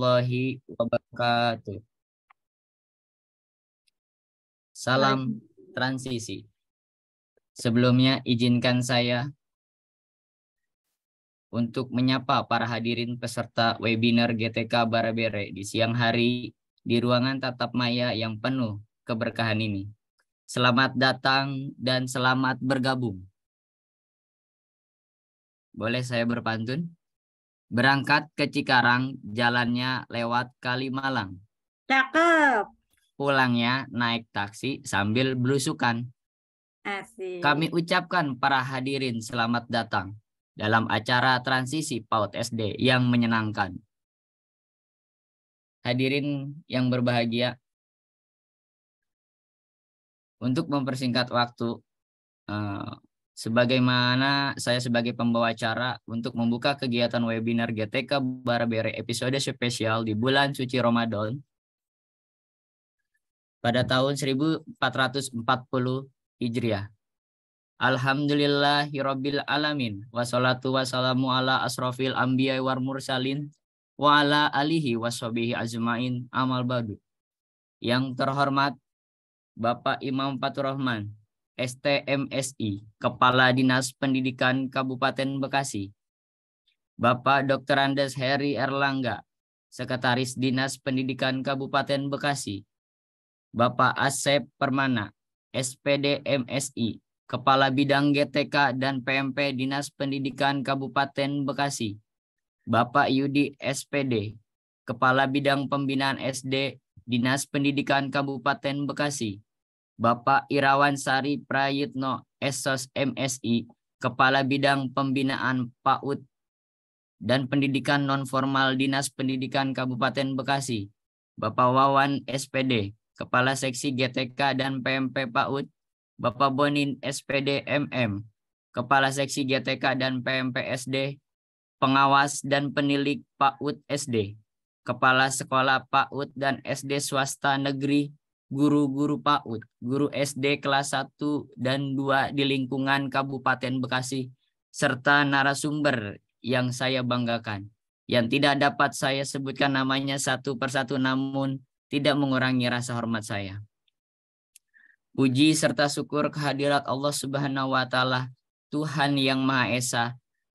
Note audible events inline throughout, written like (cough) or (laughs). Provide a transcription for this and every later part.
warahmatullahi wabarakatuh. Salam transisi. Sebelumnya izinkan saya untuk menyapa para hadirin peserta webinar GTK Barabere di siang hari di ruangan tatap maya yang penuh keberkahan ini. Selamat datang dan selamat bergabung. Boleh saya berpantun? Berangkat ke Cikarang, jalannya lewat Kalimalang. Cakep. Pulangnya naik taksi sambil belusukan. Asik. Kami ucapkan para hadirin selamat datang dalam acara transisi PAUD SD yang menyenangkan. Hadirin yang berbahagia, untuk mempersingkat waktu, eh, sebagaimana saya sebagai pembawa acara untuk membuka kegiatan webinar GTK Barabere episode spesial di bulan suci Ramadan pada tahun 1440 Hijriah. Alhamdulillahirabbil alamin wassalatu wassalamu ala asrofil anbiya'i war mursalin wa ala alihi washabihi ajmain amal badu. Yang terhormat Bapak Imam Fatur Rahman, STMSI, Kepala Dinas Pendidikan Kabupaten Bekasi. Bapak Dr. Andes Heri Erlangga, Sekretaris Dinas Pendidikan Kabupaten Bekasi. Bapak Asep Permana, SPD MSI, Kepala Bidang GTK dan PMP Dinas Pendidikan Kabupaten Bekasi. Bapak Yudi SPD, Kepala Bidang Pembinaan SD Dinas Pendidikan Kabupaten Bekasi. Bapak Irawan Sari Prayitno, Esos MSI, Kepala Bidang Pembinaan PAUD dan Pendidikan Nonformal Dinas Pendidikan Kabupaten Bekasi, Bapak Wawan SPD, Kepala Seksi GTK dan PMP PAUD, Bapak Bonin SPD MM, Kepala Seksi GTK dan PMP SD, Pengawas dan Penilik PAUD SD, Kepala Sekolah PAUD dan SD Swasta Negeri guru-guru PAUD, guru SD kelas 1 dan 2 di lingkungan Kabupaten Bekasi, serta narasumber yang saya banggakan, yang tidak dapat saya sebutkan namanya satu persatu namun tidak mengurangi rasa hormat saya. Puji serta syukur kehadirat Allah Subhanahu wa taala, Tuhan yang Maha Esa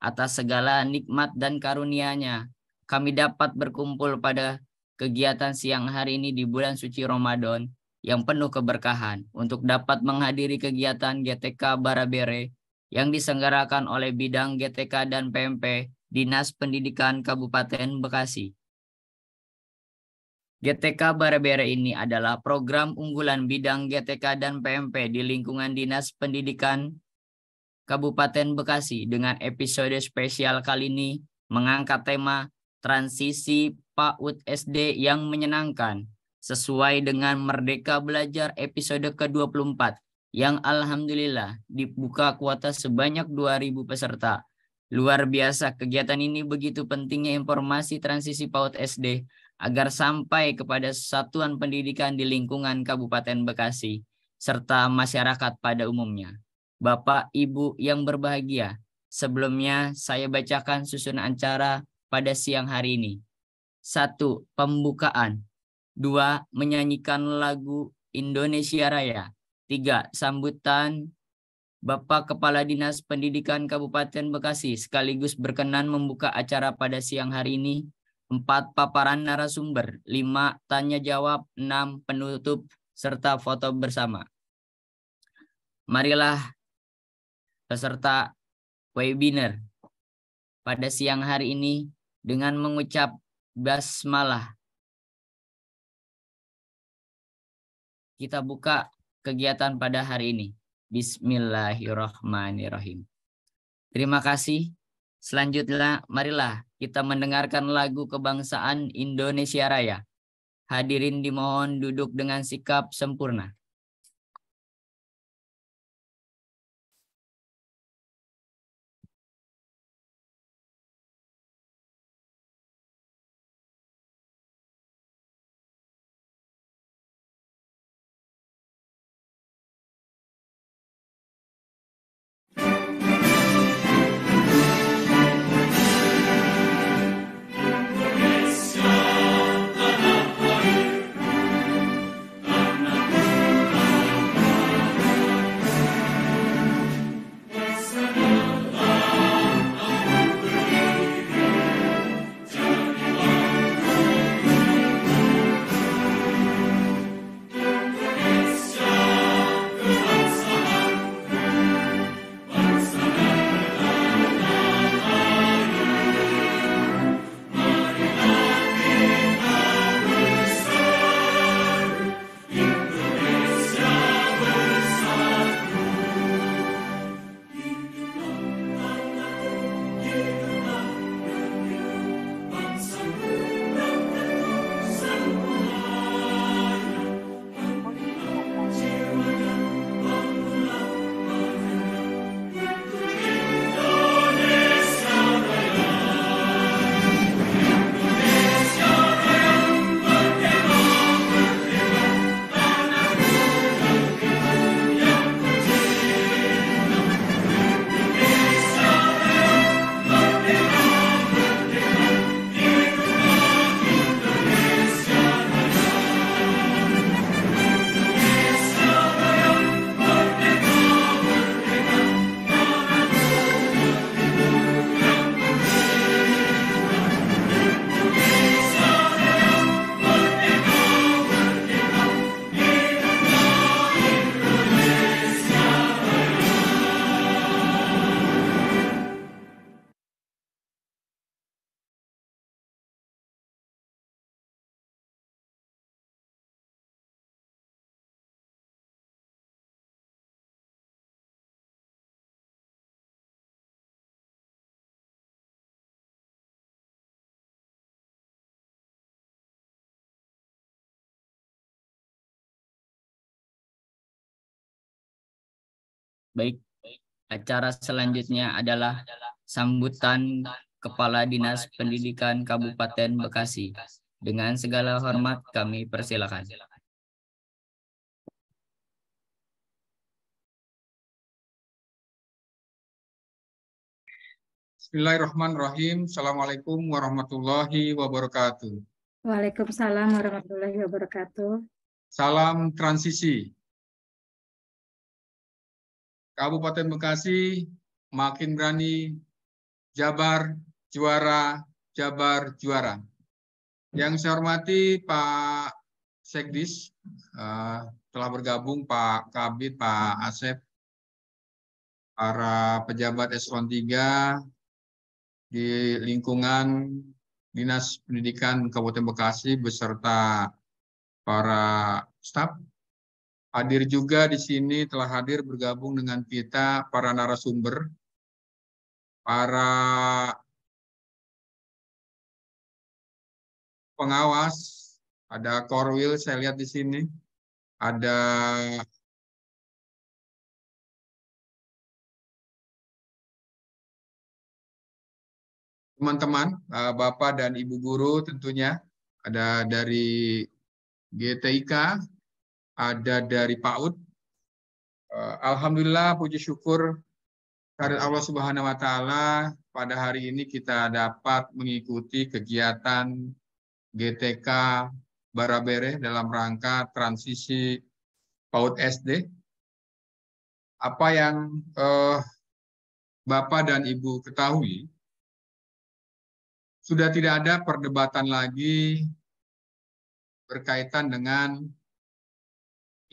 atas segala nikmat dan karunia-Nya. Kami dapat berkumpul pada kegiatan siang hari ini di bulan suci Ramadan yang penuh keberkahan untuk dapat menghadiri kegiatan GTK Barabere yang diselenggarakan oleh bidang GTK dan PMP Dinas Pendidikan Kabupaten Bekasi. GTK Barabere ini adalah program unggulan bidang GTK dan PMP di lingkungan Dinas Pendidikan Kabupaten Bekasi dengan episode spesial kali ini mengangkat tema transisi PAUD SD yang menyenangkan sesuai dengan Merdeka Belajar episode ke-24 yang alhamdulillah dibuka kuota sebanyak 2000 peserta. Luar biasa kegiatan ini begitu pentingnya informasi transisi PAUD SD agar sampai kepada satuan pendidikan di lingkungan Kabupaten Bekasi serta masyarakat pada umumnya. Bapak, Ibu yang berbahagia, sebelumnya saya bacakan susunan acara pada siang hari ini. satu Pembukaan Dua, menyanyikan lagu Indonesia Raya. Tiga, sambutan Bapak Kepala Dinas Pendidikan Kabupaten Bekasi sekaligus berkenan membuka acara pada siang hari ini. Empat, paparan narasumber. Lima, tanya jawab. Enam, penutup serta foto bersama. Marilah peserta webinar pada siang hari ini dengan mengucap basmalah kita buka kegiatan pada hari ini. Bismillahirrahmanirrahim. Terima kasih. Selanjutnya, marilah kita mendengarkan lagu kebangsaan Indonesia Raya. Hadirin dimohon duduk dengan sikap sempurna. Baik, acara selanjutnya adalah sambutan Kepala Dinas Pendidikan Kabupaten Bekasi. Dengan segala hormat kami persilakan. Bismillahirrahmanirrahim. Assalamualaikum warahmatullahi wabarakatuh. Waalaikumsalam warahmatullahi wabarakatuh. Salam transisi. Kabupaten Bekasi makin berani Jabar juara, Jabar juara. Yang saya hormati Pak Sekdis, uh, telah bergabung Pak Kabit, Pak Asep, para pejabat Eselon 3 di lingkungan Dinas Pendidikan Kabupaten Bekasi beserta para staf Hadir juga di sini telah hadir bergabung dengan kita para narasumber, para pengawas, ada Korwil saya lihat di sini, ada teman-teman, eh, Bapak dan Ibu guru tentunya, ada dari GTIK, ada dari PAUD. Eh, Alhamdulillah puji syukur Karena Allah Subhanahu wa taala pada hari ini kita dapat mengikuti kegiatan GTK Barabere dalam rangka transisi PAUD SD. Apa yang uh, Bapak dan Ibu ketahui, sudah tidak ada perdebatan lagi berkaitan dengan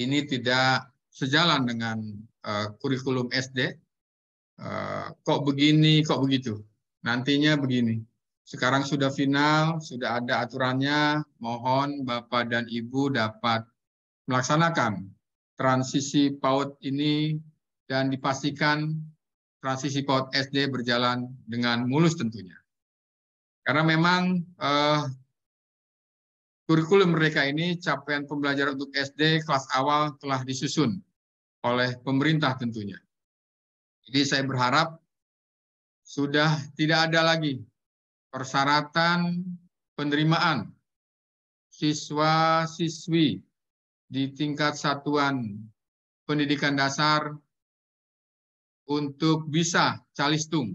ini tidak sejalan dengan uh, kurikulum SD. Uh, eh, kok begini, kok begitu. Nantinya begini. Sekarang sudah final, sudah ada aturannya. Mohon Bapak dan Ibu dapat melaksanakan transisi PAUD ini dan dipastikan transisi PAUD SD berjalan dengan mulus tentunya. Karena memang eh, Kurikulum mereka ini capaian pembelajaran untuk SD kelas awal telah disusun oleh pemerintah tentunya. Jadi saya berharap sudah tidak ada lagi persyaratan penerimaan siswa-siswi di tingkat satuan pendidikan dasar untuk bisa calistung,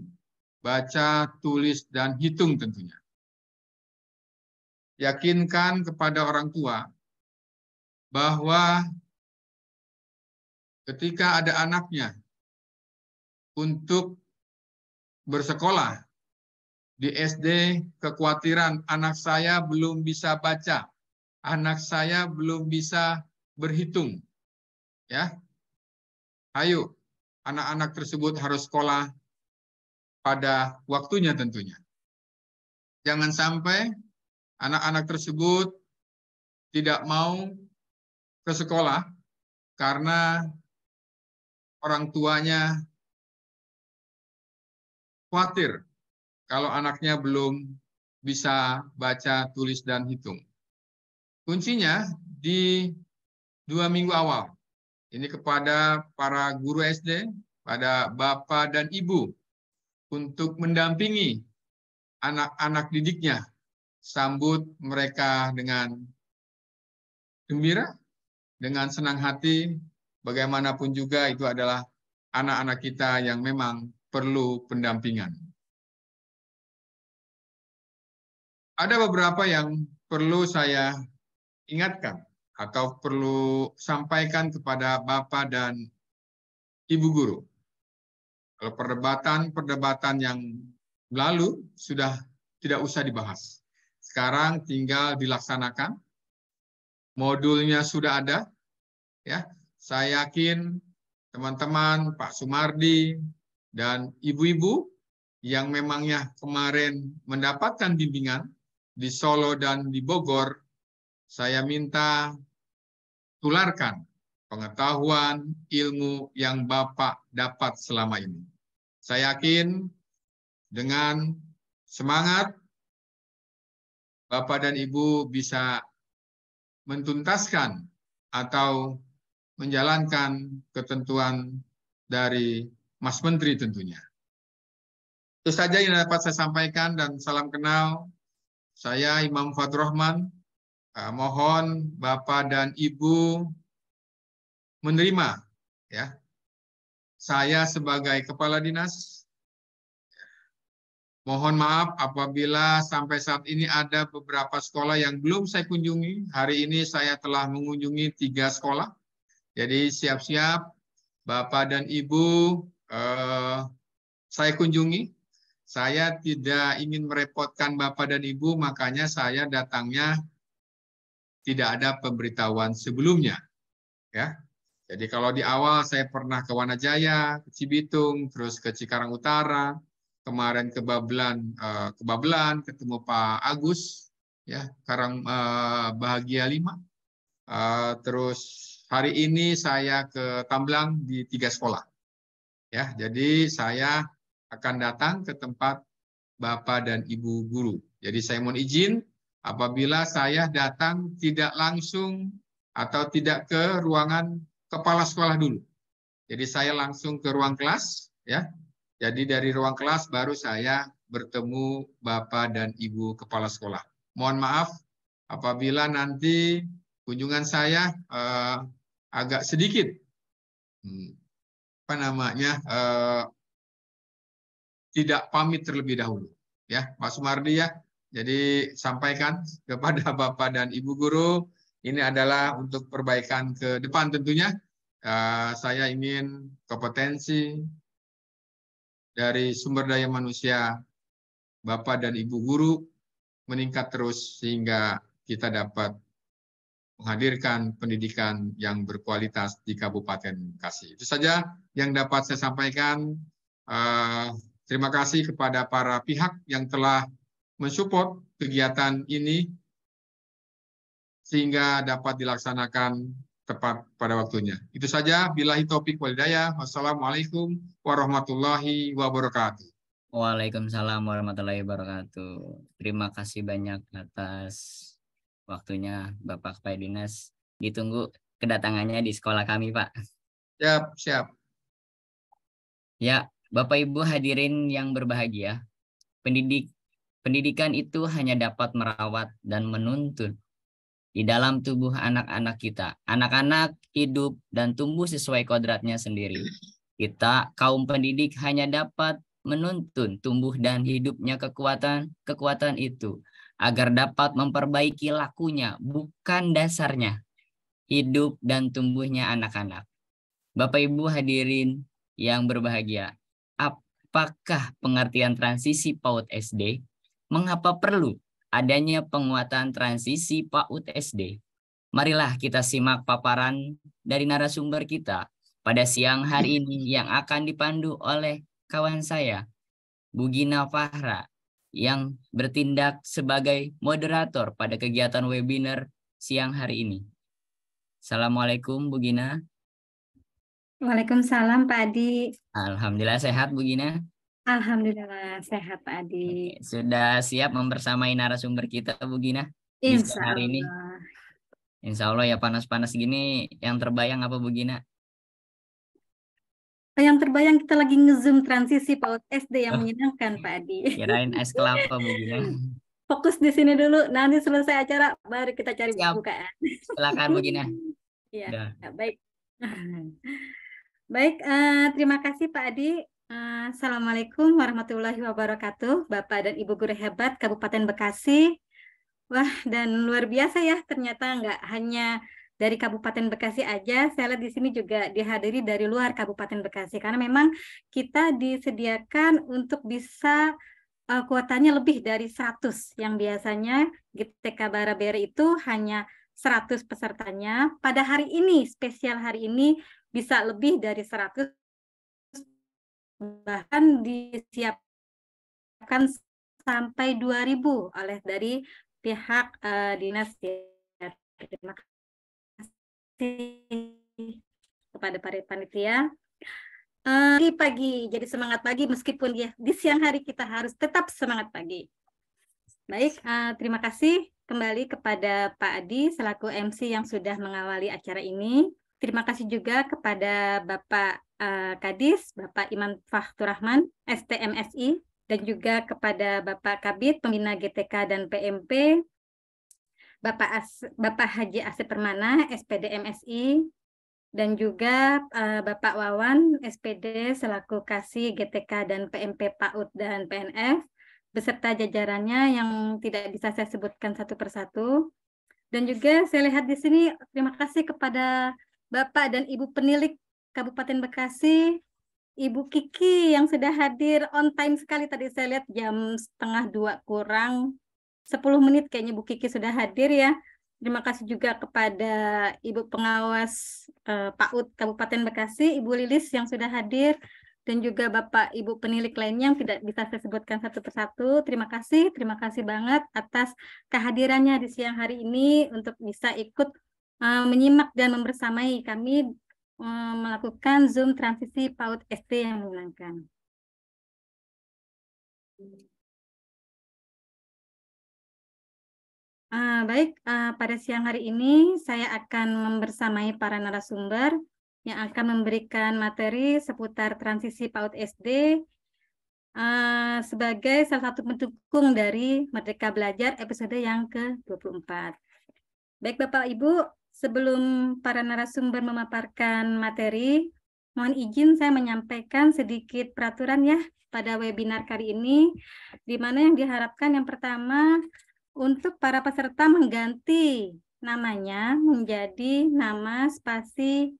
baca, tulis, dan hitung tentunya yakinkan kepada orang tua bahwa ketika ada anaknya untuk bersekolah di SD, kekhawatiran anak saya belum bisa baca, anak saya belum bisa berhitung. Ya. Ayo, anak-anak tersebut harus sekolah pada waktunya tentunya. Jangan sampai anak-anak tersebut tidak mau ke sekolah karena orang tuanya khawatir kalau anaknya belum bisa baca, tulis, dan hitung. Kuncinya di dua minggu awal. Ini kepada para guru SD, pada bapak dan ibu untuk mendampingi anak-anak didiknya sambut mereka dengan gembira, dengan senang hati, bagaimanapun juga itu adalah anak-anak kita yang memang perlu pendampingan. Ada beberapa yang perlu saya ingatkan atau perlu sampaikan kepada Bapak dan Ibu Guru. Kalau perdebatan-perdebatan yang lalu sudah tidak usah dibahas. Sekarang tinggal dilaksanakan. Modulnya sudah ada. Ya, saya yakin teman-teman, Pak Sumardi, dan ibu-ibu yang memangnya kemarin mendapatkan bimbingan di Solo dan di Bogor, saya minta tularkan pengetahuan, ilmu yang Bapak dapat selama ini. Saya yakin dengan semangat Bapak dan Ibu bisa mentuntaskan atau menjalankan ketentuan dari Mas Menteri tentunya. Itu saja yang dapat saya sampaikan dan salam kenal. Saya Imam Fadrohman, eh, mohon Bapak dan Ibu menerima ya saya sebagai kepala dinas Mohon maaf apabila sampai saat ini ada beberapa sekolah yang belum saya kunjungi. Hari ini saya telah mengunjungi tiga sekolah. Jadi siap-siap Bapak dan Ibu eh, saya kunjungi. Saya tidak ingin merepotkan Bapak dan Ibu, makanya saya datangnya tidak ada pemberitahuan sebelumnya. Ya. Jadi kalau di awal saya pernah ke Wanajaya, ke Cibitung, terus ke Cikarang Utara, kemarin kebabelan, uh, eh, ketemu Pak Agus ya sekarang eh, Bahagia lima. Eh, terus hari ini saya ke Tamblang di tiga sekolah ya jadi saya akan datang ke tempat Bapak dan Ibu guru jadi saya mohon izin apabila saya datang tidak langsung atau tidak ke ruangan kepala sekolah dulu jadi saya langsung ke ruang kelas ya jadi dari ruang kelas baru saya bertemu Bapak dan Ibu Kepala Sekolah. Mohon maaf apabila nanti kunjungan saya uh, agak sedikit hmm, apa namanya uh, tidak pamit terlebih dahulu ya Pak Sumardi ya jadi sampaikan kepada (laughs) Bapak dan Ibu guru ini adalah untuk perbaikan ke depan tentunya Uh, saya ingin kompetensi dari sumber daya manusia Bapak dan Ibu guru meningkat terus sehingga kita dapat menghadirkan pendidikan yang berkualitas di Kabupaten Bekasi. Itu saja yang dapat saya sampaikan. Eh, terima kasih kepada para pihak yang telah mensupport kegiatan ini sehingga dapat dilaksanakan tepat pada waktunya. Itu saja. Bila topik walidaya. Wassalamualaikum warahmatullahi wabarakatuh. Waalaikumsalam warahmatullahi wabarakatuh. Terima kasih banyak atas waktunya Bapak Kepala Dinas. Ditunggu kedatangannya di sekolah kami, Pak. Siap, siap. Ya, Bapak Ibu hadirin yang berbahagia, pendidik pendidikan itu hanya dapat merawat dan menuntut di dalam tubuh anak-anak kita. Anak-anak hidup dan tumbuh sesuai kodratnya sendiri. Kita kaum pendidik hanya dapat menuntun tumbuh dan hidupnya kekuatan kekuatan itu agar dapat memperbaiki lakunya bukan dasarnya hidup dan tumbuhnya anak-anak. Bapak Ibu hadirin yang berbahagia, apakah pengertian transisi PAUD SD? Mengapa perlu adanya penguatan transisi PAUD SD? Marilah kita simak paparan dari narasumber kita, pada siang hari ini yang akan dipandu oleh kawan saya, Bugina Fahra, yang bertindak sebagai moderator pada kegiatan webinar siang hari ini. Assalamualaikum, Bugina. Waalaikumsalam, Pak Adi. Alhamdulillah sehat, Bugina. Alhamdulillah sehat, Pak Adi. Oke, sudah siap mempersamai narasumber kita, Bugina Insya hari Allah. ini. Insya Allah ya panas-panas gini, yang terbayang apa Bu Gina? yang terbayang kita lagi ngezoom transisi PAUD SD yang ah, menyenangkan iya. Pak Adi. Kirain es kelapa mungkin. Ya. Fokus di sini dulu, nanti selesai acara baru kita cari Siap. bukaan. Silakan Bu ya. (laughs) Iya, ya, baik. Baik, uh, terima kasih Pak Adi. Uh, Assalamualaikum warahmatullahi wabarakatuh, Bapak dan Ibu guru hebat Kabupaten Bekasi. Wah, dan luar biasa ya, ternyata nggak hanya dari Kabupaten Bekasi aja, saya lihat di sini juga dihadiri dari luar Kabupaten Bekasi karena memang kita disediakan untuk bisa uh, kuotanya lebih dari 100 yang biasanya GTK Barabere itu hanya 100 pesertanya. Pada hari ini, spesial hari ini bisa lebih dari 100 bahkan disiapkan sampai 2000 oleh dari pihak uh, dinas ya. Terima kepada para panitia. Pagi eh, pagi, jadi semangat pagi meskipun ya di siang hari kita harus tetap semangat pagi. Baik, uh, terima kasih kembali kepada Pak Adi selaku MC yang sudah mengawali acara ini. Terima kasih juga kepada Bapak uh, Kadis, Bapak Iman Fakhtur Rahman, STMSI, dan juga kepada Bapak Kabit, Pembina GTK dan PMP, Bapak As, Bapak Haji Asep Permana, SPD MSI, dan juga uh, Bapak Wawan, SPD selaku Kasih GTK dan PMP PAUD dan PNF, beserta jajarannya yang tidak bisa saya sebutkan satu persatu. Dan juga saya lihat di sini terima kasih kepada Bapak dan Ibu penilik Kabupaten Bekasi, Ibu Kiki yang sudah hadir on time sekali tadi saya lihat jam setengah dua kurang 10 menit kayaknya Bu Kiki sudah hadir ya. Terima kasih juga kepada Ibu Pengawas eh, PAUD Kabupaten Bekasi, Ibu Lilis yang sudah hadir, dan juga Bapak Ibu penilik lainnya yang tidak bisa saya sebutkan satu persatu. Terima kasih, terima kasih banget atas kehadirannya di siang hari ini untuk bisa ikut eh, menyimak dan membersamai kami eh, melakukan Zoom transisi PAUD ST yang menyenangkan. Uh, baik, uh, pada siang hari ini saya akan membersamai para narasumber yang akan memberikan materi seputar transisi PAUD SD uh, eh, sebagai salah satu pendukung dari Merdeka Belajar episode yang ke-24. Baik Bapak Ibu, sebelum para narasumber memaparkan materi, mohon izin saya menyampaikan sedikit peraturan ya pada webinar kali ini, di mana yang diharapkan yang pertama untuk para peserta mengganti namanya menjadi nama spasi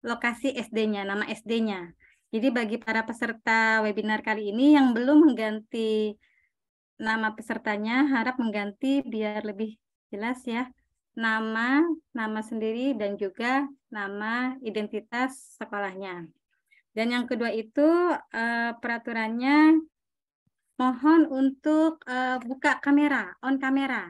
lokasi SD-nya, nama SD-nya. Jadi bagi para peserta webinar kali ini yang belum mengganti nama pesertanya, harap mengganti biar lebih jelas ya. Nama, nama sendiri, dan juga nama identitas sekolahnya. Dan yang kedua itu eh, peraturannya mohon untuk uh, buka kamera, on kamera.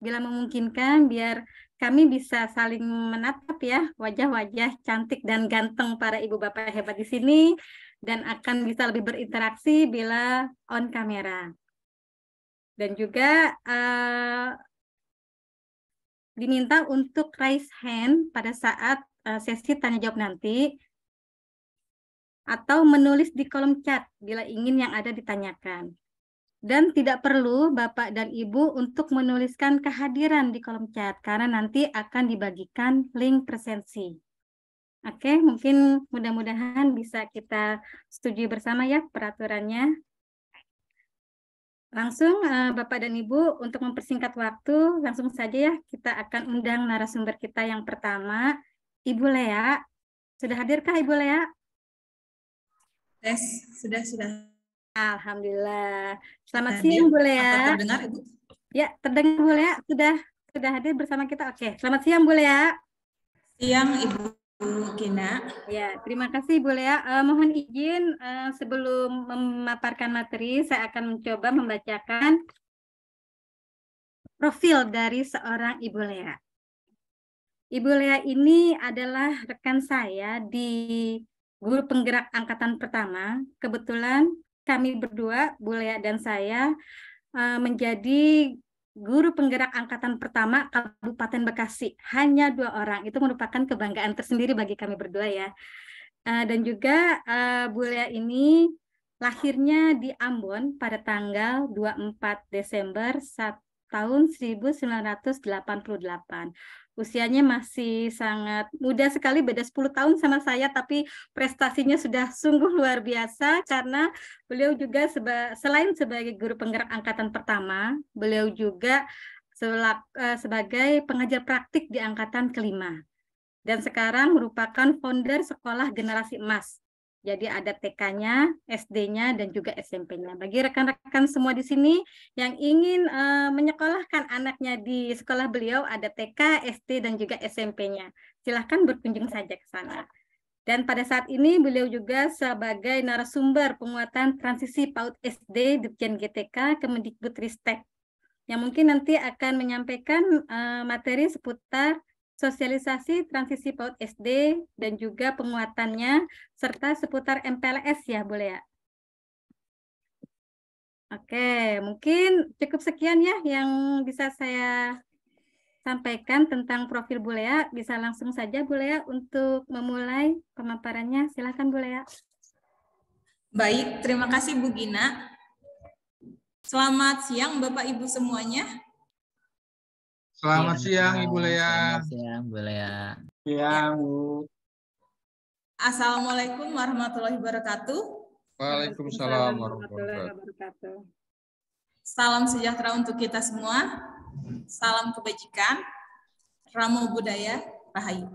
Bila memungkinkan biar kami bisa saling menatap ya wajah-wajah cantik dan ganteng para ibu bapak hebat di sini dan akan bisa lebih berinteraksi bila on kamera. Dan juga uh, diminta untuk raise hand pada saat uh, sesi tanya jawab nanti atau menulis di kolom chat bila ingin yang ada ditanyakan. Dan tidak perlu Bapak dan Ibu untuk menuliskan kehadiran di kolom chat karena nanti akan dibagikan link presensi. Oke, mungkin mudah-mudahan bisa kita setuju bersama ya peraturannya. Langsung eh, Bapak dan Ibu untuk mempersingkat waktu, langsung saja ya kita akan undang narasumber kita yang pertama, Ibu Lea. Sudah hadirkah Ibu Lea? Tes sudah sudah. Alhamdulillah. Selamat hadir. siang Bu Lea. Terdengar Ya, terdengar Bu ya, Lea. Ya. Sudah sudah hadir bersama kita. Oke, selamat siang Bu Lea. Ya. Siang Ibu Kina. Ya, terima kasih Bu Lea. Uh, eh, mohon izin uh, sebelum memaparkan materi, saya akan mencoba membacakan profil dari seorang Ibu Lea. Ibu Lea ini adalah rekan saya di guru penggerak angkatan pertama. Kebetulan kami berdua, Bu Lea dan saya, eh, menjadi guru penggerak angkatan pertama Kabupaten Bekasi. Hanya dua orang. Itu merupakan kebanggaan tersendiri bagi kami berdua ya. Eh, dan juga eh, Bu Lea ini lahirnya di Ambon pada tanggal 24 Desember tahun 1988 usianya masih sangat muda sekali, beda 10 tahun sama saya, tapi prestasinya sudah sungguh luar biasa karena beliau juga seba selain sebagai guru penggerak angkatan pertama, beliau juga eh, sebagai pengajar praktik di angkatan kelima dan sekarang merupakan founder sekolah generasi emas jadi ada TK-nya, SD-nya, dan juga SMP-nya. Bagi rekan-rekan semua di sini yang ingin uh, menyekolahkan anaknya di sekolah beliau, ada TK, SD, dan juga SMP-nya. Silahkan berkunjung saja ke sana. Dan pada saat ini beliau juga sebagai narasumber penguatan transisi PAUD SD Ditjen GTK Kemendikbudristek yang mungkin nanti akan menyampaikan uh, materi seputar sosialisasi transisi PAUD SD dan juga penguatannya serta seputar MPLS ya, boleh ya? Oke, mungkin cukup sekian ya yang bisa saya sampaikan tentang profil Bu Lea. Bisa langsung saja Bu Lea untuk memulai pemaparannya. Silakan Bu Lea. Baik, terima kasih Bu Gina. Selamat siang Bapak Ibu semuanya. Selamat ya, siang Ibu Lea. Selamat siang Bu Lea. Siang ya. Bu. Assalamualaikum warahmatullahi wabarakatuh. Waalaikumsalam warahmatullahi wabarakatuh. Salam sejahtera untuk kita semua. Salam kebajikan. Ramo budaya rahayu.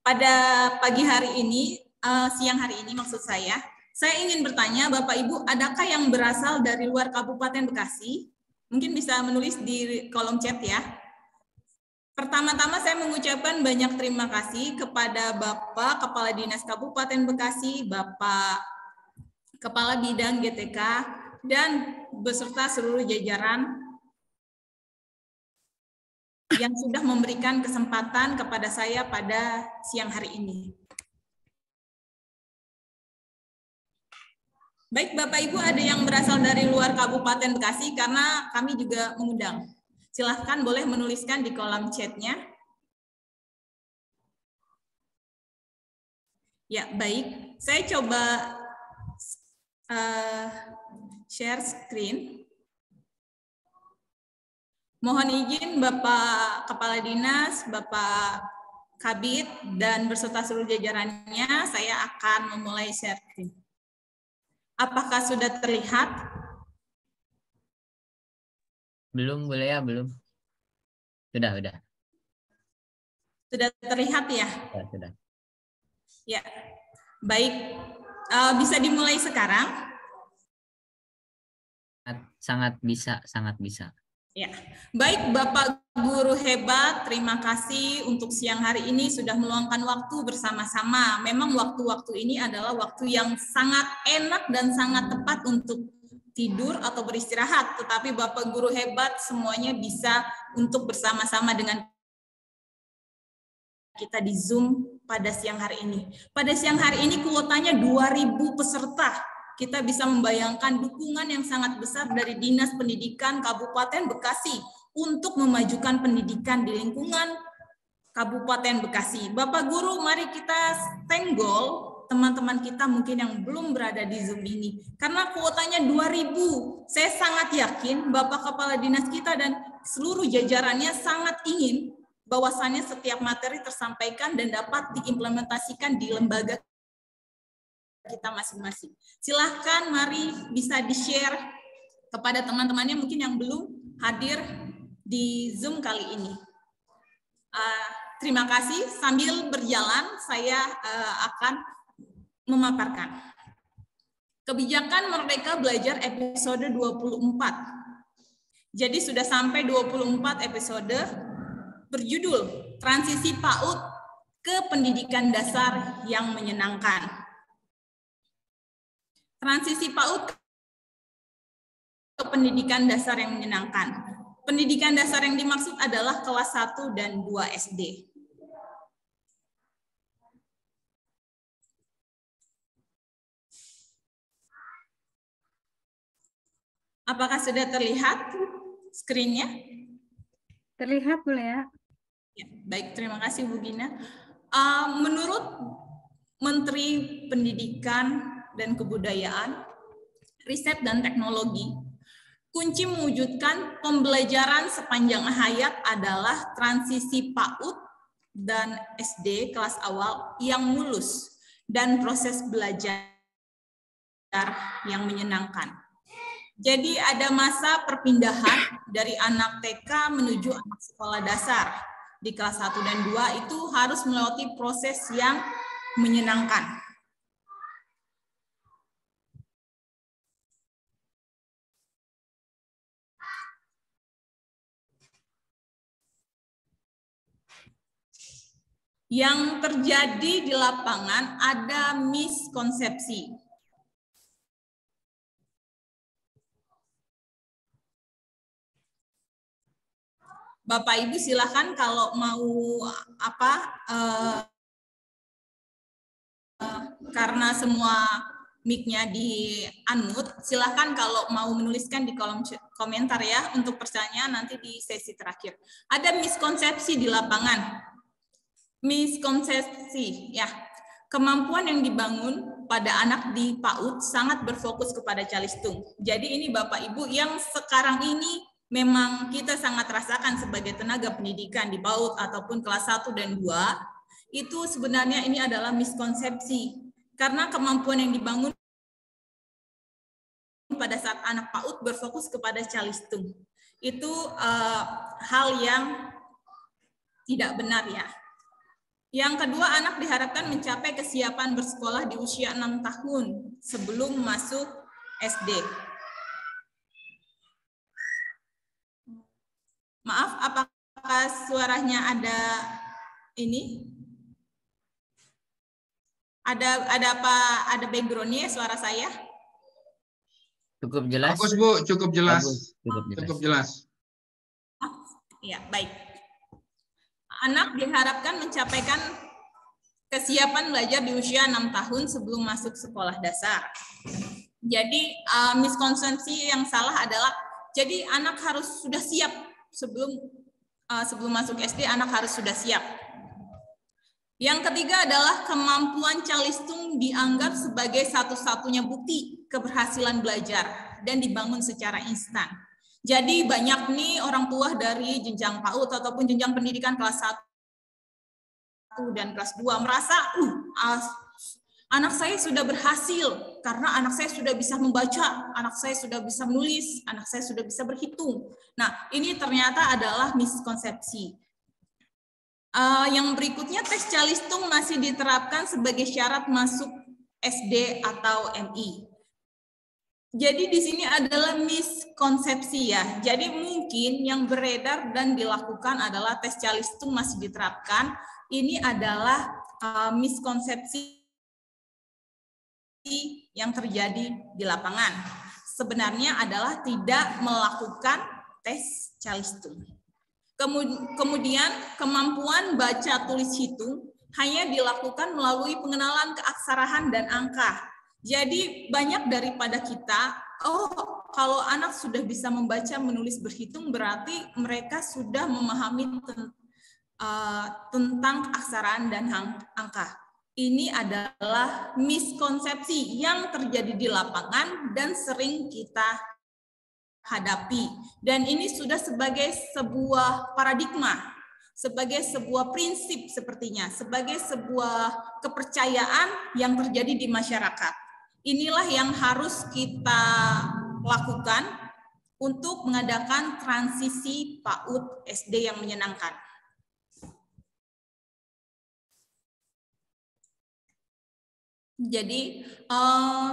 Pada pagi hari ini, uh, siang hari ini maksud saya, saya ingin bertanya Bapak Ibu, adakah yang berasal dari luar Kabupaten Bekasi Mungkin bisa menulis di kolom chat ya. Pertama-tama saya mengucapkan banyak terima kasih kepada Bapak Kepala Dinas Kabupaten Bekasi, Bapak Kepala Bidang GTK, dan beserta seluruh jajaran yang sudah memberikan kesempatan kepada saya pada siang hari ini. Baik Bapak Ibu ada yang berasal dari luar Kabupaten Bekasi karena kami juga mengundang. Silahkan boleh menuliskan di kolom chatnya. Ya baik, saya coba uh, share screen. Mohon izin Bapak Kepala Dinas, Bapak Kabit, dan berserta seluruh jajarannya, saya akan memulai share screen. Apakah sudah terlihat? Belum, boleh ya, belum. Sudah, sudah. Sudah terlihat ya? Ya sudah. Ya, baik. Uh, bisa dimulai sekarang? Sangat bisa, sangat bisa. Ya, baik Bapak Guru hebat, terima kasih untuk siang hari ini sudah meluangkan waktu bersama-sama. Memang waktu-waktu ini adalah waktu yang sangat enak dan sangat tepat untuk tidur atau beristirahat. Tetapi Bapak Guru hebat semuanya bisa untuk bersama-sama dengan kita di Zoom pada siang hari ini. Pada siang hari ini kuotanya 2000 peserta kita bisa membayangkan dukungan yang sangat besar dari Dinas Pendidikan Kabupaten Bekasi untuk memajukan pendidikan di lingkungan Kabupaten Bekasi. Bapak Guru, mari kita tenggol teman-teman kita mungkin yang belum berada di Zoom ini. Karena kuotanya 2000, saya sangat yakin Bapak Kepala Dinas kita dan seluruh jajarannya sangat ingin bahwasannya setiap materi tersampaikan dan dapat diimplementasikan di lembaga kita masing-masing. Silahkan mari bisa di-share kepada teman-temannya mungkin yang belum hadir di Zoom kali ini. Uh, terima kasih. Sambil berjalan, saya uh, akan memaparkan. Kebijakan Merdeka Belajar episode 24. Jadi sudah sampai 24 episode berjudul Transisi PAUD ke Pendidikan Dasar yang Menyenangkan. Transisi PAUD ke pendidikan dasar yang menyenangkan. Pendidikan dasar yang dimaksud adalah kelas 1 dan 2 SD. Apakah sudah terlihat screen-nya? Terlihat, Bu ya. Ya, baik, terima kasih Bu Gina. Uh, menurut Menteri Pendidikan dan kebudayaan, riset dan teknologi, kunci mewujudkan pembelajaran sepanjang hayat adalah transisi PAUD dan SD kelas awal yang mulus dan proses belajar yang menyenangkan. Jadi ada masa perpindahan dari anak TK menuju anak sekolah dasar. Di kelas 1 dan 2 itu harus melewati proses yang menyenangkan. yang terjadi di lapangan ada miskonsepsi. Bapak Ibu silahkan kalau mau apa eh, eh, karena semua mic-nya di unmute, silahkan kalau mau menuliskan di kolom komentar ya untuk pertanyaan nanti di sesi terakhir. Ada miskonsepsi di lapangan. Miskonsepsi, ya. Kemampuan yang dibangun pada anak di PAUD sangat berfokus kepada calistung. Jadi ini Bapak Ibu yang sekarang ini memang kita sangat rasakan sebagai tenaga pendidikan di PAUD ataupun kelas 1 dan 2, itu sebenarnya ini adalah miskonsepsi. Karena kemampuan yang dibangun pada saat anak PAUD berfokus kepada calistung. Itu uh, hal yang tidak benar ya. Yang kedua, anak diharapkan mencapai kesiapan bersekolah di usia 6 tahun sebelum masuk SD. Maaf, apakah suaranya ada ini? Ada ada apa? Ada backgroundnya ya, suara saya? Cukup jelas. Bagus bu, cukup jelas. Bagus, cukup jelas. Cukup jelas. Ah, ya baik. Anak diharapkan mencapaikan kesiapan belajar di usia enam tahun sebelum masuk sekolah dasar. Jadi uh, miskonsepsi yang salah adalah jadi anak harus sudah siap sebelum uh, sebelum masuk SD anak harus sudah siap. Yang ketiga adalah kemampuan calistung dianggap sebagai satu-satunya bukti keberhasilan belajar dan dibangun secara instan. Jadi banyak nih orang tua dari jenjang PAUD ataupun jenjang pendidikan kelas 1 dan kelas 2 merasa, uh, anak saya sudah berhasil karena anak saya sudah bisa membaca, anak saya sudah bisa menulis, anak saya sudah bisa berhitung. Nah, ini ternyata adalah miskonsepsi. Uh, yang berikutnya tes calistung masih diterapkan sebagai syarat masuk SD atau MI. Jadi di sini adalah miskonsepsi ya. Jadi mungkin yang beredar dan dilakukan adalah tes calistung itu masih diterapkan. Ini adalah uh, miskonsepsi yang terjadi di lapangan. Sebenarnya adalah tidak melakukan tes calistung. itu. Kemudian kemampuan baca tulis hitung hanya dilakukan melalui pengenalan keaksaraan dan angka jadi banyak daripada kita, oh kalau anak sudah bisa membaca, menulis, berhitung berarti mereka sudah memahami eh, tentang aksaraan dan angka. Ini adalah miskonsepsi yang terjadi di lapangan dan sering kita hadapi. Dan ini sudah sebagai sebuah paradigma sebagai sebuah prinsip sepertinya, sebagai sebuah kepercayaan yang terjadi di masyarakat inilah yang harus kita lakukan untuk mengadakan transisi PAUD SD yang menyenangkan. Jadi, uh,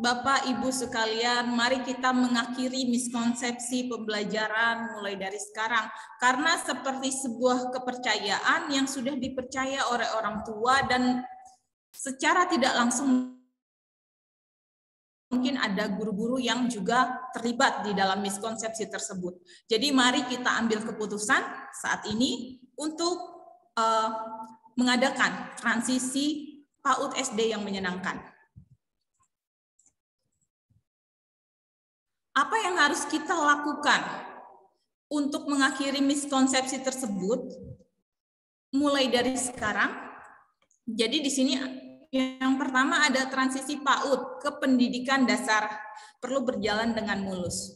Bapak Ibu sekalian, mari kita mengakhiri miskonsepsi pembelajaran mulai dari sekarang. Karena seperti sebuah kepercayaan yang sudah dipercaya oleh orang tua dan secara tidak langsung mungkin ada guru-guru yang juga terlibat di dalam miskonsepsi tersebut. Jadi mari kita ambil keputusan saat ini untuk uh, mengadakan transisi PAUD SD yang menyenangkan. Apa yang harus kita lakukan untuk mengakhiri miskonsepsi tersebut? Mulai dari sekarang. Jadi di sini yang pertama ada transisi PAUD ke pendidikan dasar, perlu berjalan dengan mulus.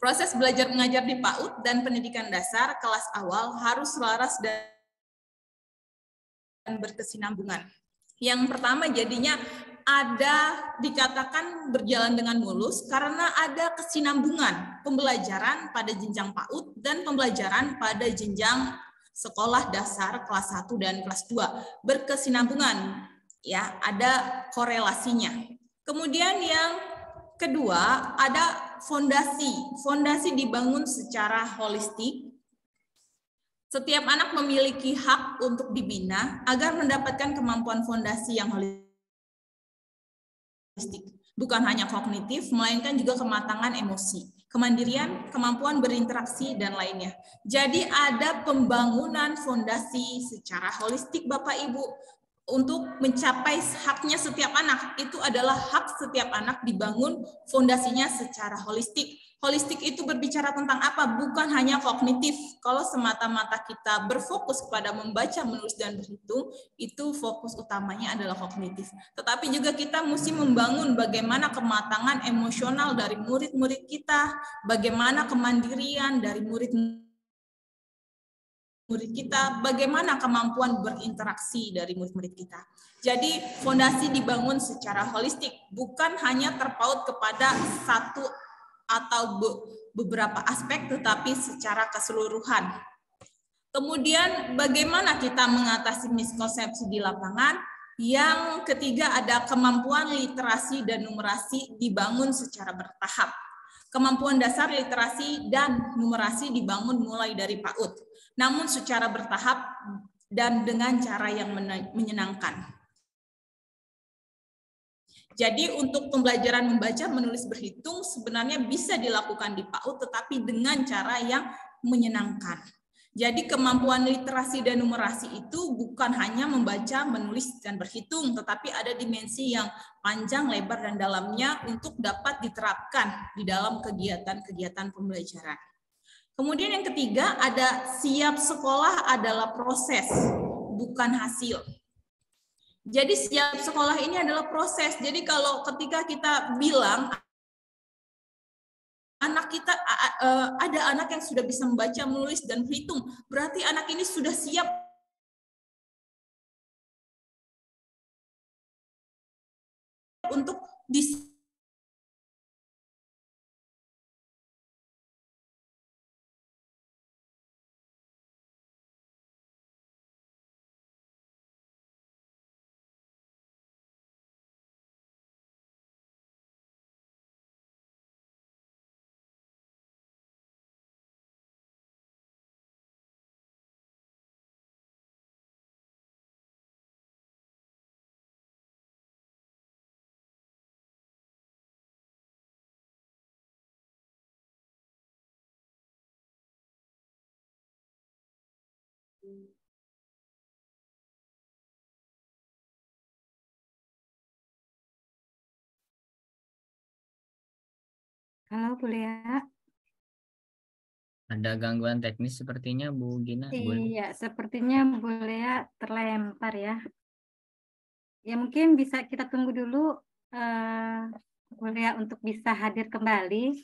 Proses belajar mengajar di PAUD dan pendidikan dasar kelas awal harus selaras dan berkesinambungan. Yang pertama jadinya ada dikatakan berjalan dengan mulus karena ada kesinambungan pembelajaran pada jenjang PAUD dan pembelajaran pada jenjang sekolah dasar kelas 1 dan kelas 2 berkesinambungan ya ada korelasinya. Kemudian yang kedua ada fondasi. Fondasi dibangun secara holistik. Setiap anak memiliki hak untuk dibina agar mendapatkan kemampuan fondasi yang holistik. Bukan hanya kognitif, melainkan juga kematangan emosi kemandirian, kemampuan berinteraksi, dan lainnya. Jadi ada pembangunan fondasi secara holistik Bapak Ibu untuk mencapai haknya setiap anak itu adalah hak setiap anak dibangun fondasinya secara holistik. Holistik itu berbicara tentang apa? Bukan hanya kognitif. Kalau semata-mata kita berfokus kepada membaca, menulis dan berhitung, itu fokus utamanya adalah kognitif. Tetapi juga kita mesti membangun bagaimana kematangan emosional dari murid-murid kita, bagaimana kemandirian dari murid-murid murid kita, bagaimana kemampuan berinteraksi dari murid-murid kita. Jadi fondasi dibangun secara holistik, bukan hanya terpaut kepada satu atau beberapa aspek, tetapi secara keseluruhan. Kemudian bagaimana kita mengatasi miskonsepsi di lapangan, yang ketiga ada kemampuan literasi dan numerasi dibangun secara bertahap. Kemampuan dasar literasi dan numerasi dibangun mulai dari PAUD namun secara bertahap dan dengan cara yang menyenangkan. Jadi untuk pembelajaran membaca, menulis, berhitung sebenarnya bisa dilakukan di PAUD tetapi dengan cara yang menyenangkan. Jadi kemampuan literasi dan numerasi itu bukan hanya membaca, menulis, dan berhitung, tetapi ada dimensi yang panjang, lebar, dan dalamnya untuk dapat diterapkan di dalam kegiatan-kegiatan pembelajaran. Kemudian yang ketiga ada siap sekolah adalah proses, bukan hasil. Jadi siap sekolah ini adalah proses. Jadi kalau ketika kita bilang anak kita e, ada anak yang sudah bisa membaca, menulis dan berhitung, berarti anak ini sudah siap untuk di. Halo, Bu Lea. Ya? Ada gangguan teknis sepertinya Bu Gina. Iya, sepertinya Bu Lea ya terlempar ya. Ya mungkin bisa kita tunggu dulu uh, eh, Bu Lea ya untuk bisa hadir kembali.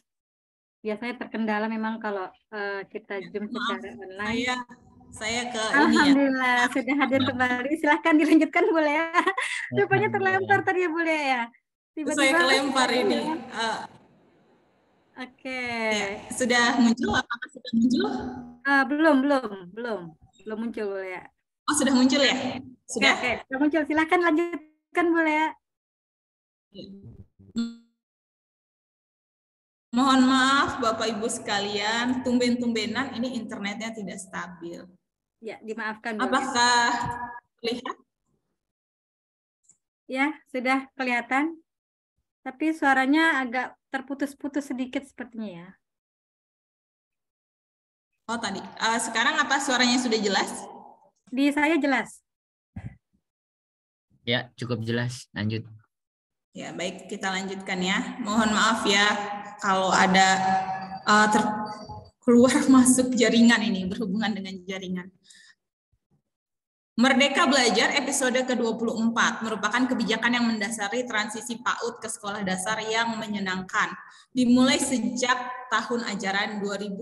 Biasanya terkendala memang kalau uh, kita zoom secara online. Saya saya ke Alhamdulillah ini ya. Ah. sudah hadir kembali. Silahkan dilanjutkan boleh. ya. (laughs) Rupanya iya. terlempar tadi ya boleh ya. Tiba-tiba saya kelempar ini. Uh, Oke. Okay. Ya, sudah muncul? Apakah sudah muncul? Uh, belum, belum, belum, belum muncul boleh. ya. Oh sudah muncul ya? Sudah. Oke, okay, sudah muncul. Silahkan lanjutkan boleh. ya. Mohon maaf Bapak Ibu sekalian, tumben-tumbenan ini internetnya tidak stabil. Ya, dimaafkan. Apakah terlihat? Ya, sudah kelihatan. Tapi suaranya agak terputus-putus sedikit sepertinya ya. Oh tadi. Uh, sekarang apa suaranya sudah jelas? Di saya jelas. Ya, cukup jelas. Lanjut. Ya, baik kita lanjutkan ya. Mohon maaf ya kalau ada uh, ter keluar (laughs) masuk jaringan ini berhubungan dengan jaringan. Merdeka Belajar episode ke-24 merupakan kebijakan yang mendasari transisi PAUD ke sekolah dasar yang menyenangkan. Dimulai sejak tahun ajaran 2023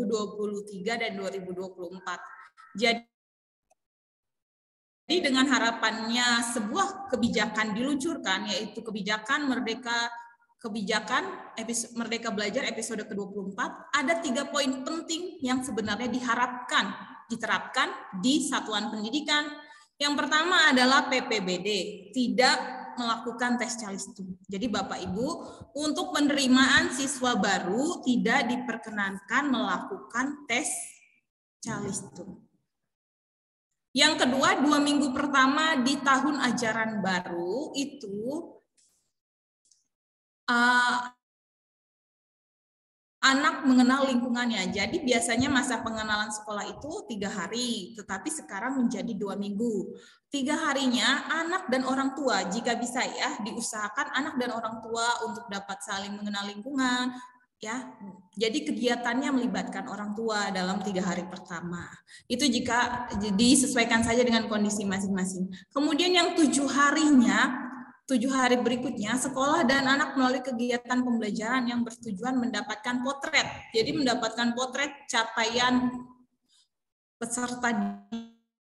dan 2024. Jadi jadi dengan harapannya sebuah kebijakan diluncurkan yaitu kebijakan Merdeka kebijakan episode, Merdeka Belajar episode ke-24 ada tiga poin penting yang sebenarnya diharapkan diterapkan di satuan pendidikan. Yang pertama adalah PPBD, tidak melakukan tes calistung. Jadi Bapak Ibu, untuk penerimaan siswa baru tidak diperkenankan melakukan tes calistung. Yang kedua, dua minggu pertama di tahun ajaran baru itu Eh, anak mengenal lingkungannya. Jadi biasanya masa pengenalan sekolah itu tiga hari, tetapi sekarang menjadi dua minggu. Tiga harinya anak dan orang tua, jika bisa ya diusahakan anak dan orang tua untuk dapat saling mengenal lingkungan. Ya, jadi kegiatannya melibatkan orang tua dalam tiga hari pertama. Itu jika disesuaikan saja dengan kondisi masing-masing. Kemudian yang tujuh harinya tujuh hari berikutnya, sekolah dan anak melalui kegiatan pembelajaran yang bertujuan mendapatkan potret. Jadi mendapatkan potret capaian peserta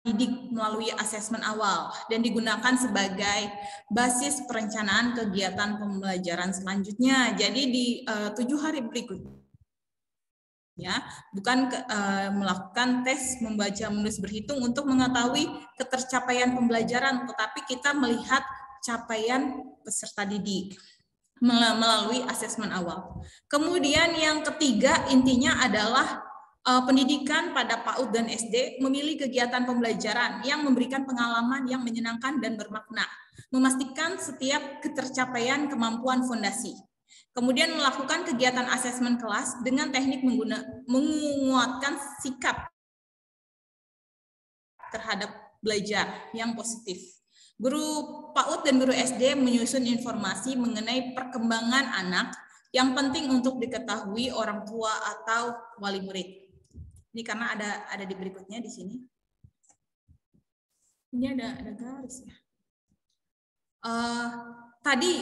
didik melalui asesmen awal dan digunakan sebagai basis perencanaan kegiatan pembelajaran selanjutnya. Jadi di uh, tujuh hari berikutnya bukan ke, uh, melakukan tes membaca menulis berhitung untuk mengetahui ketercapaian pembelajaran tetapi kita melihat capaian peserta didik melalui asesmen awal. Kemudian yang ketiga intinya adalah eh, pendidikan pada PAUD dan SD memilih kegiatan pembelajaran yang memberikan pengalaman yang menyenangkan dan bermakna, memastikan setiap ketercapaian kemampuan fondasi. Kemudian melakukan kegiatan asesmen kelas dengan teknik mengguna, menguatkan sikap terhadap belajar yang positif Guru PAUD dan guru SD menyusun informasi mengenai perkembangan anak yang penting untuk diketahui orang tua atau wali murid. Ini karena ada ada di berikutnya di sini. Ini ada ada garis ya. Uh, tadi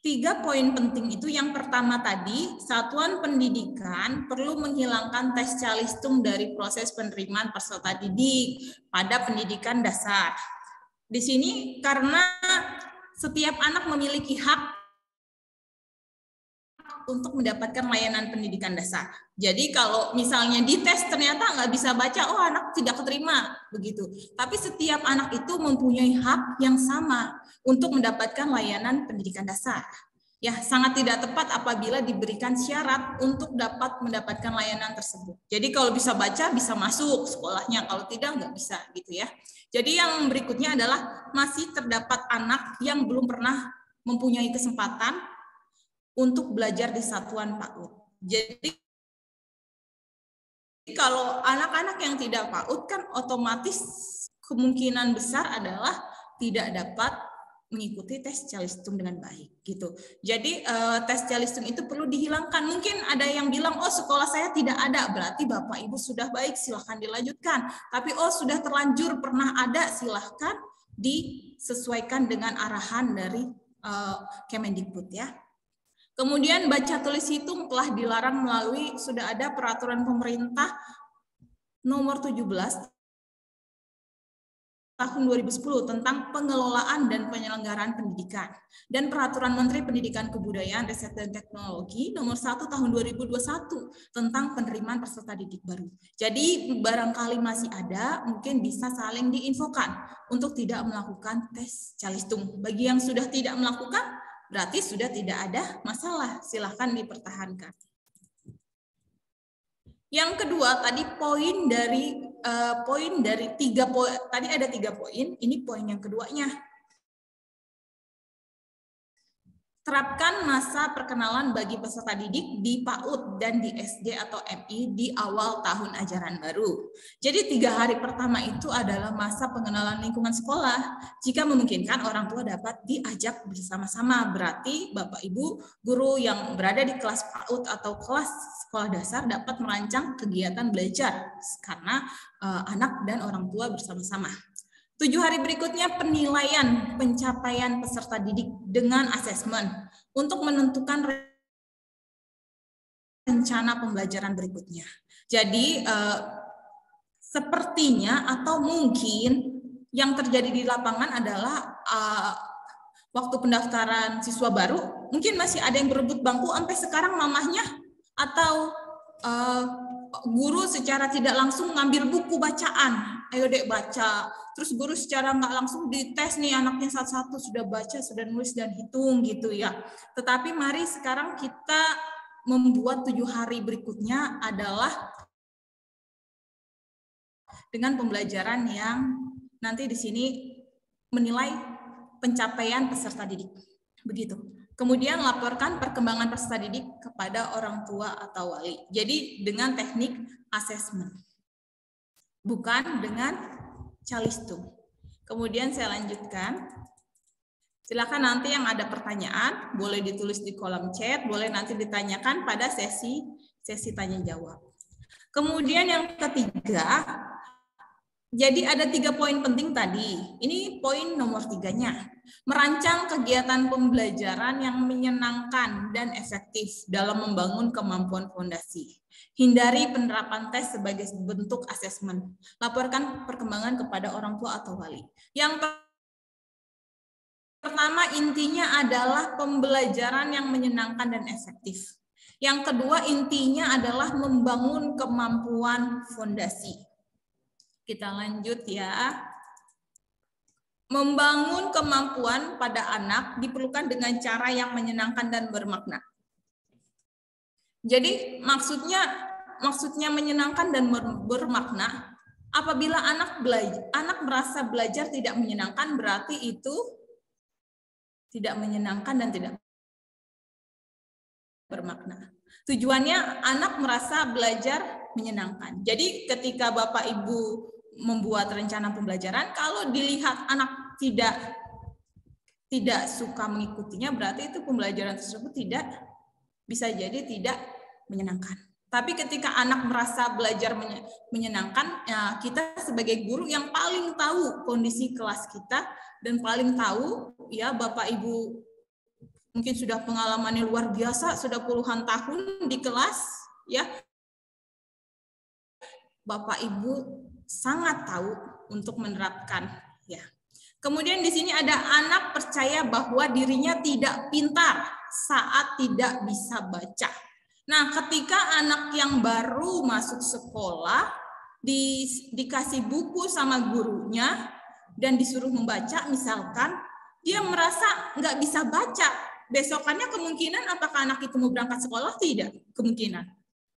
Tiga poin penting itu yang pertama tadi, satuan pendidikan perlu menghilangkan tes calistung dari proses penerimaan peserta didik pada pendidikan dasar. Di sini karena setiap anak memiliki hak untuk mendapatkan layanan pendidikan dasar. Jadi kalau misalnya dites ternyata nggak bisa baca, oh anak tidak keterima begitu. Tapi setiap anak itu mempunyai hak yang sama untuk mendapatkan layanan pendidikan dasar ya sangat tidak tepat apabila diberikan syarat untuk dapat mendapatkan layanan tersebut. Jadi kalau bisa baca bisa masuk sekolahnya, kalau tidak nggak bisa gitu ya. Jadi yang berikutnya adalah masih terdapat anak yang belum pernah mempunyai kesempatan untuk belajar di satuan PAUD. Jadi kalau anak-anak yang tidak PAUD kan otomatis kemungkinan besar adalah tidak dapat mengikuti tes calistung dengan baik gitu. Jadi eh, tes calistung itu perlu dihilangkan. Mungkin ada yang bilang oh sekolah saya tidak ada, berarti Bapak Ibu sudah baik, silahkan dilanjutkan. Tapi oh sudah terlanjur pernah ada, silahkan disesuaikan dengan arahan dari eh, Kemendikbud ya. Kemudian baca tulis hitung telah dilarang melalui sudah ada peraturan pemerintah nomor 17 tahun 2010 tentang pengelolaan dan penyelenggaraan pendidikan dan peraturan Menteri Pendidikan Kebudayaan Riset dan Teknologi nomor 1 tahun 2021 tentang penerimaan peserta didik baru. Jadi barangkali masih ada mungkin bisa saling diinfokan untuk tidak melakukan tes calistung. Bagi yang sudah tidak melakukan berarti sudah tidak ada masalah. Silahkan dipertahankan. Yang kedua tadi poin dari uh, poin dari tiga poin tadi ada tiga poin, ini poin yang keduanya Terapkan masa perkenalan bagi peserta didik di PAUD dan di SD atau MI di awal tahun ajaran baru. Jadi tiga hari pertama itu adalah masa pengenalan lingkungan sekolah. Jika memungkinkan orang tua dapat diajak bersama-sama. Berarti Bapak Ibu guru yang berada di kelas PAUD atau kelas sekolah dasar dapat merancang kegiatan belajar karena uh, anak dan orang tua bersama-sama. Tujuh hari berikutnya penilaian pencapaian peserta didik dengan asesmen untuk menentukan rencana pembelajaran berikutnya. Jadi eh, sepertinya atau mungkin yang terjadi di lapangan adalah eh, waktu pendaftaran siswa baru mungkin masih ada yang berebut bangku sampai sekarang mamahnya atau eh, guru secara tidak langsung ngambil buku bacaan. Ayo dek baca. Terus guru secara nggak langsung dites nih anaknya satu-satu sudah baca, sudah nulis dan hitung gitu ya. Tetapi mari sekarang kita membuat tujuh hari berikutnya adalah dengan pembelajaran yang nanti di sini menilai pencapaian peserta didik. Begitu. Kemudian laporkan perkembangan peserta didik kepada orang tua atau wali. Jadi dengan teknik assessment. bukan dengan calistung. Kemudian saya lanjutkan. Silakan nanti yang ada pertanyaan boleh ditulis di kolom chat, boleh nanti ditanyakan pada sesi sesi tanya jawab. Kemudian yang ketiga, jadi ada tiga poin penting tadi. Ini poin nomor tiganya. Merancang kegiatan pembelajaran yang menyenangkan dan efektif dalam membangun kemampuan fondasi. Hindari penerapan tes sebagai bentuk asesmen. Laporkan perkembangan kepada orang tua atau wali. Yang pertama intinya adalah pembelajaran yang menyenangkan dan efektif. Yang kedua intinya adalah membangun kemampuan fondasi. Kita lanjut ya. Membangun kemampuan pada anak diperlukan dengan cara yang menyenangkan dan bermakna. Jadi maksudnya maksudnya menyenangkan dan bermakna apabila anak belajar anak merasa belajar tidak menyenangkan berarti itu tidak menyenangkan dan tidak bermakna. Tujuannya anak merasa belajar menyenangkan. Jadi ketika Bapak Ibu membuat rencana pembelajaran kalau dilihat anak tidak tidak suka mengikutinya berarti itu pembelajaran tersebut tidak bisa jadi tidak menyenangkan. Tapi ketika anak merasa belajar menyenangkan, ya kita sebagai guru yang paling tahu kondisi kelas kita dan paling tahu ya Bapak Ibu mungkin sudah pengalamannya luar biasa, sudah puluhan tahun di kelas ya. Bapak Ibu sangat tahu untuk menerapkan ya. Kemudian di sini ada anak percaya bahwa dirinya tidak pintar saat tidak bisa baca. Nah, ketika anak yang baru masuk sekolah di, dikasih buku sama gurunya dan disuruh membaca misalkan, dia merasa nggak bisa baca. Besokannya kemungkinan apakah anak itu mau berangkat sekolah? Tidak, kemungkinan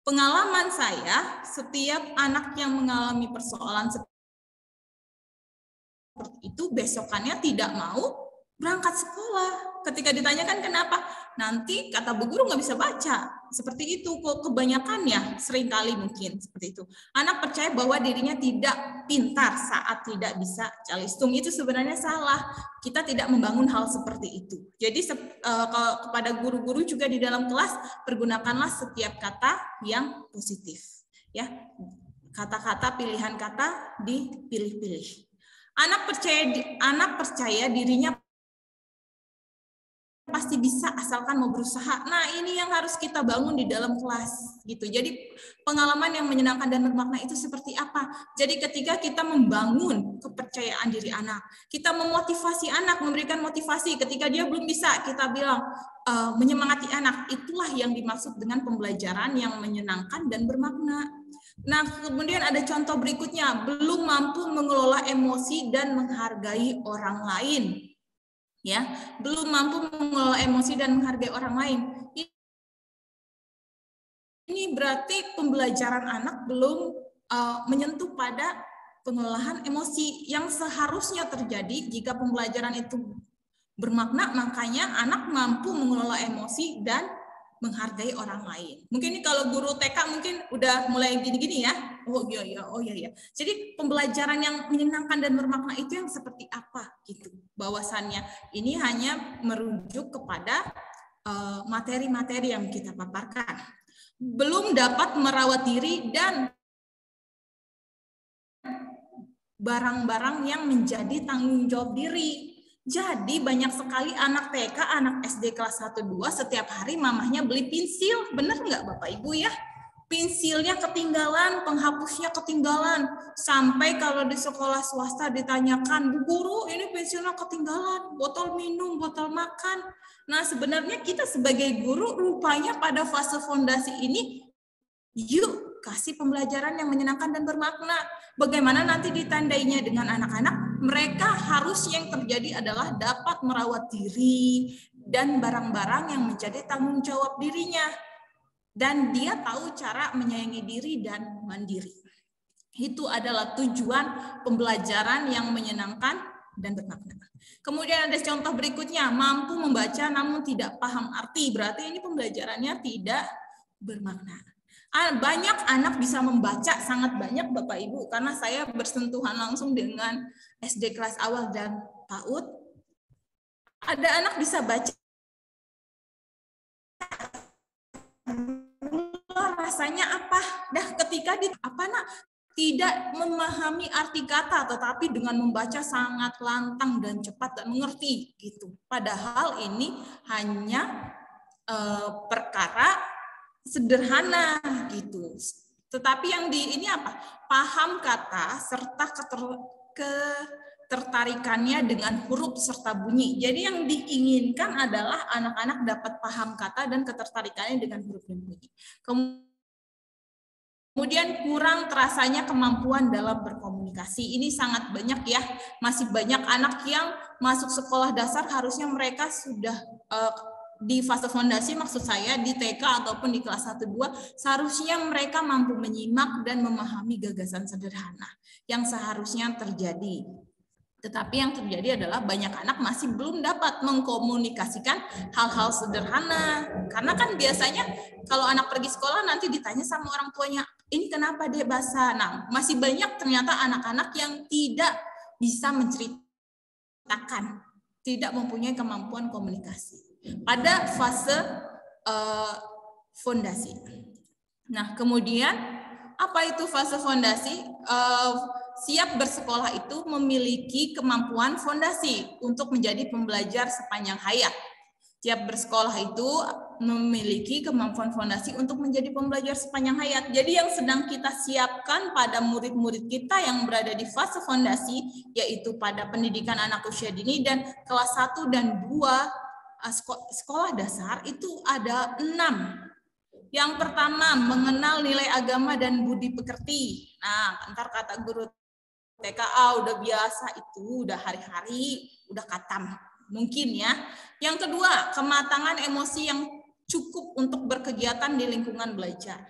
Pengalaman saya, setiap anak yang mengalami persoalan seperti itu, besokannya tidak mau berangkat sekolah. Ketika ditanyakan kenapa, nanti kata bu guru nggak bisa baca. Seperti itu kok kebanyakan ya, seringkali mungkin seperti itu. Anak percaya bahwa dirinya tidak pintar saat tidak bisa calistung. Itu sebenarnya salah. Kita tidak membangun hal seperti itu. Jadi e, kalau kepada guru-guru juga di dalam kelas, pergunakanlah setiap kata yang positif. Ya, kata-kata pilihan kata dipilih-pilih. Anak percaya anak percaya dirinya pasti bisa asalkan mau berusaha. Nah, ini yang harus kita bangun di dalam kelas gitu. Jadi pengalaman yang menyenangkan dan bermakna itu seperti apa? Jadi ketika kita membangun kepercayaan diri anak, kita memotivasi anak, memberikan motivasi ketika dia belum bisa, kita bilang e, menyemangati anak. Itulah yang dimaksud dengan pembelajaran yang menyenangkan dan bermakna. Nah, kemudian ada contoh berikutnya, belum mampu mengelola emosi dan menghargai orang lain ya belum mampu mengelola emosi dan menghargai orang lain ini berarti pembelajaran anak belum uh, menyentuh pada pengelolaan emosi yang seharusnya terjadi jika pembelajaran itu bermakna makanya anak mampu mengelola emosi dan menghargai orang lain. Mungkin ini kalau guru TK mungkin udah mulai gini-gini ya, oh iya iya oh iya iya jadi pembelajaran yang menyenangkan dan bermakna itu yang seperti apa gitu bahwasannya ini hanya merujuk kepada eh, materi-materi uh, yang kita paparkan belum dapat merawat diri dan barang-barang yang menjadi tanggung jawab diri jadi banyak sekali anak TK, anak SD kelas 1, 2 setiap hari mamahnya beli pensil. Benar nggak Bapak Ibu ya? pensilnya ketinggalan, penghapusnya ketinggalan. Sampai kalau di sekolah swasta ditanyakan, Bu Guru ini pensilnya ketinggalan, botol minum, botol makan. Nah sebenarnya kita sebagai guru rupanya pada fase fondasi ini, yuk kasih pembelajaran yang menyenangkan dan bermakna. Bagaimana nanti ditandainya dengan anak-anak, mereka harus yang terjadi adalah dapat merawat diri dan barang-barang yang menjadi tanggung jawab dirinya dan dia tahu cara menyayangi diri dan mandiri. Itu adalah tujuan pembelajaran yang menyenangkan dan bermakna. Kemudian ada contoh berikutnya, mampu membaca namun tidak paham arti. Berarti ini pembelajarannya tidak bermakna. Banyak anak bisa membaca, sangat banyak Bapak Ibu, karena saya bersentuhan langsung dengan SD kelas awal dan PAUD. Ada anak bisa baca rasanya apa? Dah ketika di apa nak tidak memahami arti kata tetapi dengan membaca sangat lantang dan cepat dan mengerti gitu. Padahal ini hanya e, perkara sederhana gitu. Tetapi yang di ini apa? Paham kata serta keter, ketertarikannya dengan huruf serta bunyi. Jadi yang diinginkan adalah anak-anak dapat paham kata dan ketertarikannya dengan huruf dan bunyi. Kemudian Kemudian kurang terasanya kemampuan dalam berkomunikasi. Ini sangat banyak ya, masih banyak anak yang masuk sekolah dasar harusnya mereka sudah uh, di fase fondasi maksud saya di TK ataupun di kelas 1 2 seharusnya mereka mampu menyimak dan memahami gagasan sederhana yang seharusnya terjadi. Tetapi yang terjadi adalah banyak anak masih belum dapat mengkomunikasikan hal-hal sederhana. Karena kan biasanya kalau anak pergi sekolah nanti ditanya sama orang tuanya, ini kenapa dia basah. Nah, masih banyak ternyata anak-anak yang tidak bisa menceritakan, tidak mempunyai kemampuan komunikasi pada fase uh, fondasi. Nah, kemudian apa itu fase fondasi? Uh, siap bersekolah itu memiliki kemampuan fondasi untuk menjadi pembelajar sepanjang hayat. Siap bersekolah itu memiliki kemampuan fondasi untuk menjadi pembelajar sepanjang hayat. Jadi yang sedang kita siapkan pada murid-murid kita yang berada di fase fondasi yaitu pada pendidikan anak usia dini dan kelas 1 dan 2 eh, sekolah dasar itu ada enam. yang pertama, mengenal nilai agama dan budi pekerti. Nah, ntar kata guru TKA udah biasa itu, udah hari-hari, udah katam. Mungkin ya. Yang kedua, kematangan emosi yang cukup untuk berkegiatan di lingkungan belajar.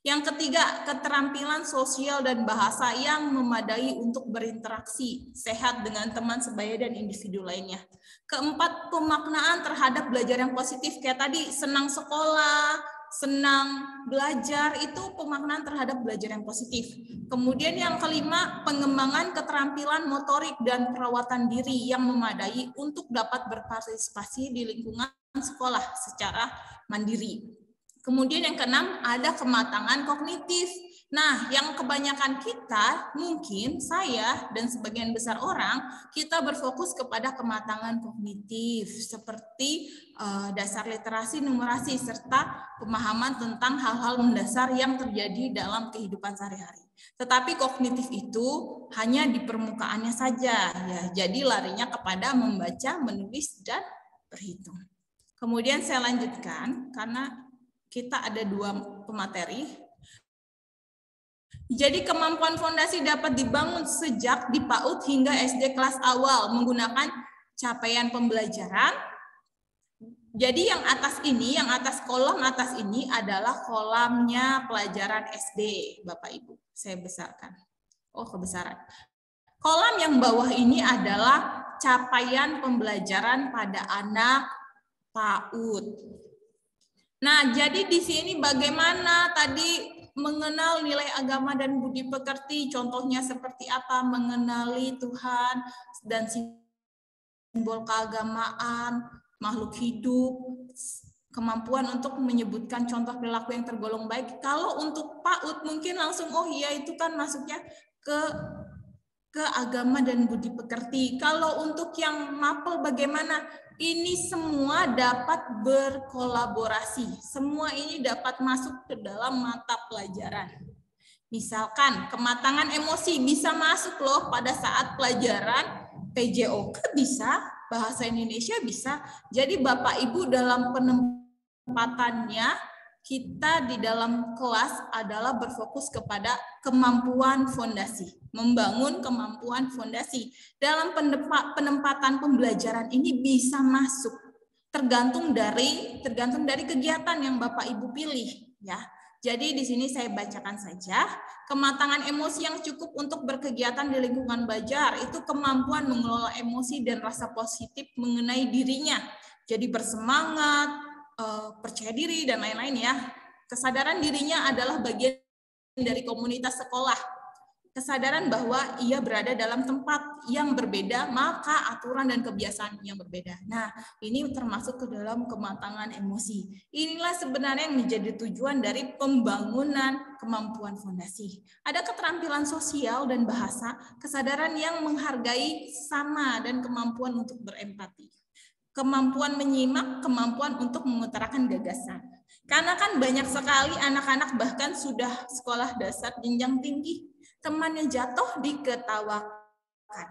Yang ketiga, keterampilan sosial dan bahasa yang memadai untuk berinteraksi sehat dengan teman sebaya dan individu lainnya. Keempat, pemaknaan terhadap belajar yang positif. Kayak tadi, senang sekolah, senang belajar, itu pemaknaan terhadap belajar yang positif. Kemudian yang kelima, pengembangan keterampilan motorik dan perawatan diri yang memadai untuk dapat berpartisipasi di lingkungan sekolah secara mandiri. Kemudian yang keenam, ada kematangan kognitif. Nah, yang kebanyakan kita, mungkin saya dan sebagian besar orang, kita berfokus kepada kematangan kognitif seperti eh, dasar literasi numerasi serta pemahaman tentang hal-hal mendasar yang terjadi dalam kehidupan sehari-hari. Tetapi kognitif itu hanya di permukaannya saja ya. Jadi larinya kepada membaca, menulis dan berhitung. Kemudian saya lanjutkan karena kita ada dua pemateri. Jadi kemampuan fondasi dapat dibangun sejak di PAUD hingga SD kelas awal menggunakan capaian pembelajaran. Jadi yang atas ini, yang atas kolom atas ini adalah kolamnya pelajaran SD, Bapak Ibu. Saya besarkan. Oh, kebesaran. Kolam yang bawah ini adalah capaian pembelajaran pada anak PAUD. Nah, jadi di sini bagaimana tadi mengenal nilai agama dan budi pekerti, contohnya seperti apa mengenali Tuhan dan simbol keagamaan, makhluk hidup, kemampuan untuk menyebutkan contoh perilaku yang tergolong baik. Kalau untuk PAUD mungkin langsung oh iya itu kan masuknya ke ke agama dan budi pekerti. Kalau untuk yang mapel bagaimana? Ini semua dapat berkolaborasi. Semua ini dapat masuk ke dalam mata pelajaran. Misalkan kematangan emosi bisa masuk loh pada saat pelajaran PJOK bisa, bahasa Indonesia bisa. Jadi Bapak Ibu dalam penempatannya kita di dalam kelas adalah berfokus kepada kemampuan fondasi, membangun kemampuan fondasi. Dalam penempatan pembelajaran ini bisa masuk tergantung dari tergantung dari kegiatan yang Bapak Ibu pilih ya. Jadi di sini saya bacakan saja, kematangan emosi yang cukup untuk berkegiatan di lingkungan belajar itu kemampuan mengelola emosi dan rasa positif mengenai dirinya. Jadi bersemangat, Eh, percaya diri dan lain-lain ya. Kesadaran dirinya adalah bagian dari komunitas sekolah. Kesadaran bahwa ia berada dalam tempat yang berbeda, maka aturan dan kebiasaan yang berbeda. Nah, ini termasuk ke dalam kematangan emosi. Inilah sebenarnya yang menjadi tujuan dari pembangunan kemampuan fondasi. Ada keterampilan sosial dan bahasa, kesadaran yang menghargai sama dan kemampuan untuk berempati kemampuan menyimak, kemampuan untuk mengutarakan gagasan. Karena kan banyak sekali anak-anak bahkan sudah sekolah dasar jenjang tinggi, temannya jatuh diketawakan,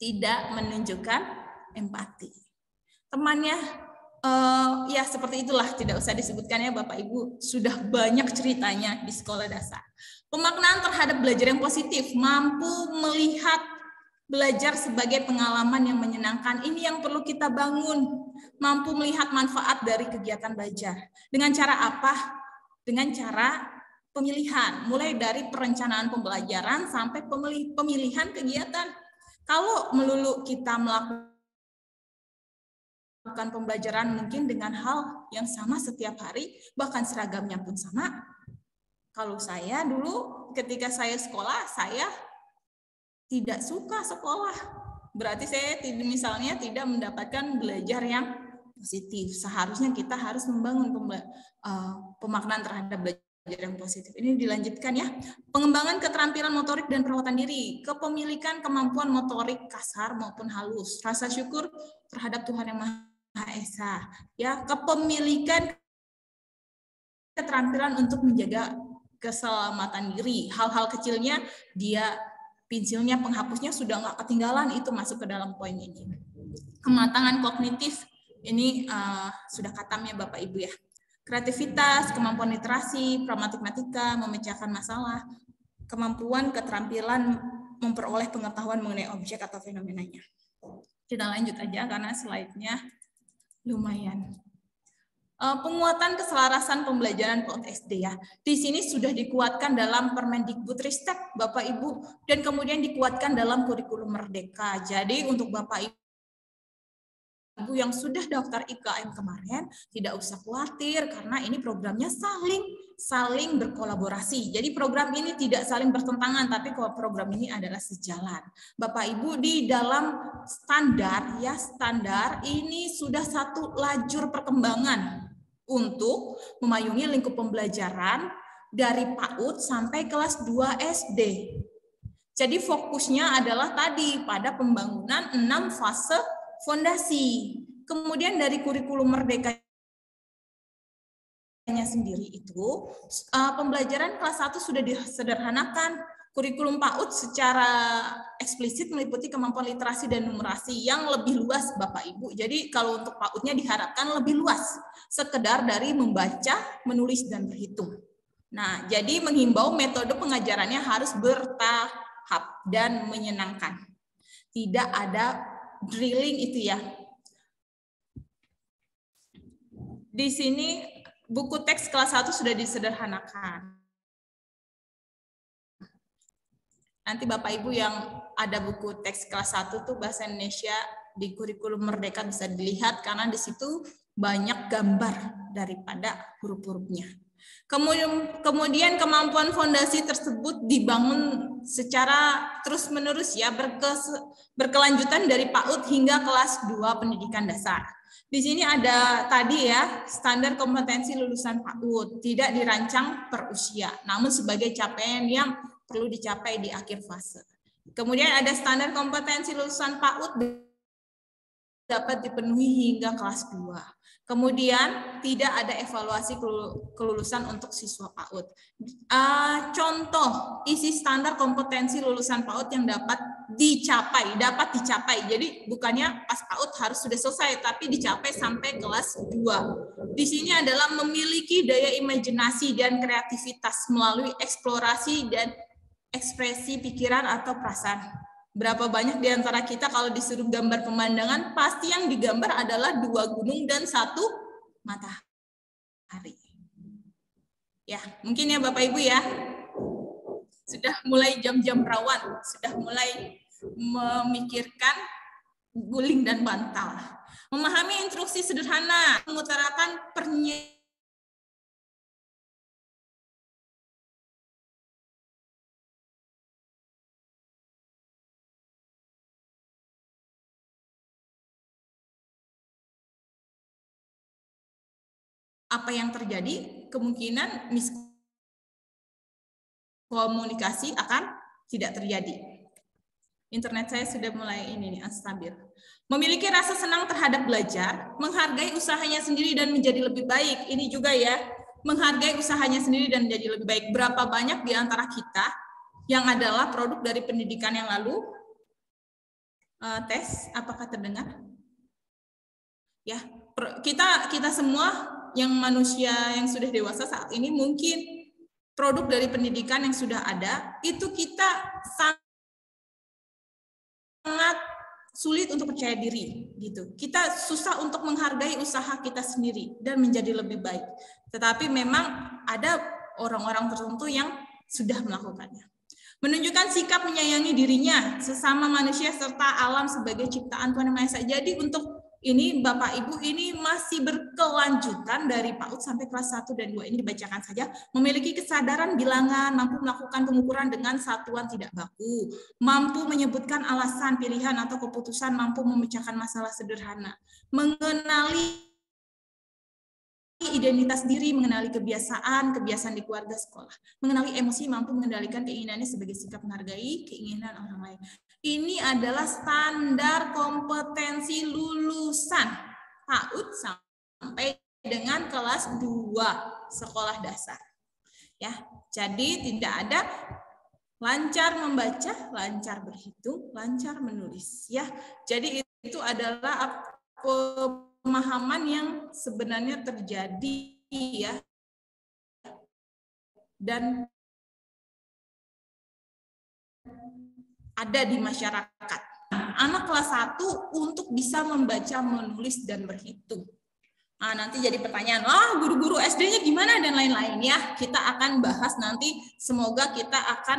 tidak menunjukkan empati. Temannya uh, ya seperti itulah, tidak usah disebutkannya Bapak Ibu, sudah banyak ceritanya di sekolah dasar. Pemaknaan terhadap belajar yang positif mampu melihat belajar sebagai pengalaman yang menyenangkan. Ini yang perlu kita bangun, mampu melihat manfaat dari kegiatan belajar. Dengan cara apa? Dengan cara pemilihan, mulai dari perencanaan pembelajaran sampai pemilihan kegiatan. Kalau melulu kita melakukan pembelajaran mungkin dengan hal yang sama setiap hari, bahkan seragamnya pun sama. Kalau saya dulu ketika saya sekolah, saya tidak suka sekolah, berarti saya misalnya tidak mendapatkan belajar yang positif. Seharusnya kita harus membangun eh, pemaknaan terhadap belajar yang positif. Ini dilanjutkan ya. Pengembangan keterampilan motorik dan perawatan diri, kepemilikan kemampuan motorik kasar maupun halus, rasa syukur terhadap Tuhan Yang Maha Esa, ya, kepemilikan keterampilan untuk menjaga keselamatan diri. Hal-hal kecilnya dia pensilnya penghapusnya sudah nggak ketinggalan itu masuk ke dalam poin ini. Kematangan kognitif ini uh, sudah katamnya Bapak Ibu ya. Kreativitas, kemampuan literasi, pragmatika, memecahkan masalah, kemampuan, keterampilan memperoleh pengetahuan mengenai objek atau fenomenanya. Kita lanjut aja karena slide-nya lumayan. Eh, penguatan keselarasan pembelajaran PAUD SD ya. Di sini sudah dikuatkan dalam Permendikbudristek Bapak Ibu dan kemudian dikuatkan dalam kurikulum merdeka. Jadi untuk Bapak Ibu Ibu yang sudah daftar IKM kemarin tidak usah khawatir karena ini programnya saling saling berkolaborasi. Jadi program ini tidak saling bertentangan, tapi program ini adalah sejalan. Bapak Ibu di dalam standar ya standar ini sudah satu lajur perkembangan untuk memayungi lingkup pembelajaran dari PAUD sampai kelas 2 SD. Jadi fokusnya adalah tadi pada pembangunan enam fase fondasi. Kemudian dari kurikulum merdeka sendiri itu eh, pembelajaran kelas 1 sudah disederhanakan Kurikulum PAUD secara eksplisit meliputi kemampuan literasi dan numerasi yang lebih luas Bapak Ibu. Jadi kalau untuk PAUD-nya diharapkan lebih luas, sekedar dari membaca, menulis, dan berhitung. Nah, jadi menghimbau metode pengajarannya harus bertahap dan menyenangkan. Tidak ada drilling itu ya. Di sini buku teks kelas 1 sudah disederhanakan. nanti Bapak Ibu yang ada buku teks kelas 1 tuh bahasa Indonesia di kurikulum merdeka bisa dilihat karena di situ banyak gambar daripada huruf-hurufnya. Kemudian, kemudian kemampuan fondasi tersebut dibangun secara terus-menerus ya berkes, berkelanjutan dari PAUD hingga kelas 2 pendidikan dasar. Di sini ada tadi ya standar kompetensi lulusan PAUD tidak dirancang per usia, namun sebagai capaian yang perlu dicapai di akhir fase. Kemudian ada standar kompetensi lulusan PAUD dapat dipenuhi hingga kelas 2. Kemudian tidak ada evaluasi kelulusan untuk siswa PAUD. contoh isi standar kompetensi lulusan PAUD yang dapat dicapai, dapat dicapai. Jadi bukannya pas PAUD harus sudah selesai, tapi dicapai sampai kelas 2. Di sini adalah memiliki daya imajinasi dan kreativitas melalui eksplorasi dan ekspresi pikiran atau perasaan. Berapa banyak di antara kita kalau disuruh gambar pemandangan, pasti yang digambar adalah dua gunung dan satu matahari. Ya, mungkin ya Bapak Ibu ya. Sudah mulai jam-jam rawan, sudah mulai memikirkan guling dan bantal. Memahami instruksi sederhana, mengutarakan pernyataan apa yang terjadi kemungkinan miskomunikasi akan tidak terjadi. Internet saya sudah mulai ini nih unstabil. Memiliki rasa senang terhadap belajar, menghargai usahanya sendiri dan menjadi lebih baik. Ini juga ya, menghargai usahanya sendiri dan menjadi lebih baik. Berapa banyak di antara kita yang adalah produk dari pendidikan yang lalu? Uh, tes, apakah terdengar? Ya, kita kita semua yang manusia yang sudah dewasa saat ini mungkin produk dari pendidikan yang sudah ada itu kita sangat sulit untuk percaya diri gitu. Kita susah untuk menghargai usaha kita sendiri dan menjadi lebih baik. Tetapi memang ada orang-orang tertentu yang sudah melakukannya. Menunjukkan sikap menyayangi dirinya sesama manusia serta alam sebagai ciptaan Tuhan Yang Maha Esa. Jadi untuk ini Bapak Ibu ini masih berkelanjutan dari PAUD sampai kelas 1 dan 2 ini dibacakan saja memiliki kesadaran bilangan mampu melakukan pengukuran dengan satuan tidak baku mampu menyebutkan alasan pilihan atau keputusan mampu memecahkan masalah sederhana mengenali identitas diri, mengenali kebiasaan, kebiasaan di keluarga sekolah, mengenali emosi, mampu mengendalikan keinginannya sebagai sikap menghargai keinginan orang lain. Ini adalah standar kompetensi lulusan PAUD sampai dengan kelas 2 sekolah dasar. Ya, jadi tidak ada lancar membaca, lancar berhitung, lancar menulis ya. Jadi itu adalah pemahaman yang sebenarnya terjadi ya dan ada di masyarakat. Anak kelas 1 untuk bisa membaca, menulis, dan berhitung. Nah, nanti jadi pertanyaan, wah guru-guru SD-nya gimana dan lain-lain ya. Kita akan bahas nanti, semoga kita akan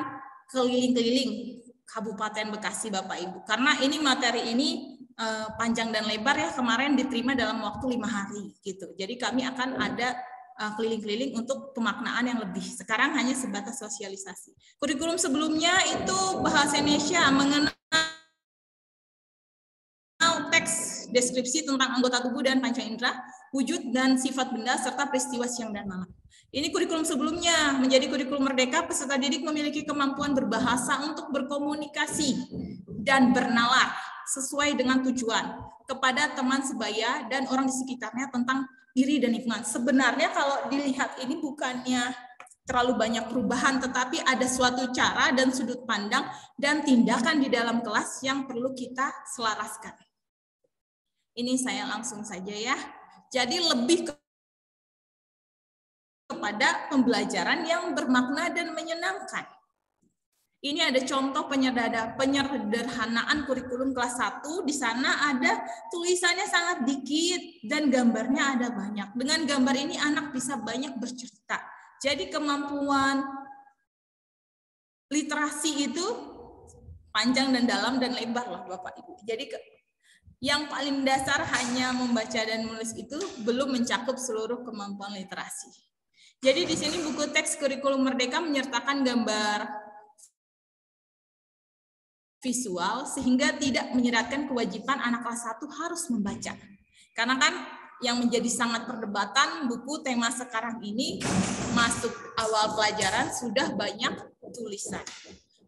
keliling-keliling Kabupaten Bekasi Bapak Ibu. Karena ini materi ini uh, panjang dan lebar ya kemarin diterima dalam waktu lima hari gitu. Jadi kami akan ada eh, keliling-keliling untuk pemaknaan yang lebih. Sekarang hanya sebatas sosialisasi. Kurikulum sebelumnya itu bahasa Indonesia mengenal teks deskripsi tentang anggota tubuh dan panca indera, wujud dan sifat benda serta peristiwa siang dan malam. Ini kurikulum sebelumnya. Menjadi kurikulum merdeka, peserta didik memiliki kemampuan berbahasa untuk berkomunikasi dan bernalar sesuai dengan tujuan kepada teman sebaya dan orang di sekitarnya tentang diri dan lingkungan. Sebenarnya kalau dilihat ini bukannya terlalu banyak perubahan, tetapi ada suatu cara dan sudut pandang dan tindakan di dalam kelas yang perlu kita selaraskan. Ini saya langsung saja ya. Jadi lebih ke kepada pembelajaran yang bermakna dan menyenangkan. Ini ada contoh penyederhanaan kurikulum kelas 1. Di sana ada tulisannya sangat dikit dan gambarnya ada banyak. Dengan gambar ini anak bisa banyak bercerita. Jadi kemampuan literasi itu panjang dan dalam dan lebar lah Bapak Ibu. Jadi ke, yang paling dasar hanya membaca dan menulis itu belum mencakup seluruh kemampuan literasi. Jadi di sini buku teks kurikulum merdeka menyertakan gambar visual sehingga tidak menyeratkan kewajiban anak kelas 1 harus membaca. Karena kan yang menjadi sangat perdebatan buku tema sekarang ini masuk awal pelajaran sudah banyak tulisan.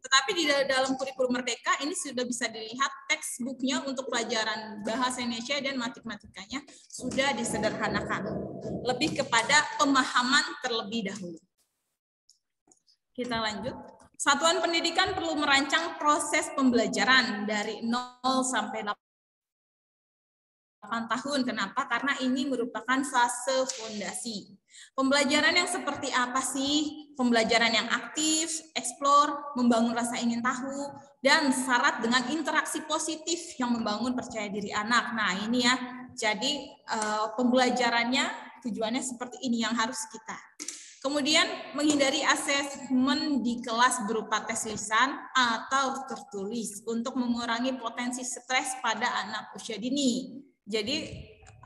Tetapi di dalam kurikulum merdeka ini sudah bisa dilihat textbooknya untuk pelajaran bahasa Indonesia dan matematikanya sudah disederhanakan. Lebih kepada pemahaman terlebih dahulu. Kita lanjut. Satuan pendidikan perlu merancang proses pembelajaran dari 0 sampai 8 tahun. Kenapa? Karena ini merupakan fase fondasi. Pembelajaran yang seperti apa sih? Pembelajaran yang aktif, eksplor, membangun rasa ingin tahu, dan syarat dengan interaksi positif yang membangun percaya diri anak. Nah ini ya, jadi eh, pembelajarannya tujuannya seperti ini yang harus kita Kemudian menghindari asesmen di kelas berupa tes lisan atau tertulis untuk mengurangi potensi stres pada anak usia dini. Jadi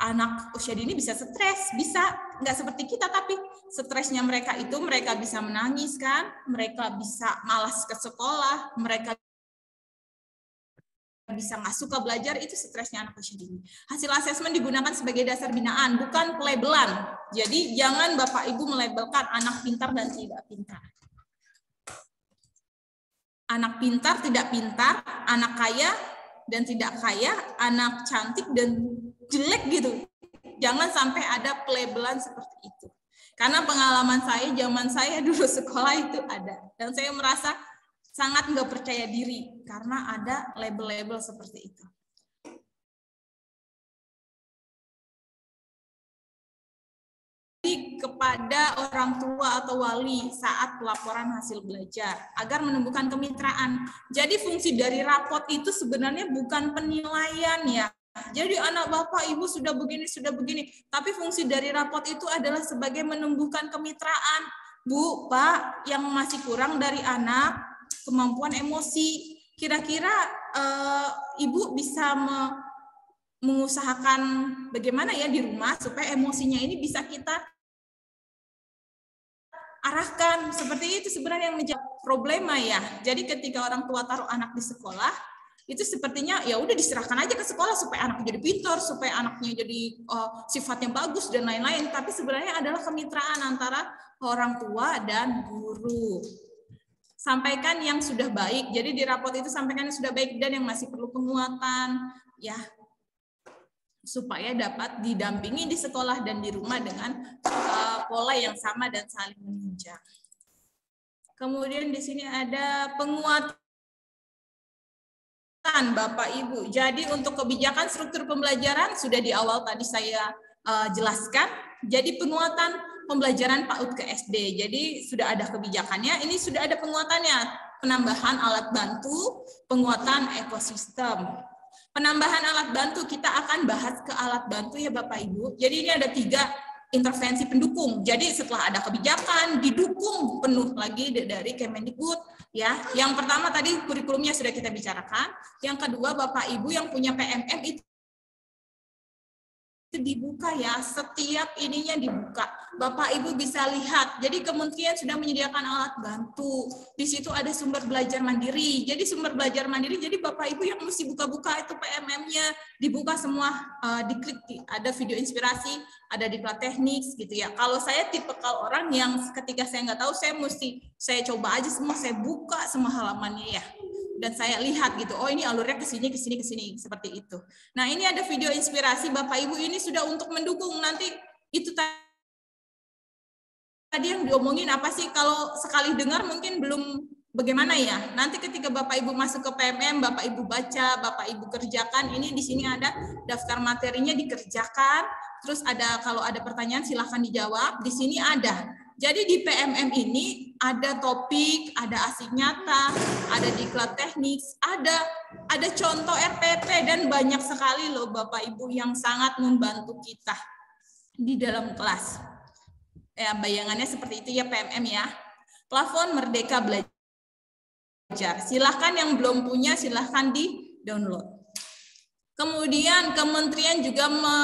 anak usia dini bisa stres, bisa nggak seperti kita tapi stresnya mereka itu mereka bisa menangis kan, mereka bisa malas ke sekolah, mereka bisa nggak suka belajar itu stresnya anak usia dini. Hasil asesmen digunakan sebagai dasar binaan, bukan pelabelan. Jadi jangan Bapak Ibu melabelkan anak pintar dan tidak pintar. Anak pintar tidak pintar, anak kaya dan tidak kaya, anak cantik dan jelek gitu. Jangan sampai ada pelabelan seperti itu. Karena pengalaman saya zaman saya dulu (laughs) sekolah itu ada dan saya merasa sangat nggak percaya diri karena ada label-label seperti itu. kepada orang tua atau wali saat pelaporan hasil belajar agar menumbuhkan kemitraan. Jadi fungsi dari rapot itu sebenarnya bukan penilaian ya. Jadi anak bapak ibu sudah begini sudah begini, tapi fungsi dari rapot itu adalah sebagai menumbuhkan kemitraan. Bu, Pak, yang masih kurang dari anak kemampuan emosi. Kira-kira uh, ibu bisa me mengusahakan bagaimana ya di rumah supaya emosinya ini bisa kita arahkan seperti itu sebenarnya yang menjadi problema ya. Jadi ketika orang tua taruh anak di sekolah itu sepertinya ya udah diserahkan aja ke sekolah supaya anak jadi pintar, supaya anaknya jadi uh, sifatnya bagus dan lain-lain. Tapi sebenarnya adalah kemitraan antara orang tua dan guru sampaikan yang sudah baik. Jadi di rapot itu sampaikan yang sudah baik dan yang masih perlu penguatan, ya supaya dapat didampingi di sekolah dan di rumah dengan uh, pola yang sama dan saling menunjang. Kemudian di sini ada penguatan Bapak Ibu. Jadi untuk kebijakan struktur pembelajaran sudah di awal tadi saya uh, jelaskan. Jadi penguatan pembelajaran PAUD ke SD. Jadi sudah ada kebijakannya, ini sudah ada penguatannya, penambahan alat bantu, penguatan ekosistem. Penambahan alat bantu kita akan bahas ke alat bantu ya Bapak Ibu. Jadi ini ada tiga intervensi pendukung. Jadi setelah ada kebijakan didukung penuh lagi dari Kemendikbud ya. Yang pertama tadi kurikulumnya sudah kita bicarakan. Yang kedua Bapak Ibu yang punya PMM itu itu dibuka ya, setiap ininya dibuka. Bapak Ibu bisa lihat. Jadi kementerian sudah menyediakan alat bantu. Di situ ada sumber belajar mandiri. Jadi sumber belajar mandiri, jadi Bapak Ibu yang mesti buka-buka itu PMM-nya dibuka semua uh, diklik ada video inspirasi, ada diklat teknik gitu ya. Kalau saya tipe kalau orang yang ketika saya nggak tahu saya mesti saya coba aja semua saya buka semua halamannya ya dan saya lihat gitu, oh ini alurnya ke sini ke sini ke sini seperti itu. Nah, ini ada video inspirasi Bapak Ibu ini sudah untuk mendukung nanti itu tadi yang diomongin apa sih kalau sekali dengar mungkin belum bagaimana ya nanti ketika bapak ibu masuk ke PMM bapak ibu baca bapak ibu kerjakan ini di sini ada daftar materinya dikerjakan terus ada kalau ada pertanyaan silahkan dijawab di sini ada jadi di PMM ini ada topik, ada asik nyata, ada diklat teknis, ada ada contoh RPP dan banyak sekali loh Bapak Ibu yang sangat membantu kita di dalam kelas. Ya, bayangannya seperti itu ya PMM ya. Plafon Merdeka Belajar. Silahkan yang belum punya silahkan di download. Kemudian kementerian juga me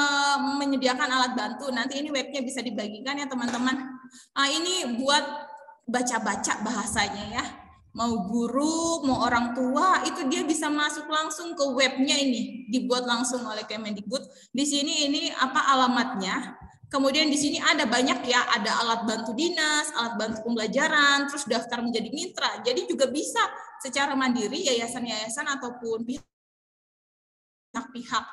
menyediakan alat bantu. Nanti ini webnya bisa dibagikan ya teman-teman. Nah, ini buat baca-baca bahasanya ya. Mau guru, mau orang tua, itu dia bisa masuk langsung ke webnya ini. Dibuat langsung oleh Kemendikbud. Di sini ini apa alamatnya. Kemudian di sini ada banyak ya, ada alat bantu dinas, alat bantu pembelajaran, terus daftar menjadi mitra. Jadi juga bisa secara mandiri yayasan-yayasan ataupun pihak-pihak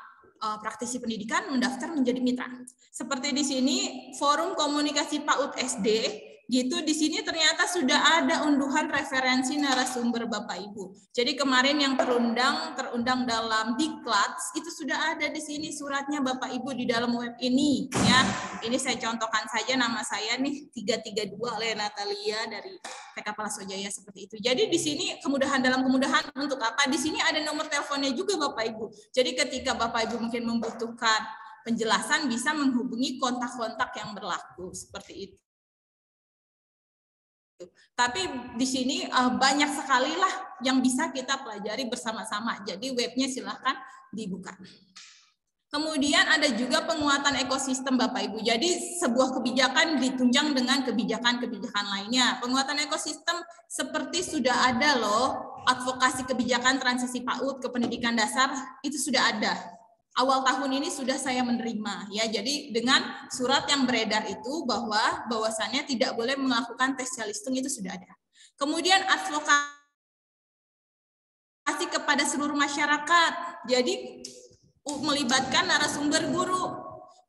eh, praktisi pendidikan mendaftar menjadi mitra. Seperti di sini forum komunikasi PAUD SD gitu di sini ternyata sudah ada unduhan referensi narasumber Bapak Ibu. Jadi kemarin yang terundang terundang dalam diklat itu sudah ada di sini suratnya Bapak Ibu di dalam web ini ya. Ini saya contohkan saja nama saya nih 332 oleh Natalia dari PK Palasojaya seperti itu. Jadi di sini kemudahan dalam kemudahan untuk apa? Di sini ada nomor teleponnya juga Bapak Ibu. Jadi ketika Bapak Ibu mungkin membutuhkan penjelasan bisa menghubungi kontak-kontak yang berlaku seperti itu. Tapi di sini eh, banyak sekali lah yang bisa kita pelajari bersama-sama. Jadi webnya silahkan dibuka. Kemudian ada juga penguatan ekosistem Bapak Ibu. Jadi sebuah kebijakan ditunjang dengan kebijakan-kebijakan lainnya. Penguatan ekosistem seperti sudah ada loh advokasi kebijakan transisi PAUD ke pendidikan dasar itu sudah ada awal tahun ini sudah saya menerima ya. Jadi dengan surat yang beredar itu bahwa bahwasannya tidak boleh melakukan tes calistung itu sudah ada. Kemudian advokasi kepada seluruh masyarakat. Jadi melibatkan narasumber guru.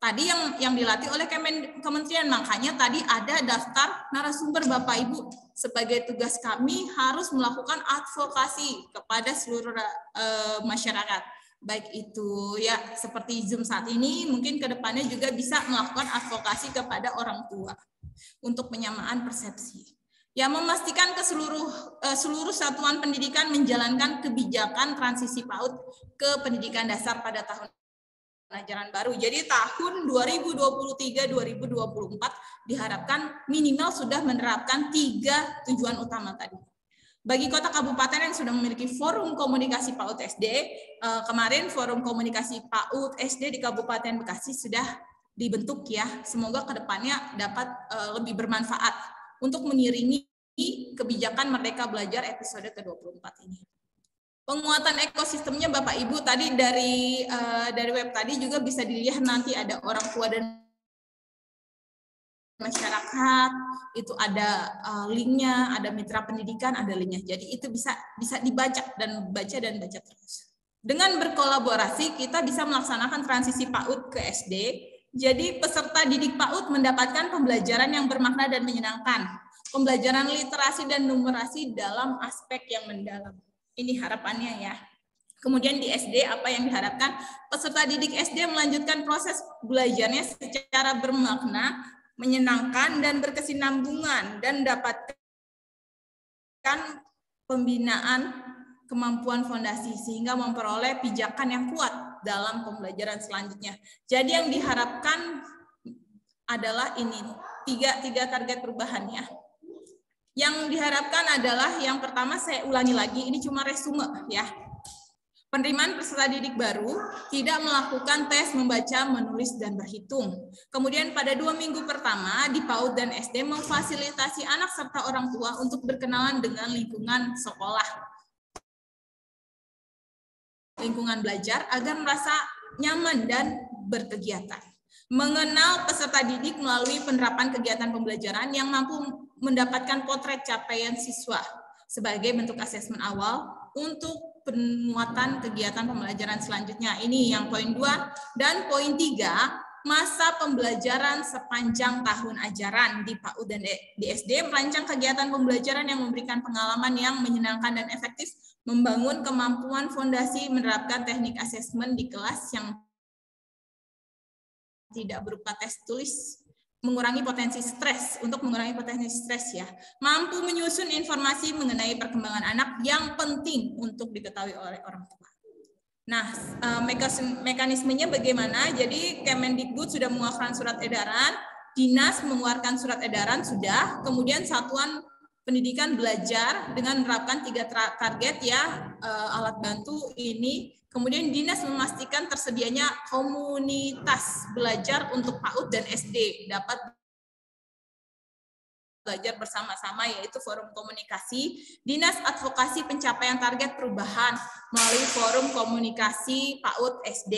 Tadi yang yang dilatih oleh kemen, kementerian makanya tadi ada daftar narasumber Bapak Ibu sebagai tugas kami harus melakukan advokasi kepada seluruh e, masyarakat baik itu ya seperti Zoom saat ini mungkin ke depannya juga bisa melakukan advokasi kepada orang tua untuk penyamaan persepsi. Ya memastikan ke seluruh eh, seluruh satuan pendidikan menjalankan kebijakan transisi PAUD ke pendidikan dasar pada tahun ajaran baru. Jadi tahun 2023-2024 diharapkan minimal sudah menerapkan tiga tujuan utama tadi. Bagi kota kabupaten yang sudah memiliki forum komunikasi PAUD SD, eh, kemarin forum komunikasi PAUD SD di Kabupaten Bekasi sudah dibentuk ya. Semoga kedepannya dapat eh, lebih bermanfaat untuk mengiringi kebijakan Merdeka Belajar episode ke-24 ini. Penguatan ekosistemnya Bapak Ibu tadi dari eh, dari web tadi juga bisa dilihat nanti ada orang tua dan masyarakat itu ada uh, linknya ada mitra pendidikan ada linknya jadi itu bisa bisa dibaca dan baca dan baca terus dengan berkolaborasi kita bisa melaksanakan transisi PAUD ke SD jadi peserta didik PAUD mendapatkan pembelajaran yang bermakna dan menyenangkan pembelajaran literasi dan numerasi dalam aspek yang mendalam ini harapannya ya Kemudian di SD apa yang diharapkan peserta didik SD melanjutkan proses belajarnya secara bermakna menyenangkan dan berkesinambungan dan dapatkan pembinaan kemampuan fondasi sehingga memperoleh pijakan yang kuat dalam pembelajaran selanjutnya. Jadi yang diharapkan adalah ini tiga tiga target perubahannya. Yang diharapkan adalah yang pertama saya ulangi lagi ini cuma resume ya Penerimaan peserta didik baru tidak melakukan tes membaca, menulis, dan berhitung. Kemudian pada dua minggu pertama, di PAUD dan SD memfasilitasi anak serta orang tua untuk berkenalan dengan lingkungan sekolah. Lingkungan belajar agar merasa nyaman dan berkegiatan. Mengenal peserta didik melalui penerapan kegiatan pembelajaran yang mampu mendapatkan potret capaian siswa sebagai bentuk asesmen awal untuk penguatan kegiatan pembelajaran selanjutnya. Ini yang poin dua dan poin tiga masa pembelajaran sepanjang tahun ajaran di PAUD dan e, di SD merancang kegiatan pembelajaran yang memberikan pengalaman yang menyenangkan dan efektif membangun kemampuan fondasi menerapkan teknik asesmen di kelas yang tidak berupa tes tulis mengurangi potensi stres, untuk mengurangi potensi stres ya, mampu menyusun informasi mengenai perkembangan anak yang penting untuk diketahui oleh orang tua. Nah, eh, mekanismenya bagaimana? Jadi Kemendikbud sudah mengeluarkan surat edaran, dinas mengeluarkan surat edaran sudah, kemudian satuan pendidikan belajar dengan menerapkan tiga target ya eh, alat bantu ini. Kemudian dinas memastikan tersedianya komunitas belajar untuk PAUD dan SD dapat belajar bersama-sama yaitu forum komunikasi dinas advokasi pencapaian target perubahan melalui forum komunikasi PAUD SD.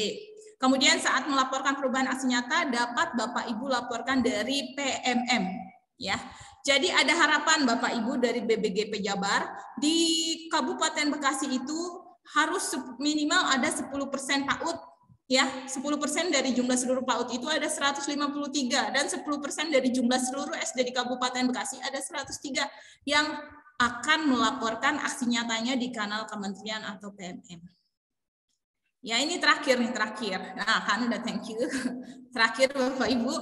Kemudian saat melaporkan perubahan aksi nyata dapat Bapak Ibu laporkan dari PMM ya. Jadi ada harapan Bapak Ibu dari BBGP Jabar di Kabupaten Bekasi itu harus minimal ada 10% PAUD ya 10% dari jumlah seluruh PAUD itu ada 153 dan 10% dari jumlah seluruh SD di Kabupaten Bekasi ada 103 yang akan melaporkan aksi nyatanya di kanal kementerian atau PMM. Ya ini terakhir nih terakhir. Nah kan udah thank you. (laughs) Terakhir Bapak Ibu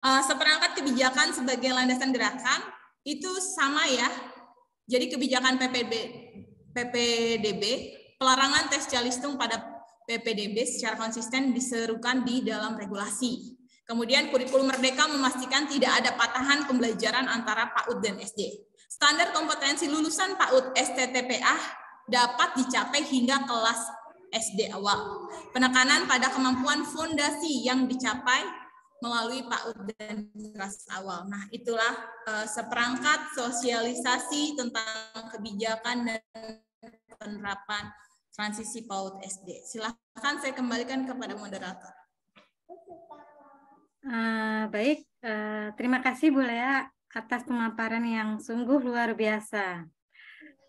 Eh, seperangkat kebijakan sebagai landasan gerakan itu sama ya. Jadi kebijakan PPB, PPDB, pelarangan tes calistung pada PPDB secara konsisten diserukan di dalam regulasi. Kemudian kurikulum merdeka memastikan tidak ada patahan pembelajaran antara PAUD dan SD. Standar kompetensi lulusan PAUD STTPA dapat dicapai hingga kelas SD awal. Penekanan pada kemampuan fondasi yang dicapai melalui PAUD dan kelas awal. Nah, itulah uh, seperangkat sosialisasi tentang kebijakan dan penerapan transisi PAUD SD. Silahkan saya kembalikan kepada moderator. Uh, baik, uh, terima kasih Bu Lea atas pemaparan yang sungguh luar biasa.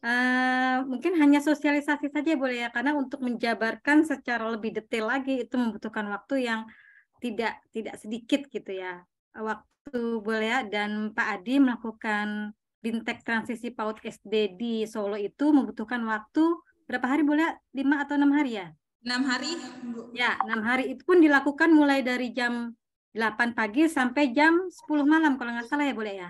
Uh, mungkin hanya sosialisasi saja boleh ya karena untuk menjabarkan secara lebih detail lagi itu membutuhkan waktu yang tidak tidak sedikit gitu ya eh, waktu boleh ya dan Pak Adi melakukan bintek transisi PAUD SD di Solo itu membutuhkan waktu berapa hari boleh ya? lima atau enam hari ya? Enam hari, Bu. Ya, enam hari itu pun dilakukan mulai dari jam 8 pagi sampai jam 10 malam kalau nggak salah ya boleh ya?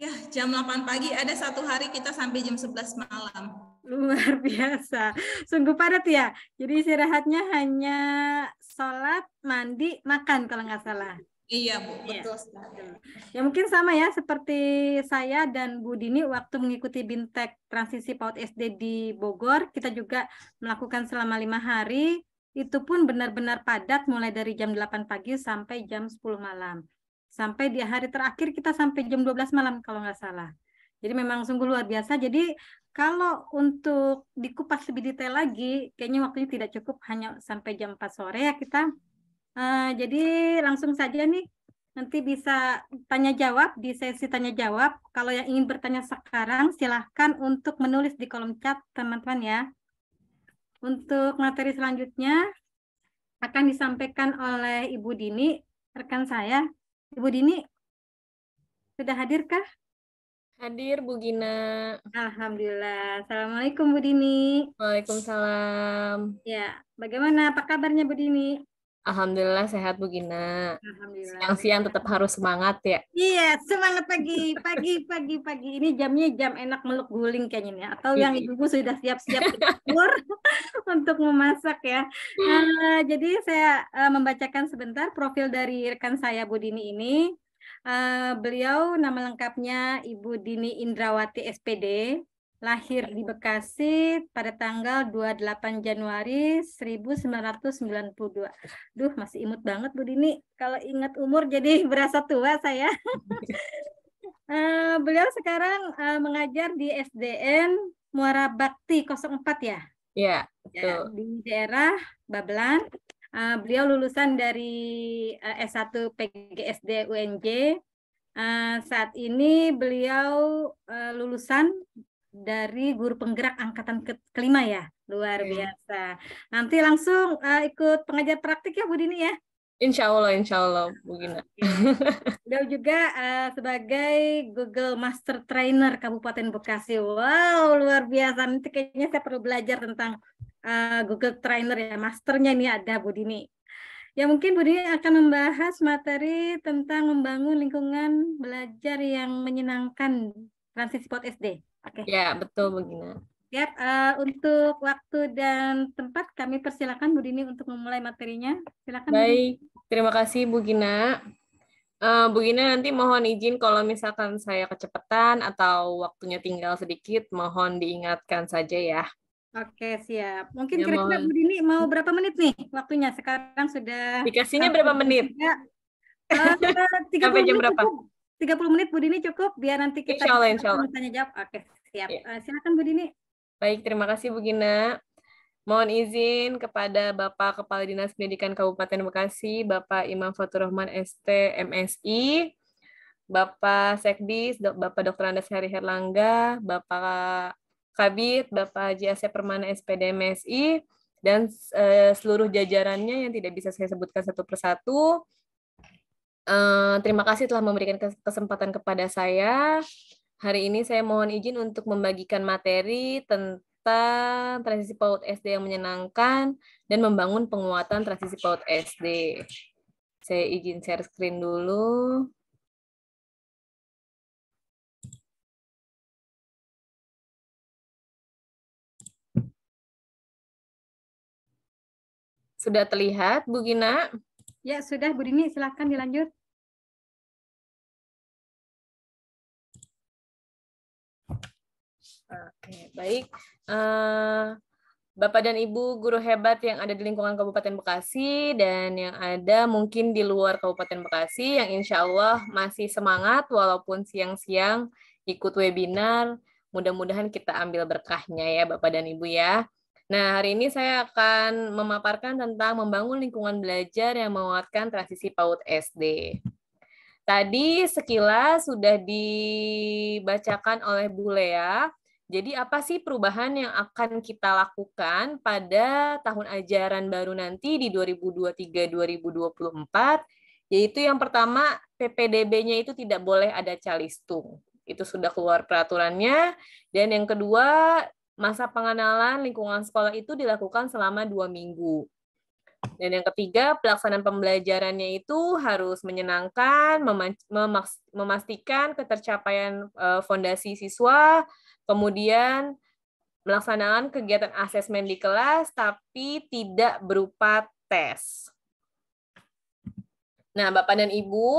Ya, jam 8 pagi ada satu hari kita sampai jam 11 malam luar (laughs) biasa sungguh padat ya jadi istirahatnya hanya sholat mandi makan kalau nggak salah Iya Bu, iya. betul Ya mungkin sama ya seperti saya dan Bu Dini waktu mengikuti Bintek Transisi PAUD SD di Bogor, kita juga melakukan selama lima hari, itu pun benar-benar padat mulai dari jam 8 pagi sampai jam 10 malam. Sampai di hari terakhir kita sampai jam 12 malam kalau nggak salah. Jadi memang sungguh luar biasa. Jadi kalau untuk dikupas lebih detail lagi, kayaknya waktunya tidak cukup hanya sampai jam 4 sore ya kita. Uh, jadi langsung saja nih nanti bisa tanya jawab di sesi tanya jawab. Kalau yang ingin bertanya sekarang, silahkan untuk menulis di kolom chat teman-teman ya. Untuk materi selanjutnya akan disampaikan oleh Ibu Dini, rekan saya. Ibu Dini, sudah hadirkah? Hadir Bu Gina. Alhamdulillah. Assalamualaikum Bu Dini. Waalaikumsalam. Ya, bagaimana apa kabarnya Bu Dini? Alhamdulillah sehat Bu Gina. Alhamdulillah. Siang-siang tetap harus semangat ya. Iya, semangat pagi, pagi, pagi, pagi. Ini jamnya jam enak meluk guling kayaknya nih. Ya. Atau yang iya. ibuku sudah siap-siap dapur (laughs) untuk memasak ya. Nah, jadi saya eh, membacakan sebentar profil dari rekan saya Bu Dini ini Uh, beliau nama lengkapnya Ibu Dini Indrawati SPD, lahir di Bekasi pada tanggal 28 Januari 1992. Duh, masih imut banget Bu Dini. Kalau ingat umur jadi (laughs) berasa tua saya. uh, (laughs) beliau sekarang uh, mengajar di SDN Muara Bakti 04 ya? Iya, yeah, Ya, di daerah Babelan, Uh, beliau lulusan dari uh, eh, S1 PGSD UNJ. Uh, eh, saat ini beliau uh, lulusan dari guru penggerak angkatan ke kelima ya. Luar okay. biasa. Nanti langsung uh, ikut pengajar praktik ya Bu Dini ya. Insya Allah, insya Allah, Bu Gina. Beliau juga uh, sebagai Google Master Trainer Kabupaten Bekasi. Wow, luar biasa. Nanti kayaknya saya perlu belajar tentang Eh, Google Trainer ya, masternya ini ada Bu Dini. Ya mungkin Bu Dini akan membahas materi tentang membangun lingkungan belajar yang menyenangkan transisi pot SD. Oke. Okay. Ya betul Bu Ya Uh, untuk waktu dan tempat kami persilakan Bu Dini untuk memulai materinya. Silakan. Baik. Terima kasih Bu Gina. Uh, Bu Gina nanti mohon izin kalau misalkan saya kecepatan atau waktunya tinggal sedikit, mohon diingatkan saja ya. Oke, siap. Mungkin ya, kira-kira Bu Dini mau berapa menit nih waktunya? Sekarang sudah... Dikasihnya berapa menit? Tiga eh, (laughs) puluh. Sampai jam menit berapa? Cukup. 30 menit Bu Dini cukup, biar nanti kita insya Allah, insya Allah. tanya jawab. Oke, siap. Ya. Uh, silakan Bu Dini. Baik, terima kasih Bu Gina. Mohon izin kepada Bapak Kepala Dinas Pendidikan Kabupaten Bekasi, Bapak Imam Fatur Rahman ST MSI, Bapak Sekdis, Bapak Dr. Andes Hari Herlangga, Bapak Kabit, Bapak Haji Asep Permana SPD MSI, dan eh, seluruh jajarannya yang tidak bisa saya sebutkan satu persatu. Eh, terima kasih telah memberikan kesempatan kepada saya. Hari ini saya mohon izin untuk membagikan materi tentang transisi PAUD SD yang menyenangkan dan membangun penguatan transisi PAUD SD. Saya izin share screen dulu. Sudah terlihat, Bu Gina? Ya, sudah. Bu Dini, silahkan dilanjut. Oke, baik. Uh, Bapak dan Ibu guru hebat yang ada di lingkungan Kabupaten Bekasi dan yang ada mungkin di luar Kabupaten Bekasi yang insya Allah masih semangat walaupun siang-siang ikut webinar. Mudah-mudahan kita ambil berkahnya ya Bapak dan Ibu ya. Nah, hari ini saya akan memaparkan tentang membangun lingkungan belajar yang menguatkan transisi PAUD SD. Tadi sekilas sudah dibacakan oleh Bu Lea. Jadi apa sih perubahan yang akan kita lakukan pada tahun ajaran baru nanti di 2023-2024? yaitu yang pertama PPDB-nya itu tidak boleh ada calistung. Itu sudah keluar peraturannya dan yang kedua Masa pengenalan lingkungan sekolah itu dilakukan selama dua minggu. Dan yang ketiga, pelaksanaan pembelajarannya itu harus menyenangkan, memastikan ketercapaian eh, fondasi siswa, kemudian melaksanakan kegiatan asesmen di kelas, tapi tidak berupa tes. Nah, Bapak dan Ibu,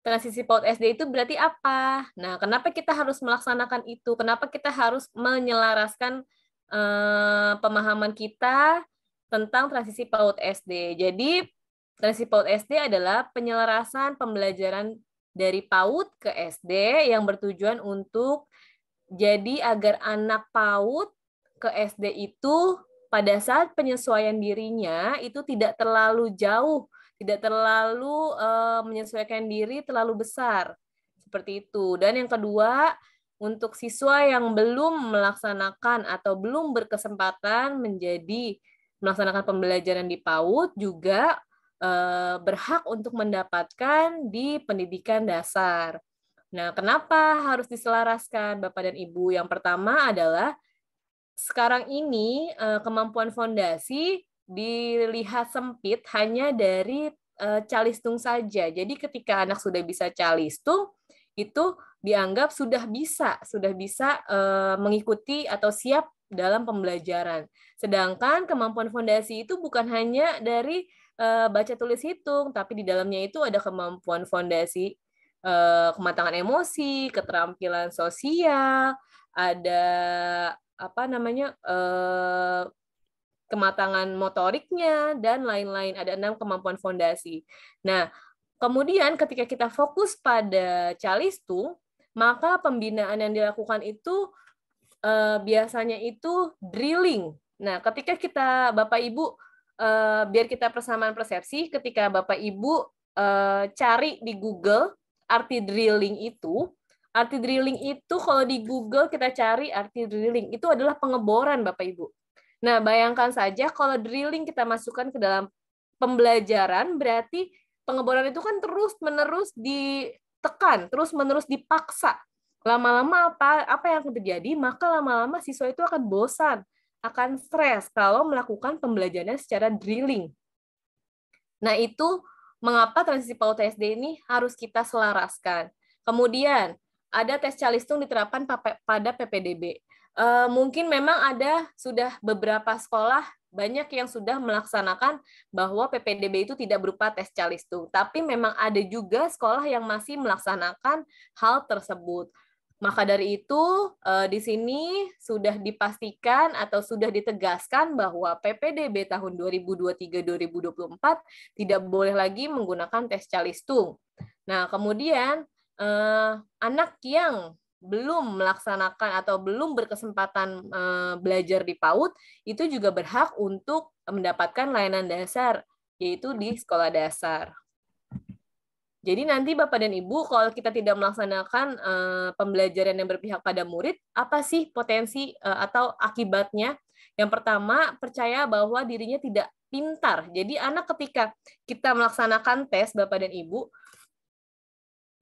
transisi PAUD SD itu berarti apa? Nah, kenapa kita harus melaksanakan itu? Kenapa kita harus menyelaraskan eh, pemahaman kita tentang transisi PAUD SD? Jadi, transisi PAUD SD adalah penyelarasan pembelajaran dari PAUD ke SD yang bertujuan untuk jadi agar anak PAUD ke SD itu pada saat penyesuaian dirinya itu tidak terlalu jauh tidak terlalu uh, menyesuaikan diri terlalu besar seperti itu. Dan yang kedua, untuk siswa yang belum melaksanakan atau belum berkesempatan menjadi melaksanakan pembelajaran di PAUD juga eh, berhak untuk mendapatkan di pendidikan dasar. Nah, kenapa harus diselaraskan Bapak dan Ibu? Yang pertama adalah sekarang ini eh, kemampuan fondasi dilihat sempit hanya dari eh, calistung saja. Jadi ketika anak sudah bisa calistung, itu dianggap sudah bisa, sudah bisa eh, mengikuti atau siap dalam pembelajaran. Sedangkan kemampuan fondasi itu bukan hanya dari eh, baca tulis hitung, tapi di dalamnya itu ada kemampuan fondasi kematangan emosi, keterampilan sosial, ada apa namanya kematangan motoriknya, dan lain-lain. Ada enam kemampuan fondasi. Nah, kemudian ketika kita fokus pada calistu, maka pembinaan yang dilakukan itu eh, biasanya itu drilling. Nah, ketika kita Bapak Ibu eh, biar kita persamaan persepsi, ketika Bapak Ibu eh, cari di Google arti drilling itu, arti drilling itu kalau di Google kita cari arti drilling itu adalah pengeboran Bapak Ibu. Nah, bayangkan saja kalau drilling kita masukkan ke dalam pembelajaran, berarti pengeboran itu kan terus-menerus ditekan, terus-menerus dipaksa. Lama-lama apa apa yang terjadi? Maka lama-lama siswa itu akan bosan, akan stres kalau melakukan pembelajarannya secara drilling. Nah, itu mengapa transisi PAUD SD ini harus kita selaraskan. Kemudian, ada tes calistung diterapkan pada PPDB uh, mungkin memang ada sudah beberapa sekolah banyak yang sudah melaksanakan bahwa PPDB itu tidak berupa tes calistung tapi memang ada juga sekolah yang masih melaksanakan hal tersebut. Maka dari itu, eh, di sini sudah dipastikan atau sudah ditegaskan bahwa PPDB tahun 2023-2024 tidak boleh lagi menggunakan tes calistung. Nah, kemudian eh, anak yang belum melaksanakan atau belum berkesempatan eh, belajar di PAUD itu juga berhak untuk mendapatkan layanan dasar yaitu di sekolah dasar. Jadi nanti Bapak dan Ibu kalau kita tidak melaksanakan eh, pembelajaran yang berpihak pada murid, apa sih potensi eh, atau akibatnya? Yang pertama, percaya bahwa dirinya tidak pintar. Jadi anak ketika kita melaksanakan tes Bapak dan Ibu,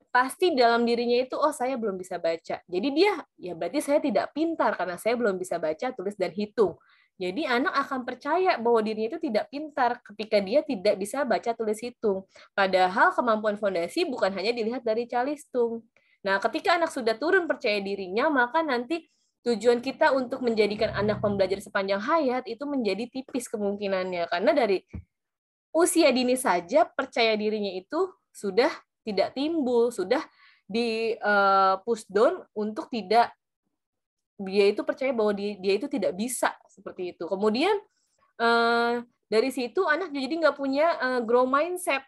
pasti dalam dirinya itu oh saya belum bisa baca. Jadi dia ya berarti saya tidak pintar karena saya belum bisa baca, tulis dan hitung. Jadi anak akan percaya bahwa dirinya itu tidak pintar ketika dia tidak bisa baca tulis hitung. Padahal kemampuan fondasi bukan hanya dilihat dari calistung. Nah, ketika anak sudah turun percaya dirinya, maka nanti tujuan kita untuk menjadikan anak pembelajar sepanjang hayat itu menjadi tipis kemungkinannya karena dari usia dini saja percaya dirinya itu sudah tidak timbul, sudah di uh, push down untuk tidak dia itu percaya bahwa dia, dia itu tidak bisa seperti itu. Kemudian uh, dari situ anak jadi nggak punya uh, grow mindset.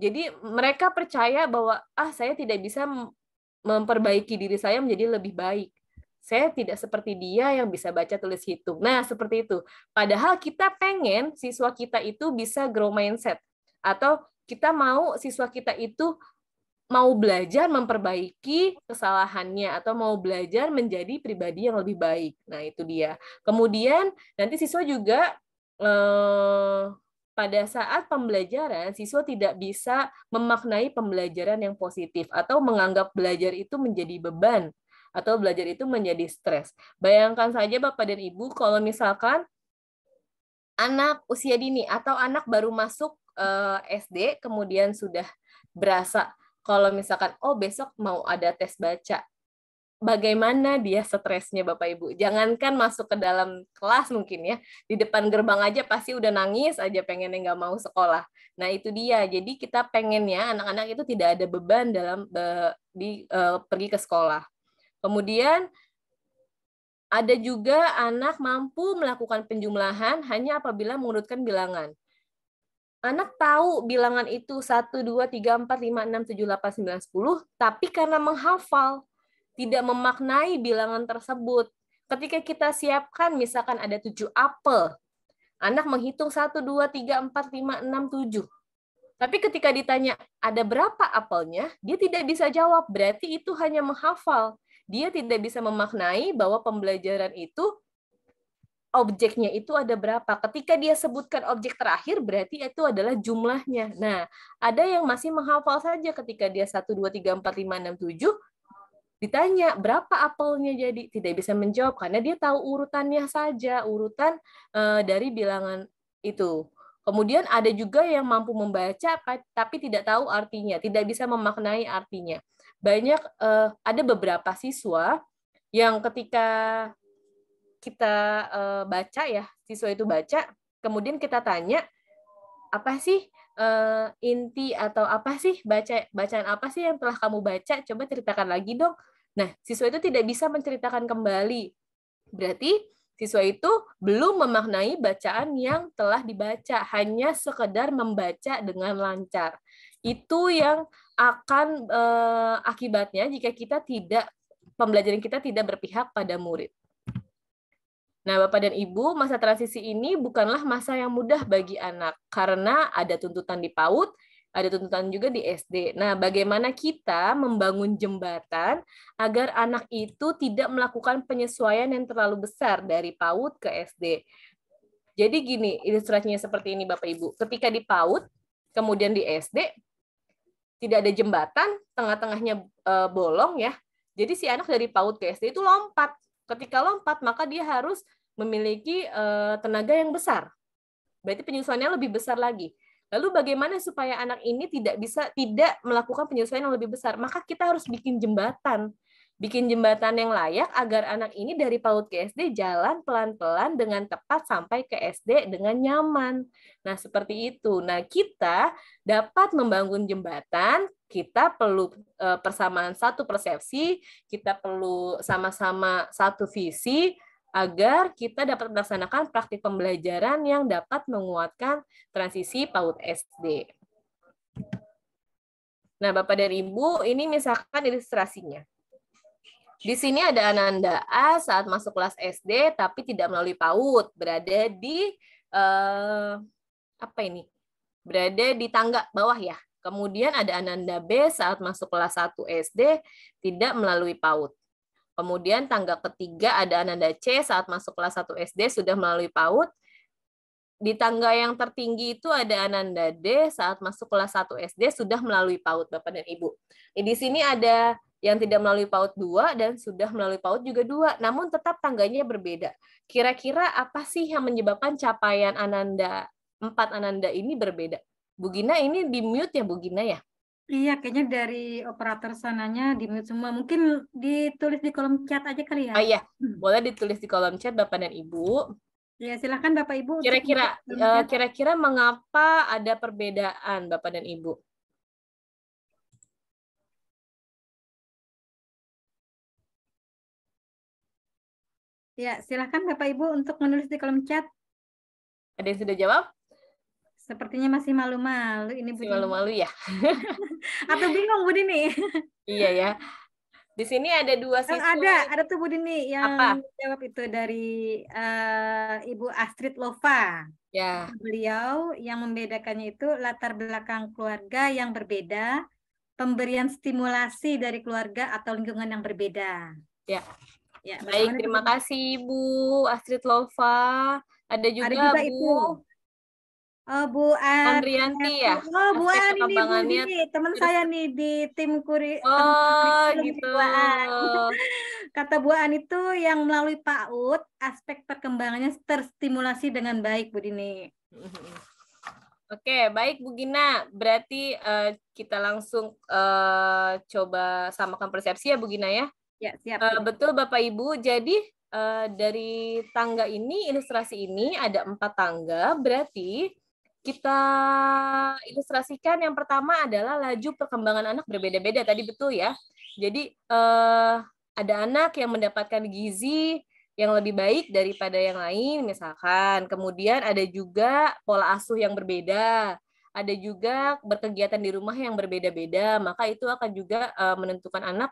Jadi mereka percaya bahwa ah saya tidak bisa memperbaiki diri saya menjadi lebih baik. Saya tidak seperti dia yang bisa baca tulis hitung. Nah, seperti itu. Padahal kita pengen siswa kita itu bisa grow mindset atau kita mau siswa kita itu mau belajar memperbaiki kesalahannya atau mau belajar menjadi pribadi yang lebih baik. Nah, itu dia. Kemudian nanti siswa juga eh, pada saat pembelajaran siswa tidak bisa memaknai pembelajaran yang positif atau menganggap belajar itu menjadi beban atau belajar itu menjadi stres. Bayangkan saja Bapak dan Ibu kalau misalkan anak usia dini atau anak baru masuk uh, eh, SD kemudian sudah berasa kalau misalkan oh besok mau ada tes baca bagaimana dia stresnya Bapak Ibu. Jangankan masuk ke dalam kelas mungkin ya, di depan gerbang aja pasti udah nangis aja pengennya nggak mau sekolah. Nah itu dia, jadi kita pengennya anak-anak itu tidak ada beban dalam di uh, pergi ke sekolah. Kemudian ada juga anak mampu melakukan penjumlahan hanya apabila mengurutkan bilangan. Anak tahu bilangan itu 1, 2, 3, 4, 5, 6, 7, 8, 9, 10, tapi karena menghafal, tidak memaknai bilangan tersebut. Ketika kita siapkan, misalkan ada 7 apel, anak menghitung 1, 2, 3, 4, 5, 6, 7. Tapi ketika ditanya ada berapa apelnya, dia tidak bisa jawab, berarti itu hanya menghafal. Dia tidak bisa memaknai bahwa pembelajaran itu objeknya itu ada berapa. Ketika dia sebutkan objek terakhir, berarti itu adalah jumlahnya. Nah, ada yang masih menghafal saja ketika dia 1, 2, 3, 4, 5, 6, 7, ditanya berapa apelnya jadi. Tidak bisa menjawab, karena dia tahu urutannya saja, urutan eh, dari bilangan itu. Kemudian ada juga yang mampu membaca tapi tidak tahu artinya, tidak bisa memaknai artinya. Banyak eh, ada beberapa siswa yang ketika kita uh, baca ya, siswa itu baca, kemudian kita tanya apa sih uh, inti atau apa sih baca bacaan apa sih yang telah kamu baca? Coba ceritakan lagi dong. Nah, siswa itu tidak bisa menceritakan kembali. Berarti siswa itu belum memaknai bacaan yang telah dibaca, hanya sekedar membaca dengan lancar. Itu yang akan uh, akibatnya jika kita tidak pembelajaran kita tidak berpihak pada murid. Nah, Bapak dan Ibu, masa transisi ini bukanlah masa yang mudah bagi anak karena ada tuntutan di PAUD, ada tuntutan juga di SD. Nah, bagaimana kita membangun jembatan agar anak itu tidak melakukan penyesuaian yang terlalu besar dari PAUD ke SD? Jadi gini, ilustrasinya seperti ini Bapak Ibu. Ketika di PAUD, kemudian di SD, tidak ada jembatan, tengah-tengahnya e, bolong ya. Jadi si anak dari PAUD ke SD itu lompat Ketika lompat, maka dia harus memiliki eh, tenaga yang besar. Berarti penyesuaiannya lebih besar lagi. Lalu bagaimana supaya anak ini tidak bisa tidak melakukan penyesuaian yang lebih besar? Maka kita harus bikin jembatan. Bikin jembatan yang layak agar anak ini dari PAUD ke SD jalan pelan-pelan dengan tepat sampai ke SD dengan nyaman. Nah, seperti itu. Nah, kita dapat membangun jembatan kita perlu eh, persamaan satu persepsi, kita perlu sama-sama satu visi agar kita dapat melaksanakan praktik pembelajaran yang dapat menguatkan transisi PAUD SD. Nah, Bapak dan Ibu, ini misalkan ilustrasinya. Di sini ada Ananda A saat masuk kelas SD tapi tidak melalui PAUD, berada di eh, apa ini? Berada di tangga bawah ya, Kemudian ada Ananda B saat masuk kelas 1 SD tidak melalui PAUD. Kemudian tanggal ketiga ada Ananda C saat masuk kelas 1 SD sudah melalui PAUD. Di tangga yang tertinggi itu ada Ananda D saat masuk kelas 1 SD sudah melalui PAUD Bapak dan Ibu. Di sini ada yang tidak melalui PAUD 2 dan sudah melalui PAUD juga 2, namun tetap tangganya berbeda. Kira-kira apa sih yang menyebabkan capaian Ananda, 4 Ananda ini berbeda? Bu Gina ini di mute ya Bu Gina ya? Iya, kayaknya dari operator sananya di mute semua. Mungkin ditulis di kolom chat aja kali ya. Oh iya, boleh ditulis di kolom chat Bapak dan Ibu. Iya, silahkan Bapak Ibu. Kira-kira kira eh, kira-kira mengapa ada perbedaan Bapak dan Ibu? Ya, silahkan Bapak Ibu untuk menulis di kolom chat. Ada yang sudah jawab? Sepertinya masih malu-malu ini Budi. Malu-malu ya. Atau (laughs) bingung Budi nih. iya ya. Di sini ada dua siswa. Yang ada, ada tuh Bu Dini yang Apa? jawab itu dari uh, Ibu Astrid Lova. Ya. Beliau yang membedakannya itu latar belakang keluarga yang berbeda, pemberian stimulasi dari keluarga atau lingkungan yang berbeda. Ya. Ya, baik terima kasih Ibu Astrid Lova. Ada juga, ada juga Bu itu. Oh, Bu Andrianti ya? Oh, Bu Ani ini Bu teman saya nih di tim kuri. Oh, gitu. Bu (laughs) Kata Bu An itu yang melalui PAUD, aspek perkembangannya terstimulasi dengan baik, Bu Dini. Mm-hmm. Oke, baik Bu Gina. Berarti uh, kita langsung uh, coba samakan persepsi ya Bu Gina ya. Ya, siap. Uh, betul Bapak Ibu. Jadi uh, dari tangga ini, ilustrasi ini ada empat tangga, berarti kita ilustrasikan yang pertama adalah laju perkembangan anak berbeda-beda tadi betul ya. Jadi eh, ada anak yang mendapatkan gizi yang lebih baik daripada yang lain misalkan. Kemudian ada juga pola asuh yang berbeda. Ada juga berkegiatan di rumah yang berbeda-beda, maka itu akan juga eh, menentukan anak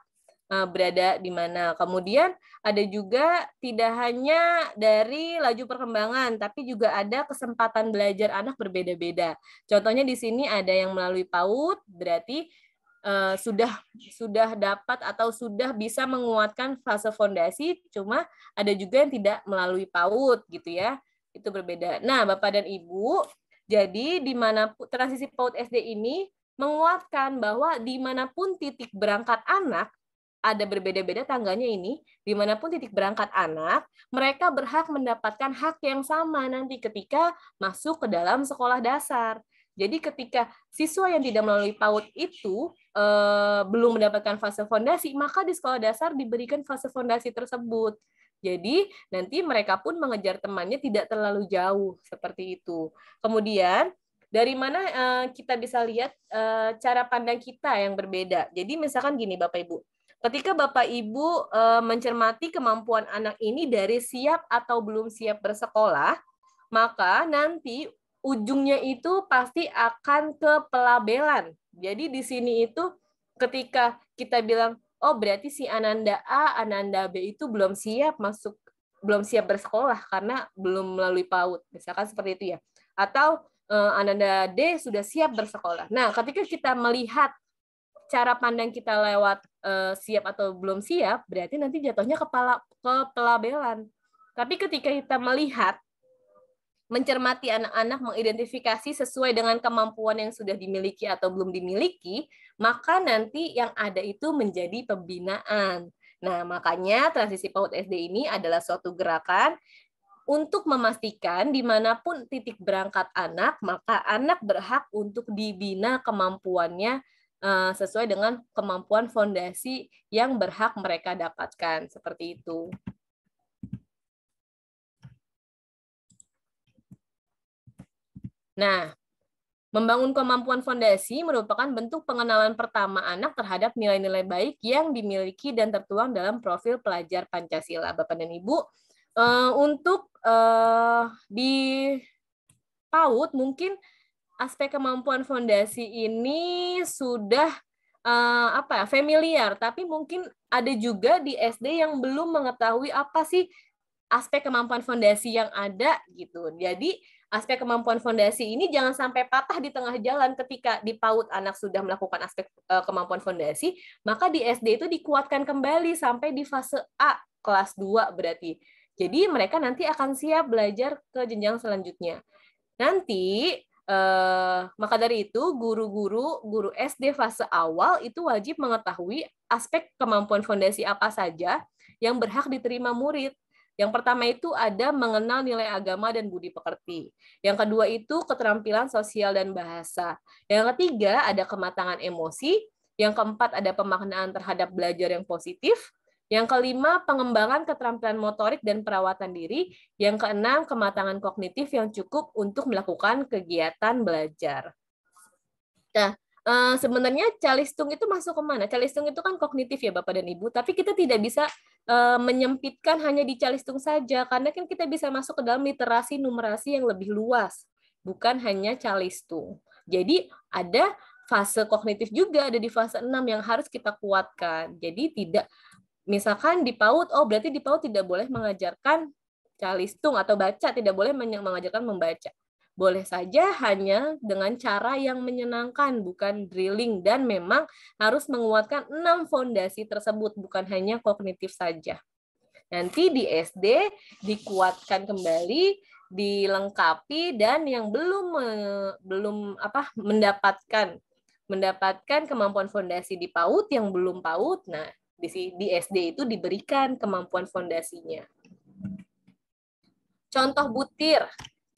Eh, berada di mana. Kemudian ada juga tidak hanya dari laju perkembangan, tapi juga ada kesempatan belajar anak berbeda-beda. Contohnya di sini ada yang melalui PAUD, berarti uh, sudah sudah dapat atau sudah bisa menguatkan fase fondasi, cuma ada juga yang tidak melalui PAUD gitu ya. Itu berbeda. Nah, Bapak dan Ibu, jadi di mana transisi PAUD SD ini menguatkan bahwa dimanapun titik berangkat anak, ada berbeda-beda tangganya ini, dimanapun titik berangkat anak, mereka berhak mendapatkan hak yang sama nanti ketika masuk ke dalam sekolah dasar. Jadi ketika siswa yang tidak melalui PAUD itu eh, belum mendapatkan fase fondasi, maka di sekolah dasar diberikan fase fondasi tersebut. Jadi nanti mereka pun mengejar temannya tidak terlalu jauh seperti itu. Kemudian dari mana eh, kita bisa lihat eh, cara pandang kita yang berbeda. Jadi misalkan gini Bapak Ibu, Ketika Bapak Ibu eh, mencermati kemampuan anak ini dari siap atau belum siap bersekolah, maka nanti ujungnya itu pasti akan ke pelabelan. Jadi di sini itu ketika kita bilang oh berarti si Ananda A, Ananda B itu belum siap masuk belum siap bersekolah karena belum melalui PAUD. Misalkan seperti itu ya. Atau eh, Ananda D sudah siap bersekolah. Nah, ketika kita melihat cara pandang kita lewat uh, siap atau belum siap, berarti nanti jatuhnya kepala ke pelabelan. Tapi ketika kita melihat, mencermati anak-anak mengidentifikasi sesuai dengan kemampuan yang sudah dimiliki atau belum dimiliki, maka nanti yang ada itu menjadi pembinaan. Nah, makanya transisi PAUD SD ini adalah suatu gerakan untuk memastikan dimanapun titik berangkat anak, maka anak berhak untuk dibina kemampuannya Eh, sesuai dengan kemampuan fondasi yang berhak mereka dapatkan seperti itu. Nah, Membangun kemampuan fondasi merupakan bentuk pengenalan pertama anak terhadap nilai-nilai baik yang dimiliki dan tertuang dalam profil pelajar Pancasila. Bapak dan Ibu, eh, untuk eh, di PAUD mungkin aspek kemampuan fondasi ini sudah uh, apa ya, familiar, tapi mungkin ada juga di SD yang belum mengetahui apa sih aspek kemampuan fondasi yang ada gitu. Jadi aspek kemampuan fondasi ini jangan sampai patah di tengah jalan ketika di PAUD anak sudah melakukan aspek uh, kemampuan fondasi, maka di SD itu dikuatkan kembali sampai di fase A kelas 2 berarti. Jadi mereka nanti akan siap belajar ke jenjang selanjutnya. Nanti Uh, maka dari itu, guru-guru, guru SD fase awal itu wajib mengetahui aspek kemampuan fondasi apa saja yang berhak diterima murid. Yang pertama itu ada mengenal nilai agama dan budi pekerti. Yang kedua itu keterampilan sosial dan bahasa. Yang ketiga ada kematangan emosi. Yang keempat ada pemaknaan terhadap belajar yang positif. Yang kelima, pengembangan keterampilan motorik dan perawatan diri. Yang keenam, kematangan kognitif yang cukup untuk melakukan kegiatan belajar. Nah, eh, sebenarnya calistung itu masuk kemana? Calistung itu kan kognitif ya Bapak dan Ibu, tapi kita tidak bisa eh, menyempitkan hanya di calistung saja, karena kan kita bisa masuk ke dalam literasi numerasi yang lebih luas, bukan hanya calistung. Jadi ada fase kognitif juga ada di fase 6 yang harus kita kuatkan. Jadi tidak misalkan di PAUD, oh berarti di PAUD tidak boleh mengajarkan calistung atau baca, tidak boleh mengajarkan membaca. Boleh saja hanya dengan cara yang menyenangkan, bukan drilling, dan memang harus menguatkan enam fondasi tersebut, bukan hanya kognitif saja. Nanti di SD dikuatkan kembali, dilengkapi, dan yang belum belum apa mendapatkan mendapatkan kemampuan fondasi di PAUD yang belum PAUD, nah di, di SD itu diberikan kemampuan fondasinya. Contoh butir,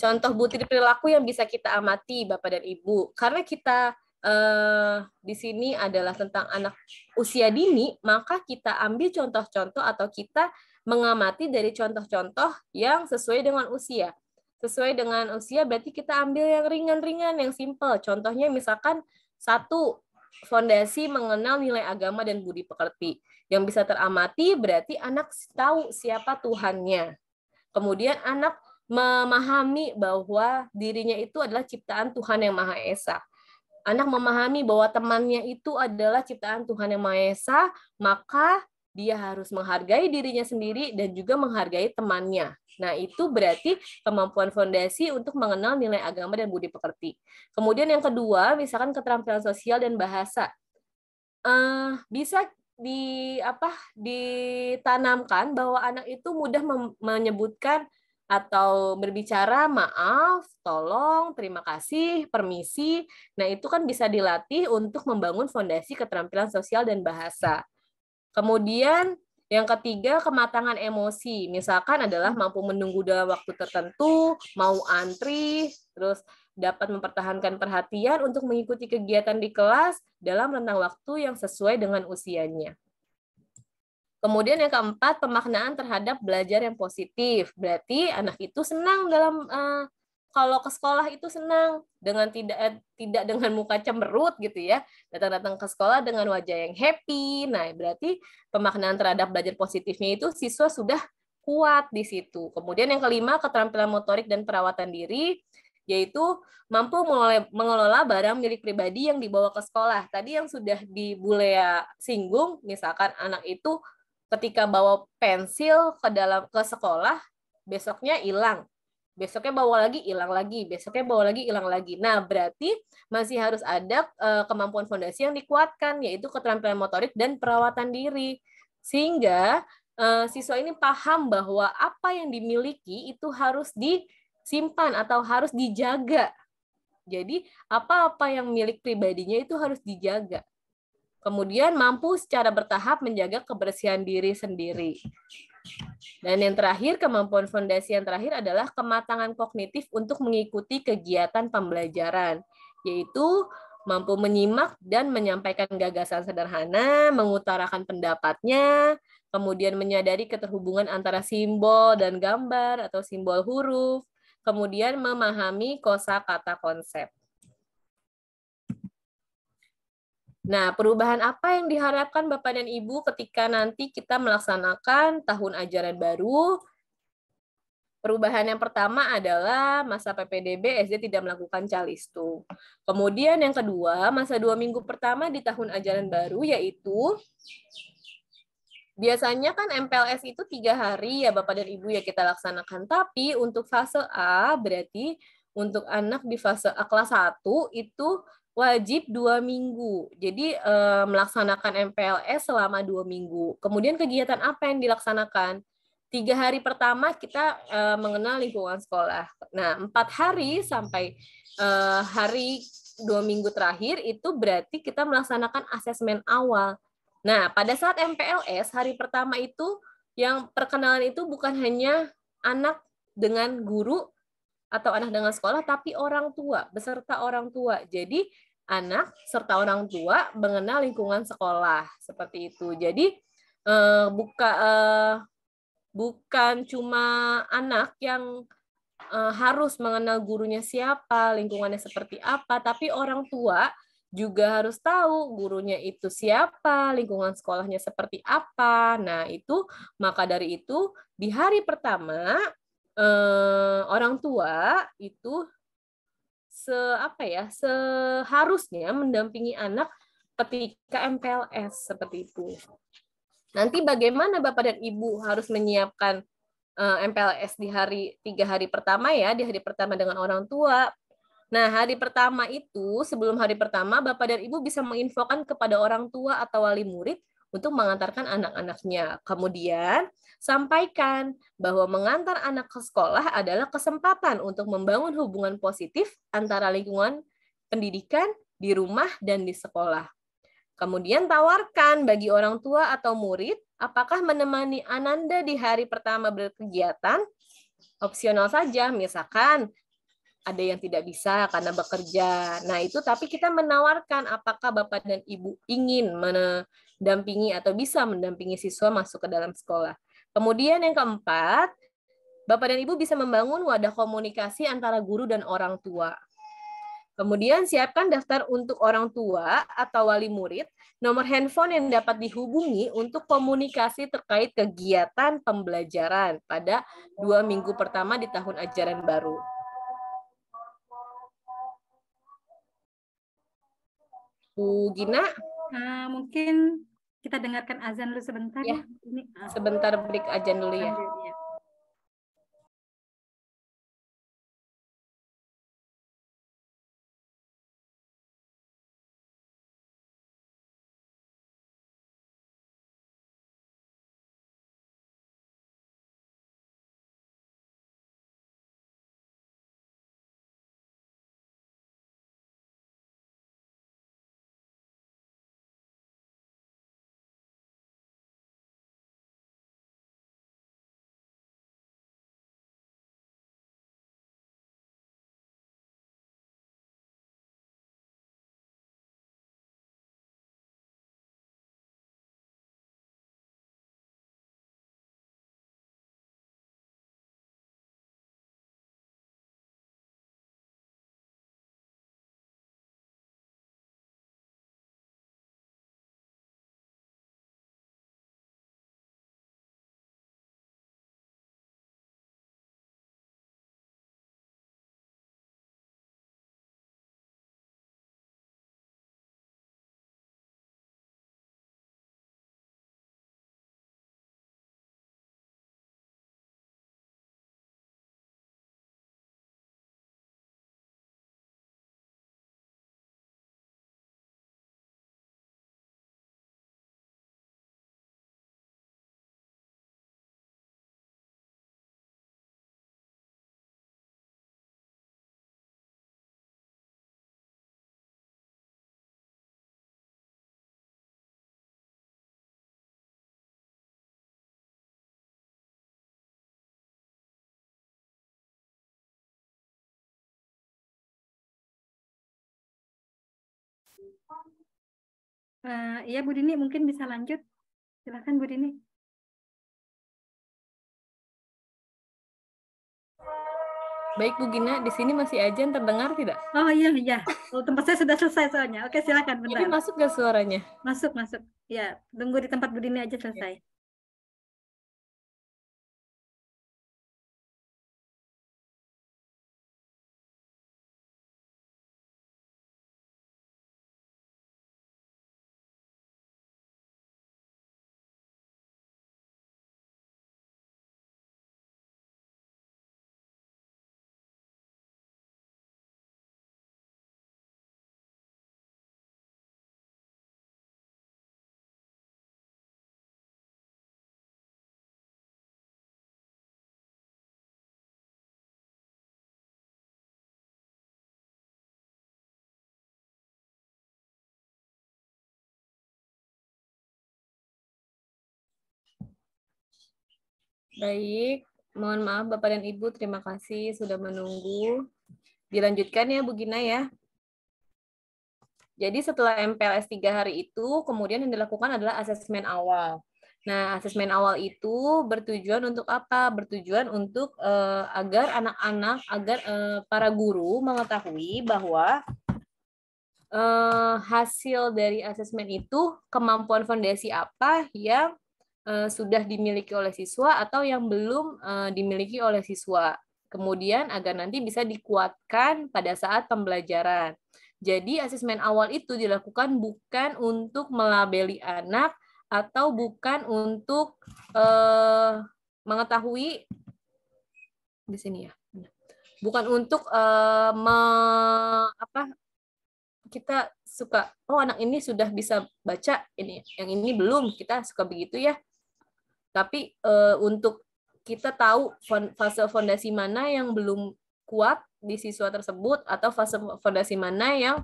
contoh butir perilaku yang bisa kita amati Bapak dan Ibu. Karena kita eh, di sini adalah tentang anak usia dini, maka kita ambil contoh-contoh atau kita mengamati dari contoh-contoh yang sesuai dengan usia. Sesuai dengan usia berarti kita ambil yang ringan-ringan, yang simple. Contohnya misalkan satu fondasi mengenal nilai agama dan budi pekerti. Yang bisa teramati berarti anak tahu siapa Tuhannya. Kemudian anak memahami bahwa dirinya itu adalah ciptaan Tuhan yang Maha Esa. Anak memahami bahwa temannya itu adalah ciptaan Tuhan yang Maha Esa, maka dia harus menghargai dirinya sendiri dan juga menghargai temannya. Nah, itu berarti kemampuan fondasi untuk mengenal nilai agama dan budi pekerti. Kemudian yang kedua, misalkan keterampilan sosial dan bahasa. Uh, bisa di apa ditanamkan bahwa anak itu mudah menyebutkan atau berbicara maaf, tolong, terima kasih, permisi. Nah, itu kan bisa dilatih untuk membangun fondasi keterampilan sosial dan bahasa. Kemudian yang ketiga, kematangan emosi. Misalkan adalah hmm. mampu menunggu dalam waktu tertentu, mau antri, terus dapat mempertahankan perhatian untuk mengikuti kegiatan di kelas dalam rentang waktu yang sesuai dengan usianya. Kemudian yang keempat, pemaknaan terhadap belajar yang positif. Berarti anak itu senang dalam uh, kalau ke sekolah itu senang dengan tidak eh, tidak dengan muka cemberut gitu ya datang-datang ke sekolah dengan wajah yang happy nah berarti pemaknaan terhadap belajar positifnya itu siswa sudah kuat di situ kemudian yang kelima keterampilan motorik dan perawatan diri yaitu mampu mengelola barang milik pribadi yang dibawa ke sekolah. Tadi yang sudah di Bulea ya singgung, misalkan anak itu ketika bawa pensil ke dalam ke sekolah, besoknya hilang besoknya bawa lagi hilang lagi besoknya bawa lagi hilang lagi nah berarti masih harus ada uh, kemampuan fondasi yang dikuatkan yaitu keterampilan motorik dan perawatan diri sehingga uh, siswa ini paham bahwa apa yang dimiliki itu harus disimpan atau harus dijaga jadi apa-apa yang milik pribadinya itu harus dijaga kemudian mampu secara bertahap menjaga kebersihan diri sendiri dan yang terakhir, kemampuan fondasi yang terakhir adalah kematangan kognitif untuk mengikuti kegiatan pembelajaran, yaitu mampu menyimak dan menyampaikan gagasan sederhana, mengutarakan pendapatnya, kemudian menyadari keterhubungan antara simbol dan gambar atau simbol huruf, kemudian memahami kosa kata konsep. Nah, perubahan apa yang diharapkan Bapak dan Ibu ketika nanti kita melaksanakan tahun ajaran baru? Perubahan yang pertama adalah masa PPDB SD tidak melakukan calistu. Kemudian yang kedua, masa dua minggu pertama di tahun ajaran baru yaitu Biasanya kan MPLS itu tiga hari ya Bapak dan Ibu ya kita laksanakan. Tapi untuk fase A berarti untuk anak di fase A kelas 1 itu wajib dua minggu. Jadi e, melaksanakan MPLS selama dua minggu. Kemudian kegiatan apa yang dilaksanakan? Tiga hari pertama kita e, mengenal lingkungan sekolah. Nah, empat hari sampai e, hari dua minggu terakhir itu berarti kita melaksanakan asesmen awal. Nah, pada saat MPLS hari pertama itu yang perkenalan itu bukan hanya anak dengan guru atau anak dengan sekolah, tapi orang tua, beserta orang tua. Jadi anak serta orang tua mengenal lingkungan sekolah seperti itu. Jadi uh, buka uh, bukan cuma anak yang uh, harus mengenal gurunya siapa, lingkungannya seperti apa, tapi orang tua juga harus tahu gurunya itu siapa, lingkungan sekolahnya seperti apa. Nah, itu maka dari itu di hari pertama eh, orang tua itu se apa ya seharusnya mendampingi anak ketika MPLS seperti itu. Nanti bagaimana Bapak dan Ibu harus menyiapkan eh, MPLS di hari tiga hari pertama ya di hari pertama dengan orang tua. Nah hari pertama itu sebelum hari pertama Bapak dan Ibu bisa menginfokan kepada orang tua atau wali murid untuk mengantarkan anak-anaknya. Kemudian Sampaikan bahwa mengantar anak ke sekolah adalah kesempatan untuk membangun hubungan positif antara lingkungan pendidikan di rumah dan di sekolah. Kemudian tawarkan bagi orang tua atau murid apakah menemani Ananda di hari pertama berkegiatan opsional saja misalkan ada yang tidak bisa karena bekerja. Nah, itu tapi kita menawarkan apakah Bapak dan Ibu ingin mendampingi atau bisa mendampingi siswa masuk ke dalam sekolah. Kemudian yang keempat, Bapak dan Ibu bisa membangun wadah komunikasi antara guru dan orang tua. Kemudian siapkan daftar untuk orang tua atau wali murid, nomor handphone yang dapat dihubungi untuk komunikasi terkait kegiatan pembelajaran pada dua minggu pertama di tahun ajaran baru. Bu Gina? Nah, mungkin kita dengarkan azan dulu sebentar ya. ya. Ini, uh, sebentar break azan dulu ya. ya. Uh, iya, Bu Dini mungkin bisa lanjut. Silahkan Bu Dini. Baik Bu Gina, di sini masih ajan terdengar tidak? Oh iya iya, oh, tempat saya sudah selesai soalnya. Oke silakan. Bentar. Jadi masuk gak suaranya? Masuk masuk. Ya tunggu di tempat Bu Dini aja selesai. Baik, mohon maaf Bapak dan Ibu, terima kasih sudah menunggu. Dilanjutkan ya Bu Gina ya. Jadi setelah MPLS tiga hari itu, kemudian yang dilakukan adalah asesmen awal. Nah, asesmen awal itu bertujuan untuk apa? Bertujuan untuk uh, agar anak-anak, agar uh, para guru mengetahui bahwa uh, hasil dari asesmen itu kemampuan fondasi apa yang uh, sudah dimiliki oleh siswa atau yang belum uh, dimiliki oleh siswa. Kemudian agar nanti bisa dikuatkan pada saat pembelajaran. Jadi asesmen awal itu dilakukan bukan untuk melabeli anak atau bukan untuk uh, mengetahui di sini ya. Bukan untuk uh, me, apa kita suka oh anak ini sudah bisa baca ini yang ini belum kita suka begitu ya tapi uh, untuk kita tahu fase fondasi mana yang belum kuat di siswa tersebut atau fase fondasi mana yang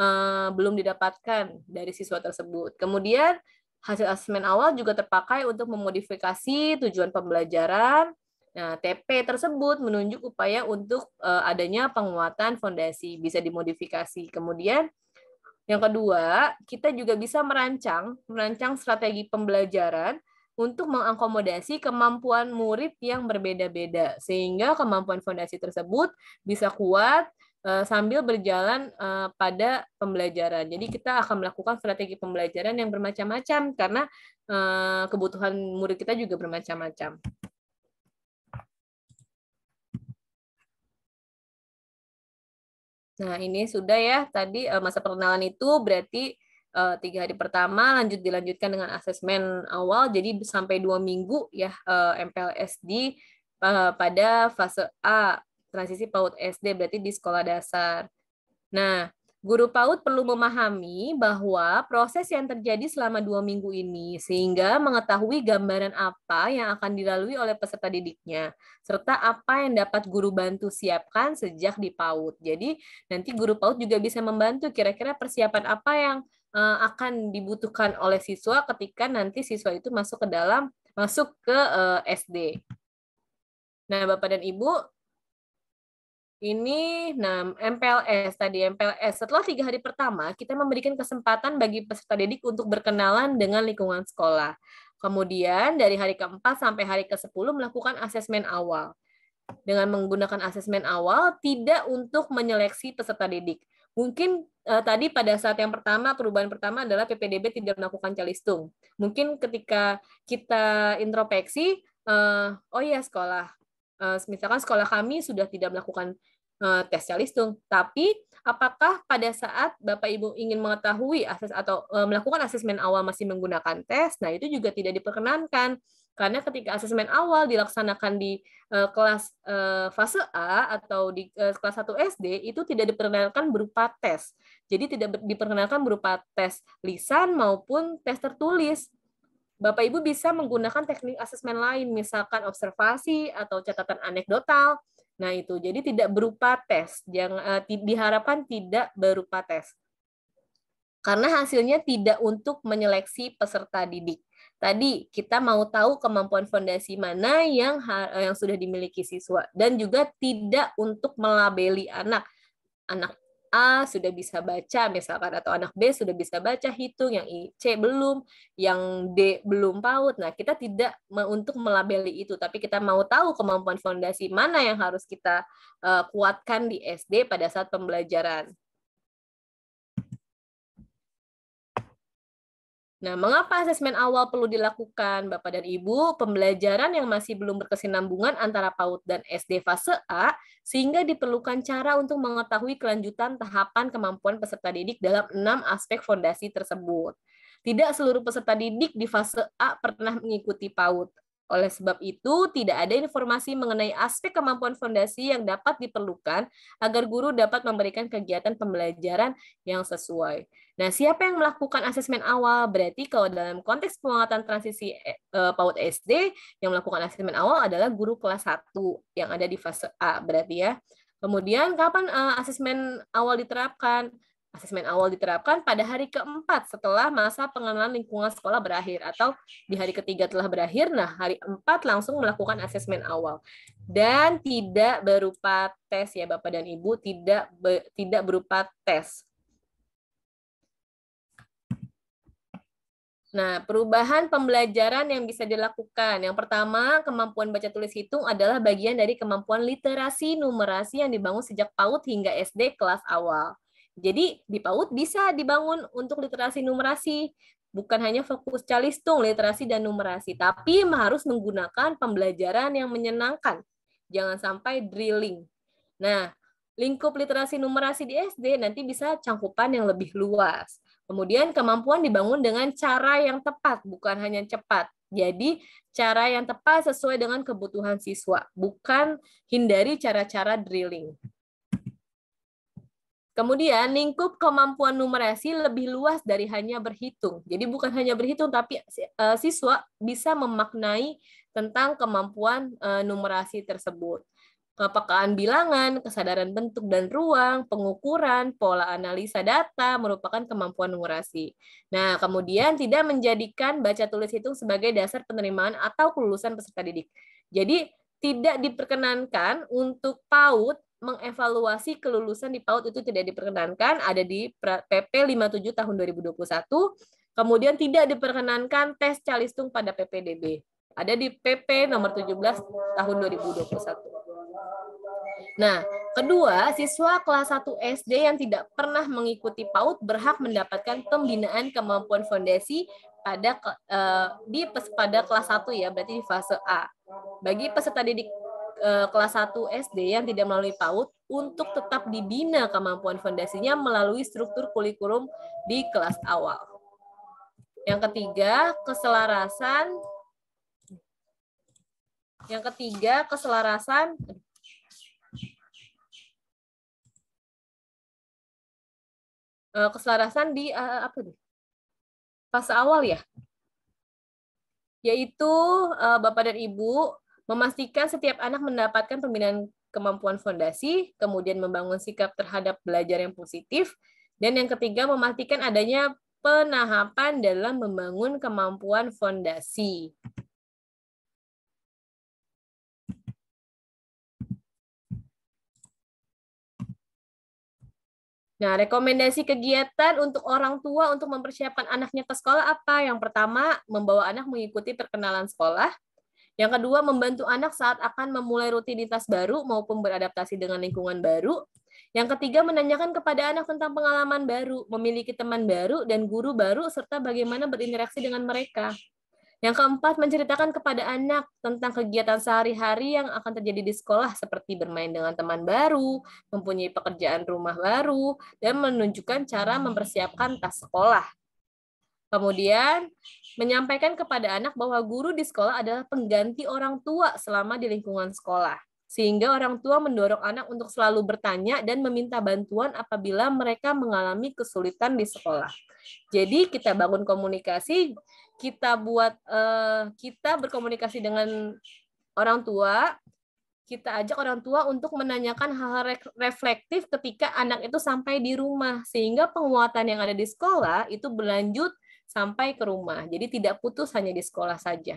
uh, belum didapatkan dari siswa tersebut. Kemudian hasil asesmen awal juga terpakai untuk memodifikasi tujuan pembelajaran. Nah, TP tersebut menunjuk upaya untuk uh, adanya penguatan fondasi bisa dimodifikasi. Kemudian yang kedua, kita juga bisa merancang merancang strategi pembelajaran untuk mengakomodasi kemampuan murid yang berbeda-beda sehingga kemampuan fondasi tersebut bisa kuat eh, sambil berjalan eh, pada pembelajaran. Jadi kita akan melakukan strategi pembelajaran yang bermacam-macam karena eh, kebutuhan murid kita juga bermacam-macam. Nah, ini sudah ya tadi masa perkenalan itu berarti uh, tiga hari pertama lanjut dilanjutkan dengan asesmen awal jadi sampai dua minggu ya uh, eh, MPLS uh, eh, pada fase A transisi PAUD SD berarti di sekolah dasar. Nah, guru PAUD perlu memahami bahwa proses yang terjadi selama dua minggu ini sehingga mengetahui gambaran apa yang akan dilalui oleh peserta didiknya serta apa yang dapat guru bantu siapkan sejak di PAUD. Jadi nanti guru PAUD juga bisa membantu kira-kira persiapan apa yang uh, akan dibutuhkan oleh siswa ketika nanti siswa itu masuk ke dalam masuk ke uh, eh, SD. Nah, Bapak dan Ibu, ini nah, MPLS tadi MPLS. Setelah tiga hari pertama, kita memberikan kesempatan bagi peserta didik untuk berkenalan dengan lingkungan sekolah. Kemudian dari hari keempat sampai hari ke-10 melakukan asesmen awal. Dengan menggunakan asesmen awal, tidak untuk menyeleksi peserta didik. Mungkin uh, tadi pada saat yang pertama perubahan pertama adalah PPDB tidak melakukan calistung. Mungkin ketika kita introspeksi, uh, oh iya sekolah, uh, misalkan sekolah kami sudah tidak melakukan uh, tes calistung, tapi apakah pada saat Bapak Ibu ingin mengetahui ases atau uh, melakukan asesmen awal masih menggunakan tes, nah itu juga tidak diperkenankan karena ketika asesmen awal dilaksanakan di uh, kelas uh, fase A atau di uh, kelas 1 SD itu tidak diperkenankan berupa tes. Jadi tidak diperkenalkan berupa tes lisan maupun tes tertulis. Bapak Ibu bisa menggunakan teknik asesmen lain, misalkan observasi atau catatan anekdotal. Nah, itu. Jadi tidak berupa tes. yang eh, diharapkan tidak berupa tes. Karena hasilnya tidak untuk menyeleksi peserta didik. Tadi kita mau tahu kemampuan fondasi mana yang yang sudah dimiliki siswa dan juga tidak untuk melabeli anak. Anak A sudah bisa baca misalkan atau anak B sudah bisa baca hitung, yang C belum, yang D belum PAUD. Nah, kita tidak untuk melabeli itu, tapi kita mau tahu kemampuan fondasi mana yang harus kita eh, kuatkan di SD pada saat pembelajaran. Nah, mengapa asesmen awal perlu dilakukan, Bapak dan Ibu? Pembelajaran yang masih belum berkesinambungan antara PAUD dan SD fase A, sehingga diperlukan cara untuk mengetahui kelanjutan tahapan kemampuan peserta didik dalam enam aspek fondasi tersebut. Tidak seluruh peserta didik di fase A pernah mengikuti PAUD. Oleh sebab itu, tidak ada informasi mengenai aspek kemampuan fondasi yang dapat diperlukan agar guru dapat memberikan kegiatan pembelajaran yang sesuai. Nah, siapa yang melakukan asesmen awal? Berarti kalau dalam konteks penguatan transisi eh, PAUD SD, yang melakukan asesmen awal adalah guru kelas 1 yang ada di fase A berarti ya. Kemudian kapan e, asesmen awal diterapkan? asesmen awal diterapkan pada hari keempat setelah masa pengenalan lingkungan sekolah berakhir atau di hari ketiga telah berakhir, nah hari empat langsung melakukan asesmen awal dan tidak berupa tes ya Bapak dan Ibu, tidak be, tidak berupa tes. Nah, perubahan pembelajaran yang bisa dilakukan. Yang pertama, kemampuan baca tulis hitung adalah bagian dari kemampuan literasi numerasi yang dibangun sejak PAUD hingga SD kelas awal. Jadi di PAUD bisa dibangun untuk literasi numerasi, bukan hanya fokus calistung, literasi dan numerasi, tapi harus menggunakan pembelajaran yang menyenangkan. Jangan sampai drilling. Nah, lingkup literasi numerasi di SD nanti bisa cangkupan yang lebih luas. Kemudian kemampuan dibangun dengan cara yang tepat, bukan hanya cepat. Jadi cara yang tepat sesuai dengan kebutuhan siswa, bukan hindari cara-cara drilling. Kemudian lingkup kemampuan numerasi lebih luas dari hanya berhitung. Jadi bukan hanya berhitung tapi eh, siswa bisa memaknai tentang kemampuan eh, numerasi tersebut. Kepekaan bilangan, kesadaran bentuk dan ruang, pengukuran, pola analisa data merupakan kemampuan numerasi. Nah, kemudian tidak menjadikan baca tulis hitung sebagai dasar penerimaan atau kelulusan peserta didik. Jadi tidak diperkenankan untuk PAUD mengevaluasi kelulusan di PAUD itu tidak diperkenankan ada di PP 57 tahun 2021 kemudian tidak diperkenankan tes calistung pada PPDB ada di PP nomor 17 tahun 2021 Nah, kedua, siswa kelas 1 SD yang tidak pernah mengikuti PAUD berhak mendapatkan pembinaan kemampuan fondasi pada eh, di pada kelas 1 ya, berarti di fase A. Bagi peserta didik Eh, kelas 1 SD yang tidak melalui PAUD untuk tetap dibina kemampuan fondasinya melalui struktur kurikulum di kelas awal. Yang ketiga, keselarasan yang ketiga, keselarasan eh, keselarasan di eh, apa nih? Pas awal ya. Yaitu Bapak dan Ibu memastikan setiap anak mendapatkan pembinaan kemampuan fondasi, kemudian membangun sikap terhadap belajar yang positif, dan yang ketiga memastikan adanya penahapan dalam membangun kemampuan fondasi. Nah, rekomendasi kegiatan untuk orang tua untuk mempersiapkan anaknya ke sekolah apa? Yang pertama, membawa anak mengikuti perkenalan sekolah. Yang kedua, membantu anak saat akan memulai rutinitas baru maupun beradaptasi dengan lingkungan baru. Yang ketiga, menanyakan kepada anak tentang pengalaman baru, memiliki teman baru dan guru baru, serta bagaimana berinteraksi dengan mereka. Yang keempat, menceritakan kepada anak tentang kegiatan sehari-hari yang akan terjadi di sekolah, seperti bermain dengan teman baru, mempunyai pekerjaan rumah baru, dan menunjukkan cara mempersiapkan tas sekolah. Kemudian menyampaikan kepada anak bahwa guru di sekolah adalah pengganti orang tua selama di lingkungan sekolah. Sehingga orang tua mendorong anak untuk selalu bertanya dan meminta bantuan apabila mereka mengalami kesulitan di sekolah. Jadi kita bangun komunikasi, kita buat eh, kita berkomunikasi dengan orang tua, kita ajak orang tua untuk menanyakan hal-hal reflektif ketika anak itu sampai di rumah sehingga penguatan yang ada di sekolah itu berlanjut sampai ke rumah. Jadi tidak putus hanya di sekolah saja.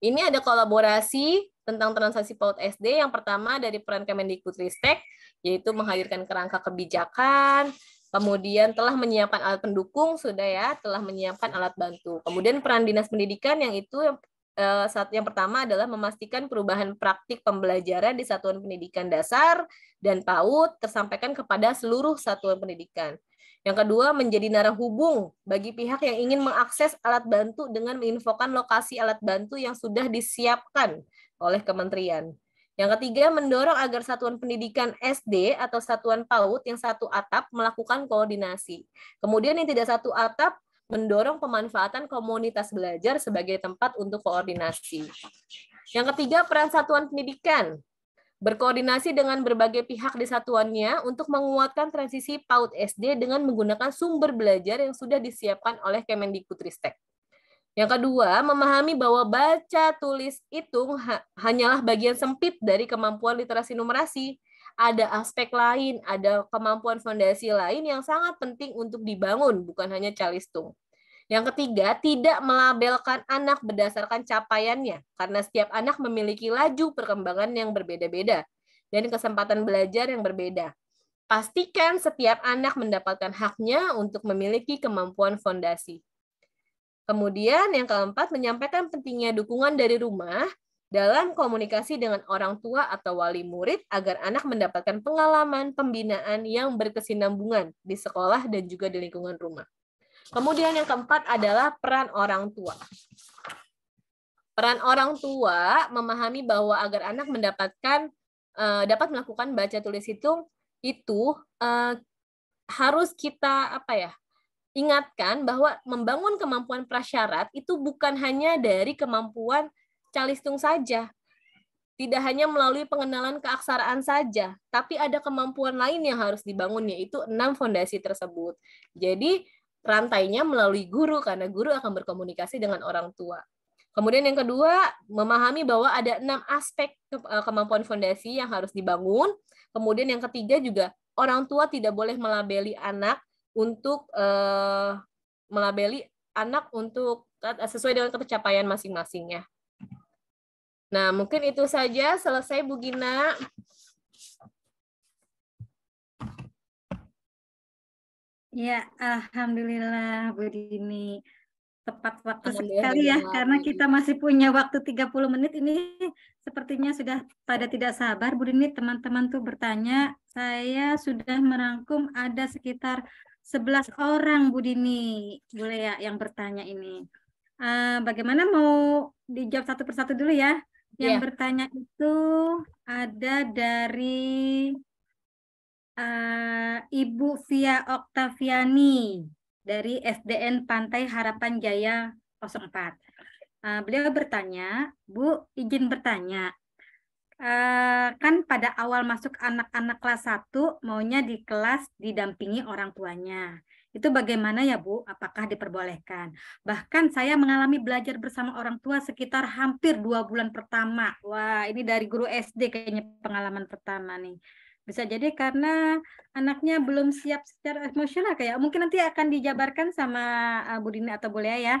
Ini ada kolaborasi tentang transaksi PAUD SD yang pertama dari peran Kemendikbudristek yaitu menghadirkan kerangka kebijakan, kemudian telah menyiapkan alat pendukung sudah ya, telah menyiapkan alat bantu. Kemudian peran Dinas Pendidikan yang itu eh, saat yang pertama adalah memastikan perubahan praktik pembelajaran di satuan pendidikan dasar dan PAUD tersampaikan kepada seluruh satuan pendidikan. Yang kedua, menjadi narah hubung bagi pihak yang ingin mengakses alat bantu dengan menginfokan lokasi alat bantu yang sudah disiapkan oleh kementerian. Yang ketiga, mendorong agar satuan pendidikan SD atau satuan PAUD yang satu atap melakukan koordinasi. Kemudian yang tidak satu atap, mendorong pemanfaatan komunitas belajar sebagai tempat untuk koordinasi. Yang ketiga, peran satuan pendidikan berkoordinasi dengan berbagai pihak di satuannya untuk menguatkan transisi PAUD SD dengan menggunakan sumber belajar yang sudah disiapkan oleh Kemendikbudristek. Yang kedua, memahami bahwa baca, tulis, hitung hanyalah bagian sempit dari kemampuan literasi numerasi. Ada aspek lain, ada kemampuan fondasi lain yang sangat penting untuk dibangun, bukan hanya calistung. Yang ketiga, tidak melabelkan anak berdasarkan capaiannya, karena setiap anak memiliki laju perkembangan yang berbeda-beda dan kesempatan belajar yang berbeda. Pastikan setiap anak mendapatkan haknya untuk memiliki kemampuan fondasi. Kemudian yang keempat, menyampaikan pentingnya dukungan dari rumah dalam komunikasi dengan orang tua atau wali murid agar anak mendapatkan pengalaman pembinaan yang berkesinambungan di sekolah dan juga di lingkungan rumah. Kemudian yang keempat adalah peran orang tua. Peran orang tua memahami bahwa agar anak mendapatkan eh, dapat melakukan baca tulis hitung itu eh, harus kita apa ya? ingatkan bahwa membangun kemampuan prasyarat itu bukan hanya dari kemampuan calistung saja, tidak hanya melalui pengenalan keaksaraan saja, tapi ada kemampuan lain yang harus dibangun, yaitu enam fondasi tersebut. Jadi, rantainya melalui guru karena guru akan berkomunikasi dengan orang tua. Kemudian yang kedua, memahami bahwa ada enam aspek e, kemampuan fondasi yang harus dibangun. Kemudian yang ketiga juga orang tua tidak boleh melabeli anak untuk eh, melabeli anak untuk e, sesuai dengan ketercapaian masing-masingnya. Nah, mungkin itu saja. Selesai Bu Gina. Ya, alhamdulillah Bu Dini tepat waktu ya, sekali ya karena kita masih punya waktu 30 menit ini sepertinya sudah pada tidak sabar Bu Dini teman-teman tuh bertanya saya sudah merangkum ada sekitar 11 orang Bu Dini boleh ya yang bertanya ini uh, bagaimana mau dijawab satu persatu dulu ya yang yeah. bertanya itu ada dari uh, Ibu Fia Oktaviani dari SDN Pantai Harapan Jaya 04. Uh, eh, beliau bertanya, Bu, izin bertanya. Uh, kan pada awal masuk anak-anak kelas 1 maunya di kelas didampingi orang tuanya. Itu bagaimana ya Bu? Apakah diperbolehkan? Bahkan saya mengalami belajar bersama orang tua sekitar hampir dua bulan pertama. Wah ini dari guru SD kayaknya pengalaman pertama nih. Bisa jadi karena anaknya belum siap secara emosional kayak mungkin nanti akan dijabarkan sama eh, Bu Dini atau Bu ya.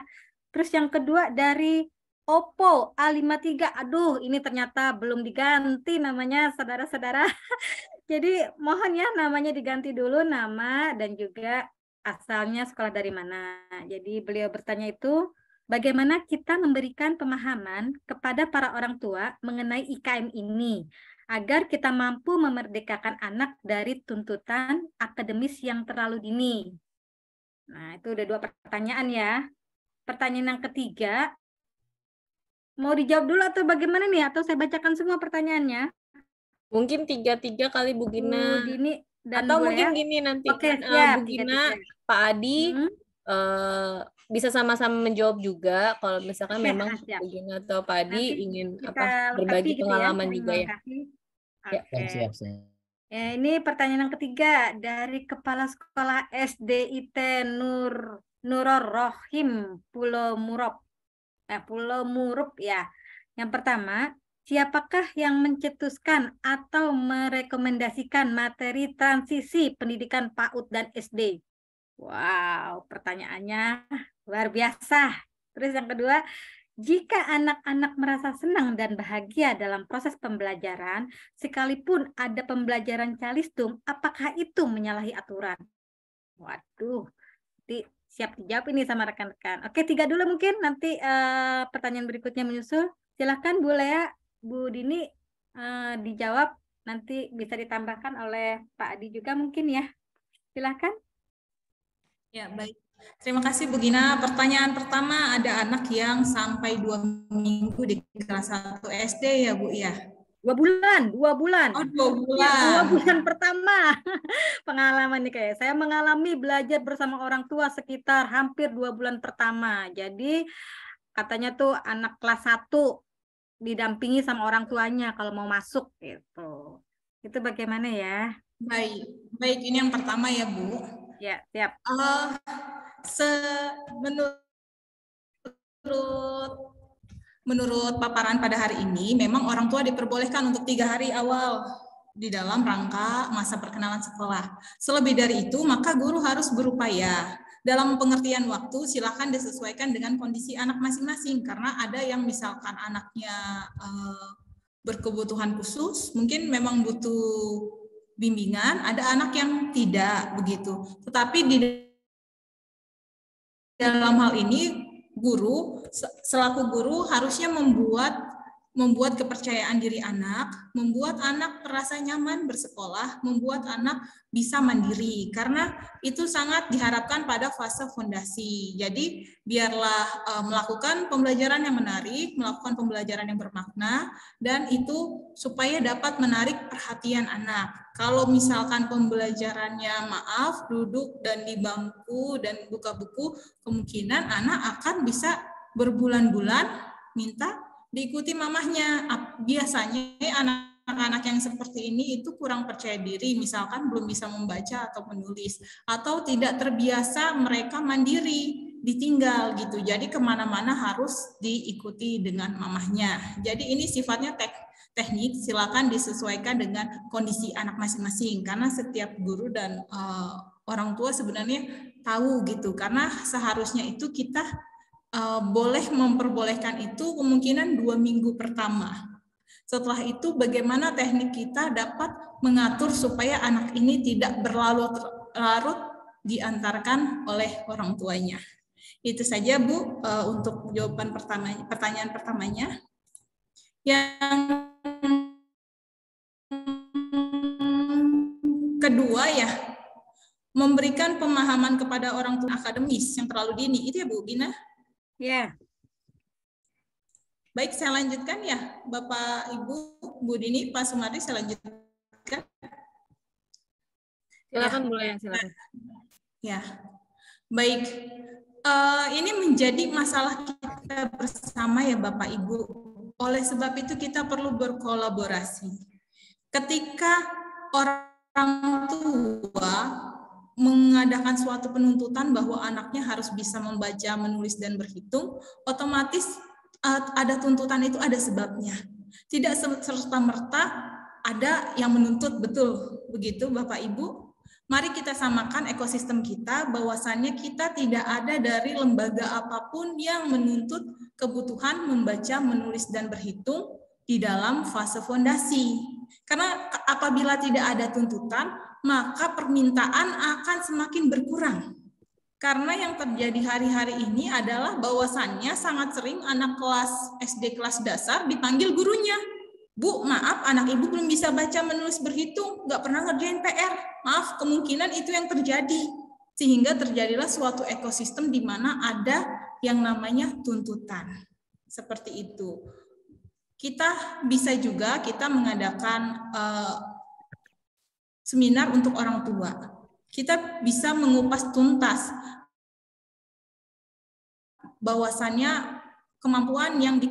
Terus yang kedua dari Oppo A53. Aduh, ini ternyata belum diganti namanya saudara-saudara. (laughs) Jadi mohon ya namanya diganti dulu nama dan juga asalnya sekolah dari mana. Jadi beliau bertanya itu bagaimana kita memberikan pemahaman kepada para orang tua mengenai IKM ini agar kita mampu memerdekakan anak dari tuntutan akademis yang terlalu dini. Nah, itu udah dua pertanyaan ya. Pertanyaan yang ketiga, mau dijawab dulu atau bagaimana nih? Atau saya bacakan semua pertanyaannya? Mungkin tiga-tiga kali Bu Gina. Bu uh, Dini dan Atau mungkin ya. gini nanti okay, kan, eh, siap, Bu Gina, tiga, Pak Adi, hmm. uh, bisa sama-sama menjawab juga kalau misalkan ya, memang siap. Bu Gina atau Pak Adi Nanti ingin apa berbagi gitu ya. pengalaman ya, juga ya. Ya, okay. Ya, ini pertanyaan yang ketiga dari Kepala Sekolah SDIT Nur Nuror Rohim Pulau Murup. Eh, Pulau Murup ya. Yang pertama, siapakah yang mencetuskan atau merekomendasikan materi transisi pendidikan PAUD dan SD? Wow, pertanyaannya luar biasa. Terus yang kedua, jika anak-anak merasa senang dan bahagia dalam proses pembelajaran, sekalipun ada pembelajaran calistung, apakah itu menyalahi aturan? Waduh, nanti siap dijawab ini sama rekan-rekan. Oke, tiga dulu mungkin, nanti uh, pertanyaan berikutnya menyusul. Silahkan Bu Lea, Bu Dini uh, dijawab, nanti bisa ditambahkan oleh Pak Adi juga mungkin ya. Silahkan. Ya, baik. Terima kasih Bu Gina. Pertanyaan pertama ada anak yang sampai dua minggu di kelas 1 SD ya Bu ya? Dua bulan, dua bulan. Oh dua iya, bulan. dua bulan pertama (laughs) pengalaman nih kayak saya mengalami belajar bersama orang tua sekitar hampir dua bulan pertama. Jadi katanya tuh anak kelas 1 didampingi sama orang tuanya kalau mau masuk gitu. Itu bagaimana ya? Baik, baik ini yang pertama ya Bu. Ya, siap. Uh, se menurut menurut paparan pada hari ini memang orang tua diperbolehkan untuk tiga hari awal di dalam rangka masa perkenalan sekolah. Selebih dari itu, maka guru harus berupaya dalam pengertian waktu silahkan disesuaikan dengan kondisi anak masing-masing karena ada yang misalkan anaknya e, berkebutuhan khusus mungkin memang butuh bimbingan ada anak yang tidak begitu tetapi di dalam hal ini guru selaku guru harusnya membuat membuat kepercayaan diri anak, membuat anak terasa nyaman bersekolah, membuat anak bisa mandiri karena itu sangat diharapkan pada fase fondasi. Jadi biarlah e, melakukan pembelajaran yang menarik, melakukan pembelajaran yang bermakna dan itu supaya dapat menarik perhatian anak. Kalau misalkan pembelajarannya maaf duduk dan di bangku dan buka buku, kemungkinan anak akan bisa berbulan-bulan minta diikuti mamahnya. Biasanya anak-anak yang seperti ini itu kurang percaya diri, misalkan belum bisa membaca atau menulis, atau tidak terbiasa mereka mandiri, ditinggal gitu. Jadi kemana-mana harus diikuti dengan mamahnya. Jadi ini sifatnya tek teknik, silakan disesuaikan dengan kondisi anak masing-masing, karena setiap guru dan uh, orang tua sebenarnya tahu gitu, karena seharusnya itu kita uh, boleh memperbolehkan itu kemungkinan dua minggu pertama. Setelah itu bagaimana teknik kita dapat mengatur supaya anak ini tidak berlarut-larut diantarkan oleh orang tuanya. Itu saja Bu uh, untuk jawaban pertama, pertanyaan pertamanya. Yang kedua ya memberikan pemahaman kepada orang tua akademis yang terlalu dini itu ya Bu Bina? Ya. Baik, saya lanjutkan ya, Bapak Ibu, Bu Dini, Pak Sumadi, saya lanjutkan. Silakan ya. mulai, silakan. Ya, baik. Uh, ini menjadi masalah kita bersama ya, Bapak Ibu. Oleh sebab itu kita perlu berkolaborasi. Ketika orang tua mengadakan suatu penuntutan bahwa anaknya harus bisa membaca, menulis, dan berhitung, otomatis eh, ada tuntutan itu ada sebabnya. Tidak serta-merta ada yang menuntut betul. Begitu Bapak Ibu, Mari kita samakan ekosistem kita bahwasannya kita tidak ada dari lembaga apapun yang menuntut kebutuhan membaca, menulis, dan berhitung di dalam fase fondasi. Karena apabila tidak ada tuntutan, maka permintaan akan semakin berkurang. Karena yang terjadi hari-hari ini adalah bahwasannya sangat sering anak kelas SD kelas dasar dipanggil gurunya. Bu, maaf anak ibu belum bisa baca menulis berhitung, nggak pernah ngerjain PR. Maaf, kemungkinan itu yang terjadi. Sehingga terjadilah suatu ekosistem di mana ada yang namanya tuntutan. Seperti itu. Kita bisa juga kita mengadakan uh, seminar untuk orang tua. Kita bisa mengupas tuntas bahwasannya kemampuan yang di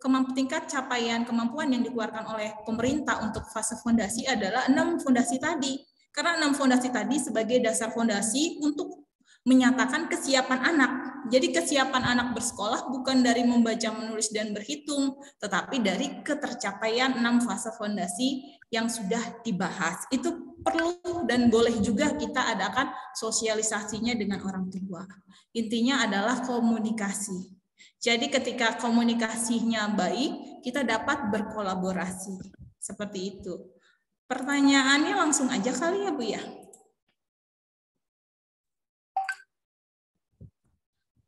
kemampuan tingkat capaian kemampuan yang dikeluarkan oleh pemerintah untuk fase fondasi adalah enam fondasi tadi. Karena enam fondasi tadi sebagai dasar fondasi untuk menyatakan kesiapan anak. Jadi kesiapan anak bersekolah bukan dari membaca, menulis, dan berhitung, tetapi dari ketercapaian enam fase fondasi yang sudah dibahas. Itu perlu dan boleh juga kita adakan sosialisasinya dengan orang tua. Intinya adalah komunikasi. Jadi ketika komunikasinya baik, kita dapat berkolaborasi. Seperti itu. Pertanyaannya langsung aja kali ya Bu ya.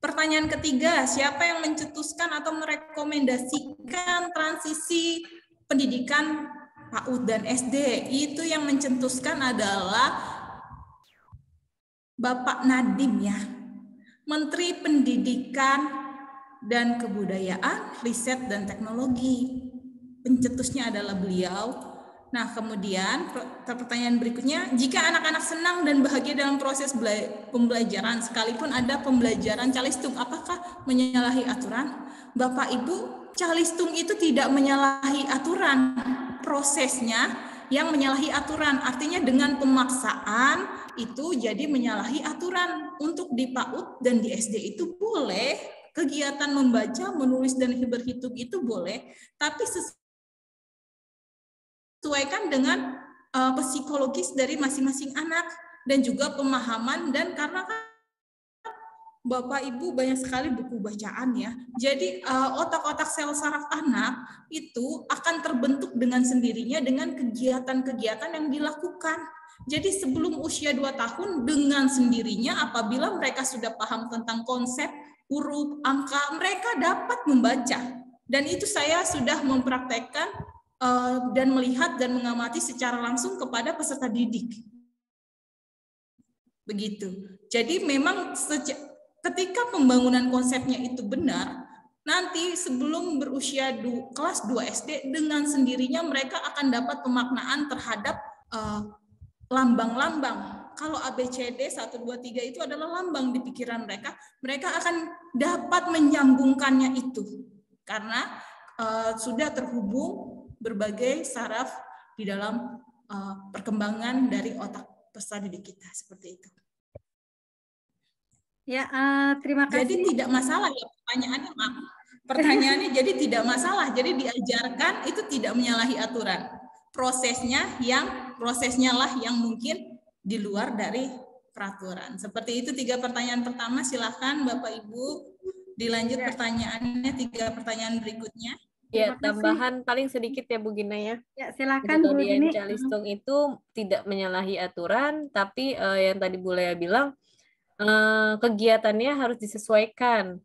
Pertanyaan ketiga, siapa yang mencetuskan atau merekomendasikan transisi pendidikan PAUD dan SD itu yang mencetuskan adalah Bapak Nadim ya, Menteri Pendidikan dan Kebudayaan, Riset dan Teknologi. Pencetusnya adalah beliau. Nah, kemudian pertanyaan berikutnya, jika anak-anak senang dan bahagia dalam proses pembelajaran, sekalipun ada pembelajaran calistung, apakah menyalahi aturan? Bapak Ibu Calistung itu tidak menyalahi aturan, prosesnya yang menyalahi aturan. Artinya dengan pemaksaan itu jadi menyalahi aturan. Untuk di PAUD dan di SD itu boleh kegiatan membaca, menulis dan berhitung itu boleh, tapi sesuaikan dengan uh, psikologis dari masing-masing anak dan juga pemahaman dan karena kan Bapak Ibu banyak sekali buku bacaan ya. Jadi eh, otak-otak sel saraf anak itu akan terbentuk dengan sendirinya dengan kegiatan-kegiatan yang dilakukan. Jadi sebelum usia 2 tahun dengan sendirinya apabila mereka sudah paham tentang konsep huruf, angka, mereka dapat membaca. Dan itu saya sudah mempraktekkan eh, dan melihat dan mengamati secara langsung kepada peserta didik. Begitu. Jadi memang sejak ketika pembangunan konsepnya itu benar, nanti sebelum berusia du, kelas 2 SD dengan sendirinya mereka akan dapat pemaknaan terhadap eh, lambang-lambang. Uh, Kalau ABCD 1 2 3 itu adalah lambang di pikiran mereka, mereka akan dapat menyambungkannya itu. Karena uh, sudah terhubung berbagai saraf di dalam uh, perkembangan dari otak peserta didik kita seperti itu. Ya, uh, terima kasih. Jadi tidak masalah ya pertanyaannya, maaf Pertanyaannya jadi tidak masalah. Jadi diajarkan itu tidak menyalahi aturan. Prosesnya yang prosesnya lah yang mungkin di luar dari peraturan. Seperti itu tiga pertanyaan pertama silahkan Bapak Ibu dilanjut ya. pertanyaannya tiga pertanyaan berikutnya. Ya, tambahan paling sedikit ya Bu Gina ya. Ya, silakan Bu Gina. Calistung itu tidak menyalahi aturan, tapi uh, yang tadi Bu Lea bilang Eh, kegiatannya harus disesuaikan.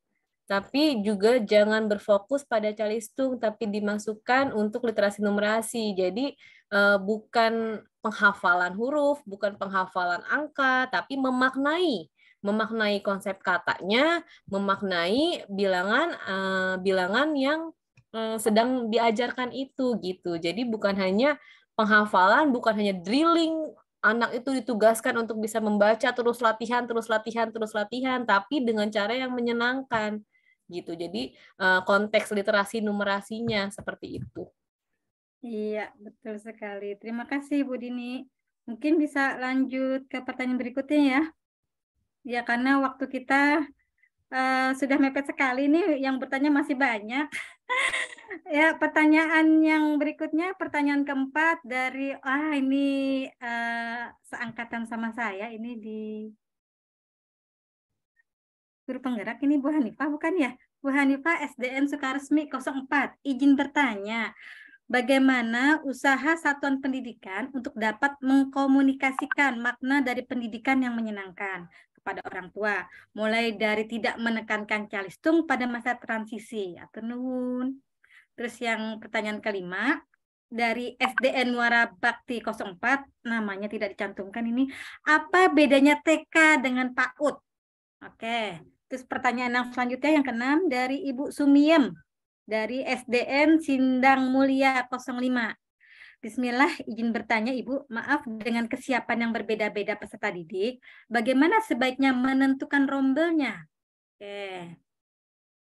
Tapi juga jangan berfokus pada calistung, tapi dimasukkan untuk literasi numerasi. Jadi eh, bukan penghafalan huruf, bukan penghafalan angka, tapi memaknai memaknai konsep katanya, memaknai bilangan eh, bilangan yang sedang diajarkan itu gitu. Jadi bukan hanya penghafalan bukan hanya drilling anak itu ditugaskan untuk bisa membaca terus latihan terus latihan terus latihan tapi dengan cara yang menyenangkan gitu jadi eh, konteks literasi numerasinya seperti itu iya betul sekali terima kasih Bu Dini mungkin bisa lanjut ke pertanyaan berikutnya ya ya karena waktu kita Eh, sudah mepet sekali nih yang bertanya masih banyak. (laughs) ya, pertanyaan yang berikutnya, pertanyaan keempat dari ah ini uh, seangkatan sama saya ini di guru penggerak ini Bu Hanifah bukan ya? Bu Hanifah SDN Sukaresmi 04 izin bertanya. Bagaimana usaha satuan pendidikan untuk dapat mengkomunikasikan makna dari pendidikan yang menyenangkan kepada orang tua, mulai dari tidak menekankan calistung pada masa transisi, atenun. Ya, terus yang pertanyaan kelima, dari SDN Muara Bakti 04, namanya tidak dicantumkan ini, apa bedanya TK dengan PAUD? Oke, terus pertanyaan yang selanjutnya yang keenam dari Ibu Sumiem dari SDN Sindang Mulia 05. Bismillah, izin bertanya Ibu, maaf dengan kesiapan yang berbeda-beda peserta didik, bagaimana sebaiknya menentukan rombelnya? Oke,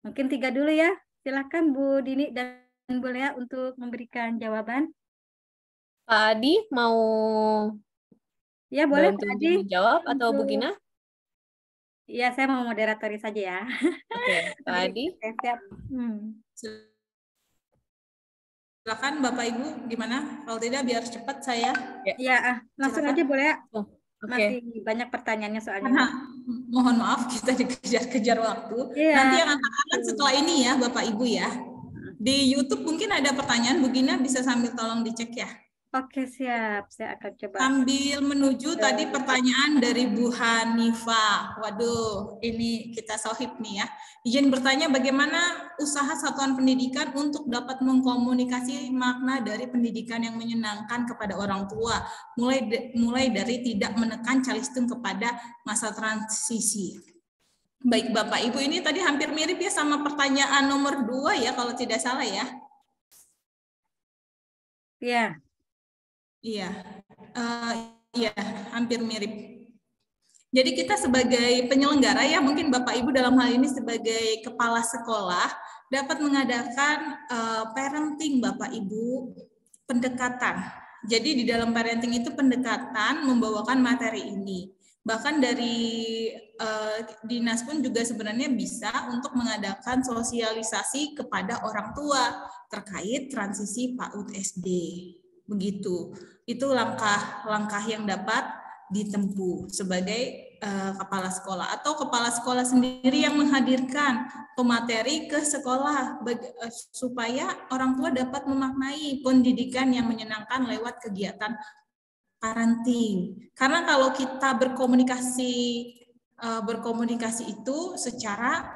mungkin tiga dulu ya. silahkan Bu Dini dan Bu Lea untuk memberikan jawaban. Pak Adi mau ya boleh Pak Adi Jawab atau Bu Gina? Iya, saya mau moderatori saja ya. Oke, Pak (laughs) Adi. Siap. Hmm. Silakan Bapak Ibu, gimana? Kalau tidak biar cepat saya. Ya, iya, ah, langsung aja boleh ya. Oh, okay. Masih banyak pertanyaannya soalnya. Karena, mohon maaf kita dikejar-kejar waktu. ya. Nanti yang akan setelah ini ya Bapak Ibu ya. Di YouTube mungkin ada pertanyaan, Bu bisa sambil tolong dicek ya. Oke siap, saya akan coba. Sambil menuju Oke. tadi pertanyaan dari Bu Hanifa. Waduh, ini kita sohib nih ya. Izin bertanya bagaimana usaha satuan pendidikan untuk dapat mengkomunikasi makna dari pendidikan yang menyenangkan kepada orang tua, mulai mulai dari tidak menekan calistung kepada masa transisi. Baik Bapak Ibu, ini tadi hampir mirip ya sama pertanyaan nomor dua ya kalau tidak salah ya. Ya, Iya, uh, iya, hampir mirip. Jadi kita sebagai penyelenggara ya mungkin Bapak Ibu dalam hal ini sebagai kepala sekolah dapat mengadakan uh, parenting Bapak Ibu pendekatan. Jadi di dalam parenting itu pendekatan membawakan materi ini. Bahkan dari uh, dinas pun juga sebenarnya bisa untuk mengadakan sosialisasi kepada orang tua terkait transisi PAUD SD begitu itu langkah langkah yang dapat ditempuh sebagai uh, kepala sekolah atau kepala sekolah sendiri yang menghadirkan pemateri ke sekolah eh, supaya orang tua dapat memaknai pendidikan yang menyenangkan lewat kegiatan parenting karena kalau kita berkomunikasi uh, berkomunikasi itu secara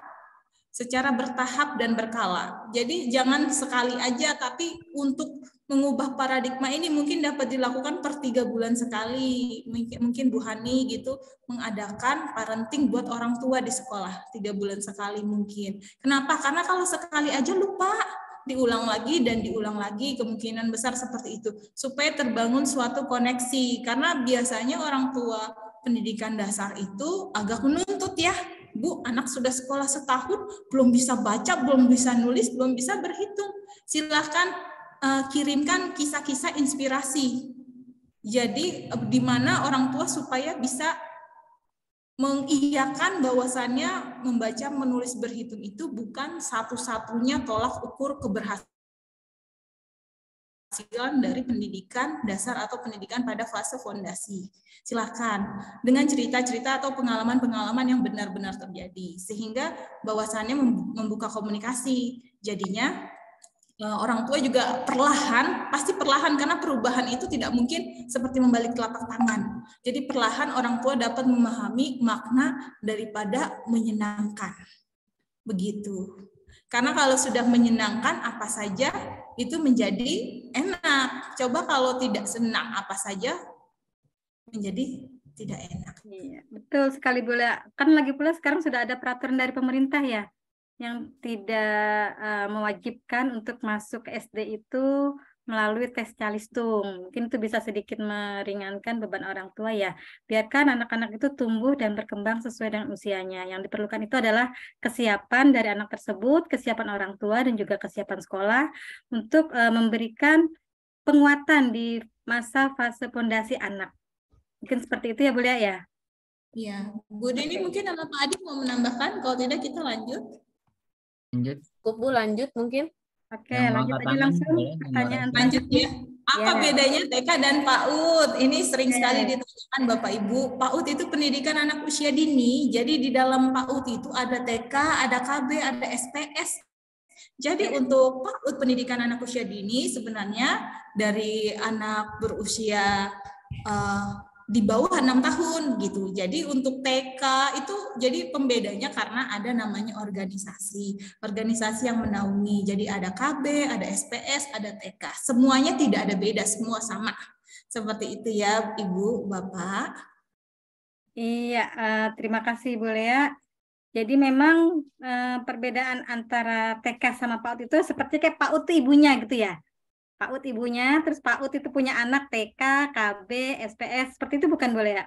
secara bertahap dan berkala jadi jangan sekali aja tapi untuk mengubah paradigma ini mungkin dapat dilakukan per tiga bulan sekali mungkin mungkin Bu Hani gitu mengadakan parenting buat orang tua di sekolah tiga bulan sekali mungkin kenapa karena kalau sekali aja lupa diulang lagi dan diulang lagi kemungkinan besar seperti itu supaya terbangun suatu koneksi karena biasanya orang tua pendidikan dasar itu agak menuntut ya Bu, anak sudah sekolah setahun, belum bisa baca, belum bisa nulis, belum bisa berhitung. Silahkan uh, kirimkan kisah-kisah inspirasi. Jadi eh, di mana orang tua supaya bisa mengiyakan bahwasannya membaca menulis berhitung itu bukan satu-satunya tolak ukur keberhasilan dari pendidikan dasar atau pendidikan pada fase fondasi. Silahkan dengan cerita-cerita atau pengalaman-pengalaman yang benar-benar terjadi sehingga bahwasannya membuka komunikasi. Jadinya Eh, orang tua juga perlahan, pasti perlahan karena perubahan itu tidak mungkin seperti membalik telapak tangan. Jadi perlahan orang tua dapat memahami makna daripada menyenangkan. Begitu. Karena kalau sudah menyenangkan apa saja itu menjadi enak. Coba kalau tidak senang apa saja menjadi tidak enak. Iya, betul sekali Bu Kan lagi pula sekarang sudah ada peraturan dari pemerintah ya yang tidak uh, mewajibkan untuk masuk SD itu melalui tes calistung. Mungkin itu bisa sedikit meringankan beban orang tua ya. Biarkan anak-anak itu tumbuh dan berkembang sesuai dengan usianya. Yang diperlukan itu adalah kesiapan dari anak tersebut, kesiapan orang tua dan juga kesiapan sekolah untuk uh, memberikan penguatan di masa fase pondasi anak. Mungkin seperti itu ya Bu Lia ya. Iya, Bu Dini mungkin sama Pak Adi mau menambahkan, kalau tidak kita lanjut. Lanjut. Cukup Bu, lanjut mungkin. Oke, yang lanjut aja langsung pertanyaan pertanyaan lanjutnya. Apa ya. bedanya TK dan PAUD? Ini sering ya. sekali ditanyakan Bapak Ibu. PAUD itu pendidikan anak usia dini. Jadi di dalam PAUD itu ada TK, ada KB, ada SPS. Jadi untuk PAUD pendidikan anak usia dini sebenarnya dari anak berusia uh, di bawah enam tahun gitu. Jadi untuk TK itu jadi pembedanya karena ada namanya organisasi, organisasi yang menaungi. Jadi ada KB, ada SPS, ada TK. Semuanya tidak ada beda, semua sama. Seperti itu ya, Ibu, Bapak. Iya, eh, terima kasih Bu Lea. Jadi memang eh, perbedaan antara TK sama PAUD itu seperti kayak PAUD itu ibunya gitu ya. PAUD ibunya, terus PAUD itu punya anak TK, KB, SPS, seperti itu bukan boleh ya?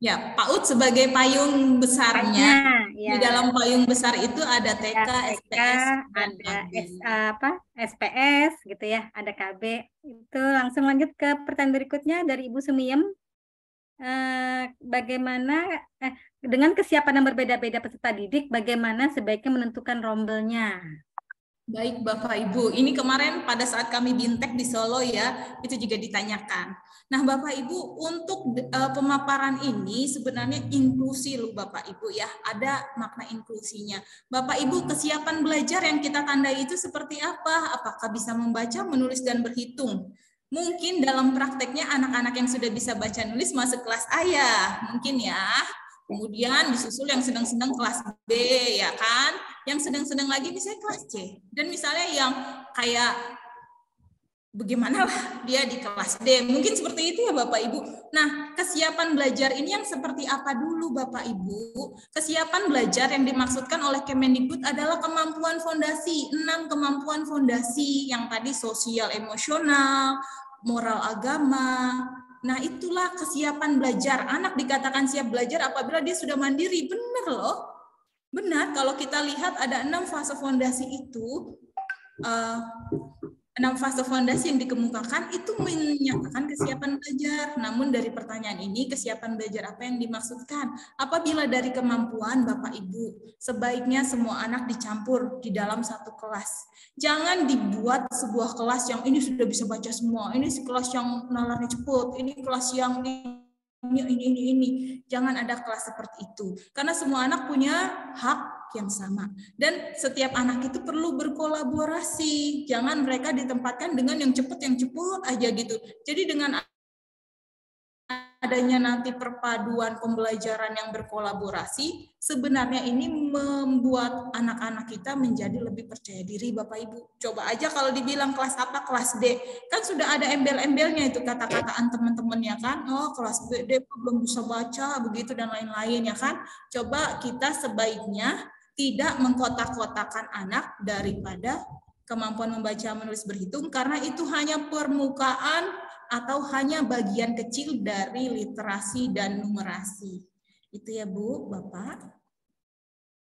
Ya, PAUD sebagai payung besarnya. Ya. Di dalam payung besar itu ada TK, ya, TK SPS, ada S, apa? SPS gitu ya, ada KB. Itu langsung lanjut ke pertanyaan berikutnya dari Ibu Sumiem. Eh, bagaimana eh, dengan kesiapan yang berbeda-beda peserta didik, bagaimana sebaiknya menentukan rombelnya? Baik Bapak Ibu, ini kemarin pada saat kami bintek di Solo ya, itu juga ditanyakan. Nah Bapak Ibu, untuk eh, pemaparan ini sebenarnya inklusi loh Bapak Ibu ya, ada makna inklusinya. Bapak Ibu, kesiapan belajar yang kita tandai itu seperti apa? Apakah bisa membaca, menulis, dan berhitung? Mungkin dalam prakteknya anak-anak yang sudah bisa baca nulis masuk kelas A ya, mungkin ya. Kemudian disusul yang sedang-sedang kelas B ya kan yang sedang-sedang lagi misalnya kelas C. Dan misalnya yang kayak bagaimana lah dia di kelas D. Mungkin seperti itu ya Bapak Ibu. Nah, kesiapan belajar ini yang seperti apa dulu Bapak Ibu? Kesiapan belajar yang dimaksudkan oleh Kemendikbud adalah kemampuan fondasi, enam kemampuan fondasi yang tadi sosial emosional, moral agama, Nah, itulah kesiapan belajar. Anak dikatakan siap belajar apabila dia sudah mandiri. Benar loh. Benar, kalau kita lihat ada enam fase fondasi itu, eh, enam fase fondasi yang dikemukakan itu menyatakan kesiapan belajar. Namun dari pertanyaan ini, kesiapan belajar apa yang dimaksudkan? Apabila dari kemampuan Bapak Ibu, sebaiknya semua anak dicampur di dalam satu kelas. Jangan dibuat sebuah kelas yang ini sudah bisa baca semua, ini kelas yang nalarnya cepat ini kelas yang ini ini ini jangan ada kelas seperti itu karena semua anak punya hak yang sama dan setiap anak itu perlu berkolaborasi jangan mereka ditempatkan dengan yang cepat, yang cepet aja gitu jadi dengan adanya nanti perpaduan pembelajaran yang berkolaborasi, sebenarnya ini membuat anak-anak kita menjadi lebih percaya diri, Bapak Ibu. Coba aja kalau dibilang kelas apa, kelas D. Kan sudah ada embel-embelnya itu kata-kataan teman-teman ya kan. Oh, kelas B, D belum bisa baca, begitu dan lain-lain ya kan. Coba kita sebaiknya tidak mengkotak-kotakan anak daripada kemampuan membaca, menulis, berhitung karena itu hanya permukaan atau hanya bagian kecil dari literasi dan numerasi. Itu ya Bu, Bapak.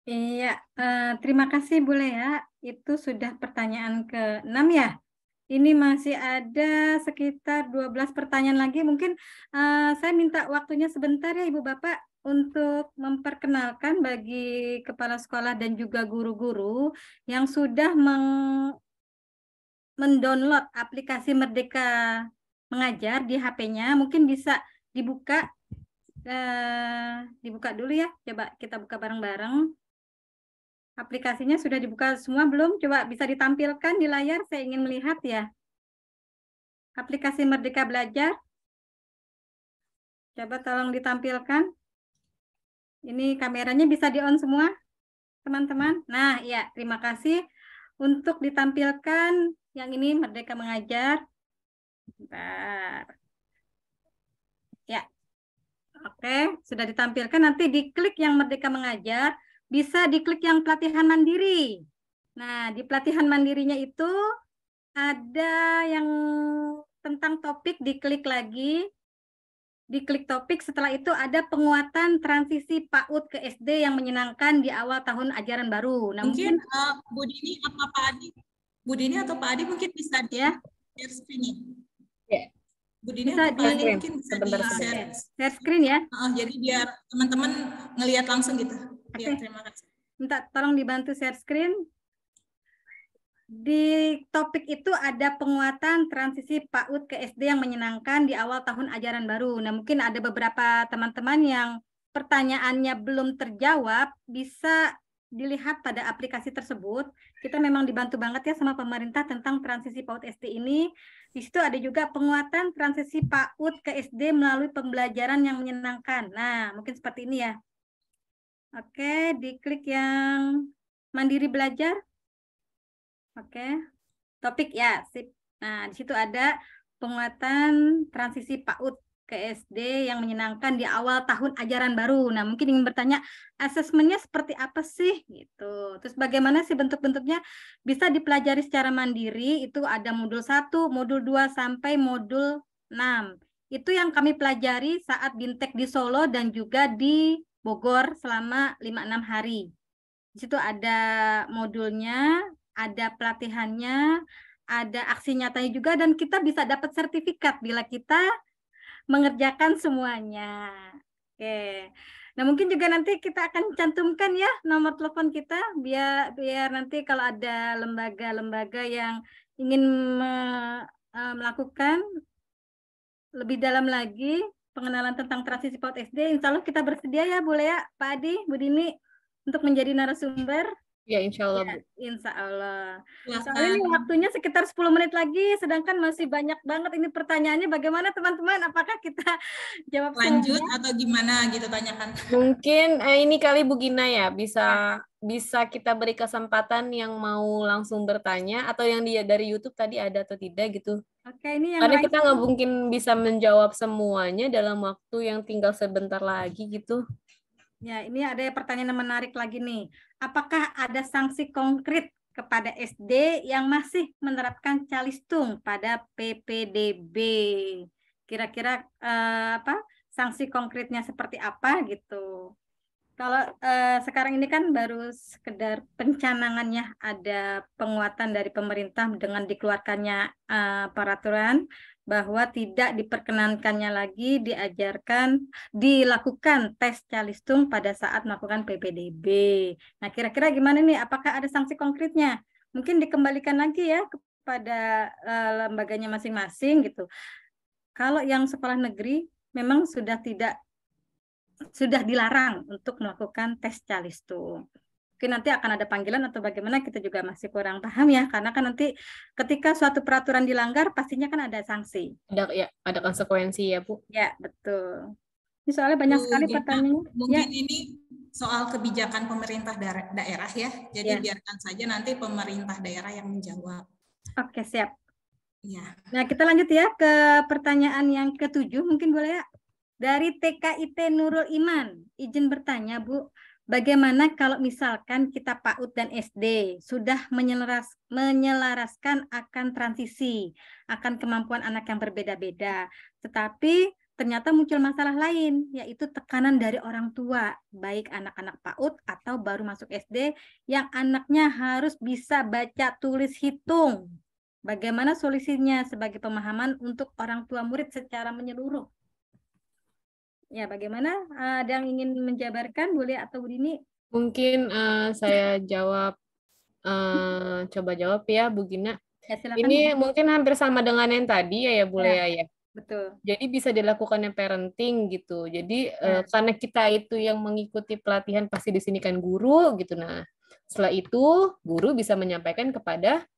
Iya, eh, terima kasih Bu Lea. Itu sudah pertanyaan ke-6 ya. Ini masih ada sekitar 12 pertanyaan lagi. Mungkin eh, saya minta waktunya sebentar ya Ibu Bapak untuk memperkenalkan bagi kepala sekolah dan juga guru-guru yang sudah meng mendownload aplikasi Merdeka mengajar di HP-nya mungkin bisa dibuka eh, dibuka dulu ya coba kita buka bareng-bareng aplikasinya sudah dibuka semua belum coba bisa ditampilkan di layar saya ingin melihat ya aplikasi Merdeka Belajar coba tolong ditampilkan ini kameranya bisa di on semua teman-teman nah ya terima kasih untuk ditampilkan yang ini Merdeka Mengajar Bentar. Ya. Oke, sudah ditampilkan. Nanti diklik yang Merdeka Mengajar, bisa diklik yang pelatihan mandiri. Nah, di pelatihan mandirinya itu ada yang tentang topik diklik lagi. Diklik topik setelah itu ada penguatan transisi PAUD ke SD yang menyenangkan di awal tahun ajaran baru. Nah, mungkin, mungkin uh, Bu Dini apa Pak Adi? Bu Dini atau Pak Adi mungkin bisa ya. share screen Ya. Bu Dini bisa di share mungkin bisa sebentar, di share. share screen ya. Uh, jadi biar teman-teman ngelihat langsung gitu. Okay. Ya, terima kasih. Minta tolong dibantu share screen. Di topik itu ada penguatan transisi PAUD ke SD yang menyenangkan di awal tahun ajaran baru. Nah, mungkin ada beberapa teman-teman yang pertanyaannya belum terjawab, bisa dilihat pada aplikasi tersebut, kita memang dibantu banget ya sama pemerintah tentang transisi PAUD SD ini. Di situ ada juga penguatan transisi PAUD ke SD melalui pembelajaran yang menyenangkan. Nah, mungkin seperti ini ya. Oke, diklik yang mandiri belajar. Oke, topik ya, sip. Nah, di situ ada penguatan transisi PAUD ke SD yang menyenangkan di awal tahun ajaran baru. Nah, mungkin ingin bertanya asesmennya seperti apa sih gitu. Terus bagaimana sih bentuk-bentuknya bisa dipelajari secara mandiri? Itu ada modul 1, modul 2 sampai modul 6. Itu yang kami pelajari saat Bintek di Solo dan juga di Bogor selama 5-6 hari. Di situ ada modulnya, ada pelatihannya, ada aksi nyatanya juga dan kita bisa dapat sertifikat bila kita mengerjakan semuanya. Oke. Nah, mungkin juga nanti kita akan cantumkan ya nomor telepon kita biar biar nanti kalau ada lembaga-lembaga yang ingin me, e, melakukan lebih dalam lagi pengenalan tentang transisi PAUD SD, insya Allah kita bersedia ya boleh ya Pak Adi, Bu Dini untuk menjadi narasumber Ya, insya Allah. Ya, insya Allah. Soalnya ini waktunya sekitar 10 menit lagi, sedangkan masih banyak banget ini pertanyaannya. Bagaimana teman-teman? Apakah kita (laughs) jawab lanjut semuanya? atau gimana gitu tanyakan? Mungkin eh, ini kali Bu Gina ya bisa ya. bisa kita beri kesempatan yang mau langsung bertanya atau yang dia dari YouTube tadi ada atau tidak gitu. Oke, ini yang Karena kita nggak mungkin bisa menjawab semuanya dalam waktu yang tinggal sebentar lagi gitu. Ya, ini ada pertanyaan yang menarik lagi nih. Apakah ada sanksi konkret kepada SD yang masih menerapkan calistung pada PPDB? Kira-kira eh, apa sanksi konkretnya seperti apa gitu? Kalau eh, sekarang ini kan baru sekedar pencanangannya ada penguatan dari pemerintah dengan dikeluarkannya eh, peraturan bahwa tidak diperkenankannya lagi diajarkan dilakukan tes calistung pada saat melakukan PPDB. Nah, kira-kira gimana nih? Apakah ada sanksi konkretnya? Mungkin dikembalikan lagi ya kepada uh, lembaganya masing-masing gitu. Kalau yang sekolah negeri memang sudah tidak sudah dilarang untuk melakukan tes calistung mungkin nanti akan ada panggilan atau bagaimana kita juga masih kurang paham ya karena kan nanti ketika suatu peraturan dilanggar pastinya kan ada sanksi ada ya ada konsekuensi ya bu ya betul ini soalnya banyak sekali pertanyaan mungkin ya. ini soal kebijakan pemerintah daerah, daerah ya jadi ya. biarkan saja nanti pemerintah daerah yang menjawab oke siap ya nah kita lanjut ya ke pertanyaan yang ketujuh mungkin boleh ya dari TKIT Nurul Iman izin bertanya Bu Bagaimana kalau misalkan kita PAUD dan SD sudah menyelaras, menyelaraskan akan transisi, akan kemampuan anak yang berbeda-beda, tetapi ternyata muncul masalah lain, yaitu tekanan dari orang tua, baik anak-anak PAUD atau baru masuk SD, yang anaknya harus bisa baca, tulis, hitung. Bagaimana solusinya sebagai pemahaman untuk orang tua murid secara menyeluruh? Ya, bagaimana eh, ada yang ingin menjabarkan boleh atau Bu Dini? Mungkin uh, saya jawab uh, coba jawab ya Bu Gina. Ya, Ini ya. mungkin hampir sama dengan yang tadi ya ya Bu ya. ya. Betul. Jadi bisa dilakukan yang parenting gitu. Jadi ya. uh, karena kita itu yang mengikuti pelatihan pasti di sini kan guru gitu. Nah, setelah itu guru bisa menyampaikan kepada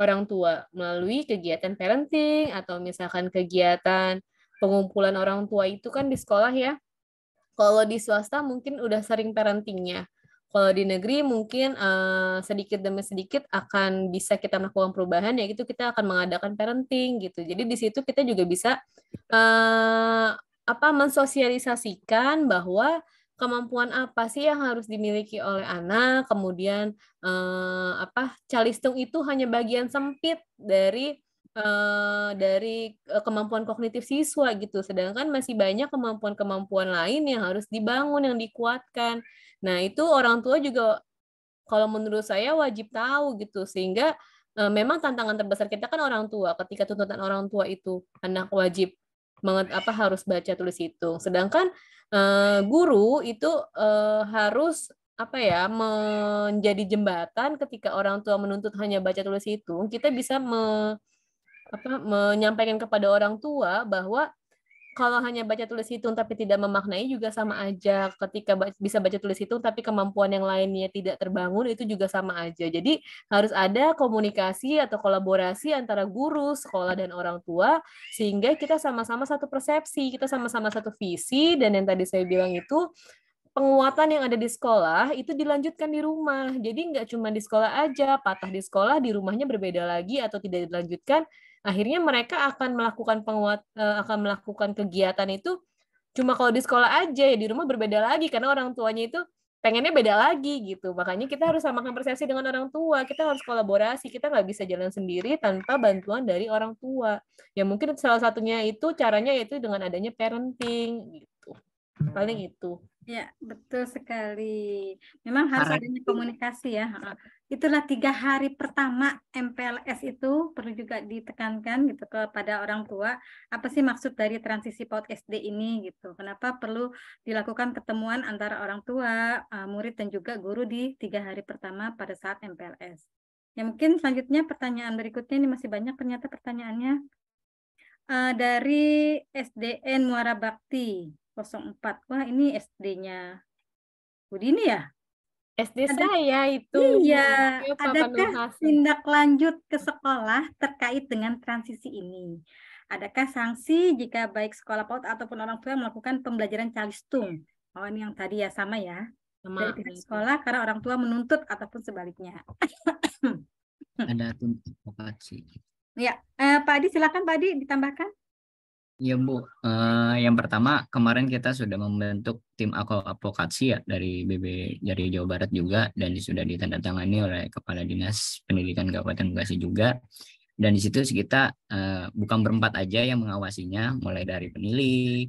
orang tua melalui kegiatan parenting atau misalkan kegiatan pengumpulan orang tua itu kan di sekolah ya. Kalau di swasta mungkin udah sering parentingnya. Kalau di negeri mungkin uh, sedikit demi sedikit akan bisa kita melakukan perubahan ya gitu kita akan mengadakan parenting gitu. Jadi di situ kita juga bisa uh, apa mensosialisasikan bahwa kemampuan apa sih yang harus dimiliki oleh anak kemudian eh, apa calistung itu hanya bagian sempit dari uh, dari eh, kemampuan kognitif siswa gitu. Sedangkan masih banyak kemampuan-kemampuan lain yang harus dibangun, yang dikuatkan. Nah, itu orang tua juga kalau menurut saya wajib tahu gitu sehingga uh, memang tantangan terbesar kita kan orang tua. Ketika tuntutan orang tua itu anak wajib banget apa harus baca tulis hitung. Sedangkan uh, guru itu uh, harus apa ya menjadi jembatan ketika orang tua menuntut hanya baca tulis hitung, kita bisa me apa menyampaikan kepada orang tua bahwa kalau hanya baca tulis hitung tapi tidak memaknai juga sama aja ketika bisa baca tulis hitung tapi kemampuan yang lainnya tidak terbangun itu juga sama aja jadi harus ada komunikasi atau kolaborasi antara guru sekolah dan orang tua sehingga kita sama-sama satu persepsi kita sama-sama satu visi dan yang tadi saya bilang itu penguatan yang ada di sekolah itu dilanjutkan di rumah. Jadi nggak cuma di sekolah aja, patah di sekolah, di rumahnya berbeda lagi atau tidak dilanjutkan, akhirnya mereka akan melakukan penguat eh, akan melakukan kegiatan itu cuma kalau di sekolah aja ya di rumah berbeda lagi karena orang tuanya itu pengennya beda lagi gitu makanya kita harus samakan persepsi dengan orang tua kita harus kolaborasi kita nggak bisa jalan sendiri tanpa bantuan dari orang tua ya mungkin salah satunya itu caranya yaitu dengan adanya parenting gitu paling itu ya betul sekali memang harus adanya komunikasi ya itulah tiga hari pertama MPLS itu perlu juga ditekankan gitu kepada orang tua apa sih maksud dari transisi PAUD SD ini gitu kenapa perlu dilakukan pertemuan antara orang tua eh, murid dan juga guru di tiga hari pertama pada saat MPLS ya mungkin selanjutnya pertanyaan berikutnya ini masih banyak ternyata pertanyaannya eh, dari SDN Muara Bakti 04. Wah, ini SD-nya Budini ya? SD ada, saya itu. Iya, adakah tindak lanjut ke sekolah terkait dengan transisi ini? Adakah sanksi jika baik sekolah PAUD ataupun orang tua melakukan pembelajaran calistung? Oh, ini yang tadi ya sama ya. Sama. Dari pihak sekolah karena orang tua menuntut ataupun sebaliknya. ada tuntutan sih. Ya, eh, Pak Adi silakan Pak Adi ditambahkan. Ya Bu, uh, yang pertama kemarin kita sudah membentuk tim advokasi ya dari BB dari Jawa Barat juga dan sudah ditandatangani oleh Kepala Dinas Pendidikan Kabupaten Bekasi juga. Dan di situ kita uh, bukan berempat aja yang mengawasinya, mulai dari penilik,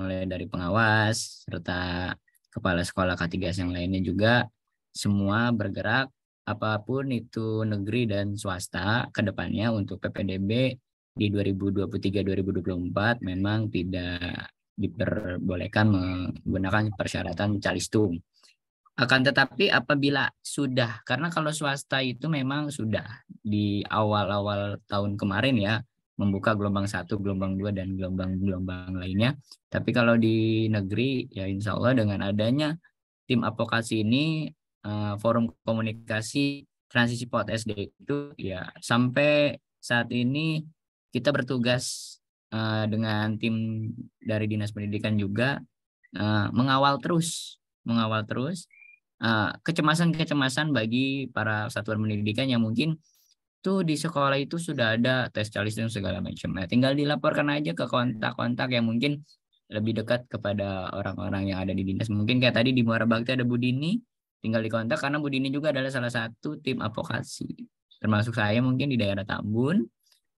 mulai dari pengawas, serta kepala sekolah K3 yang lainnya juga semua bergerak apapun itu negeri dan swasta ke depannya untuk PPDB di 2023-2024 memang tidak diperbolehkan menggunakan persyaratan calistung. Akan tetapi apabila sudah, karena kalau swasta itu memang sudah di awal-awal tahun kemarin ya, membuka gelombang satu, gelombang dua, dan gelombang-gelombang lainnya. Tapi kalau di negeri, ya insya Allah dengan adanya tim advokasi ini, eh, forum komunikasi transisi pot SD itu ya sampai saat ini kita bertugas uh, dengan tim dari dinas pendidikan juga uh, mengawal terus mengawal terus eh, kecemasan-kecemasan uh, bagi para satuan pendidikan yang mungkin tuh di sekolah itu sudah ada tes calis dan segala macam. Nah, tinggal dilaporkan aja ke kontak-kontak yang mungkin lebih dekat kepada orang-orang yang ada di dinas. Mungkin kayak tadi di Muara Bakti ada Budini, tinggal dikontak karena Budini juga adalah salah satu tim advokasi. Termasuk saya mungkin di daerah Tambun,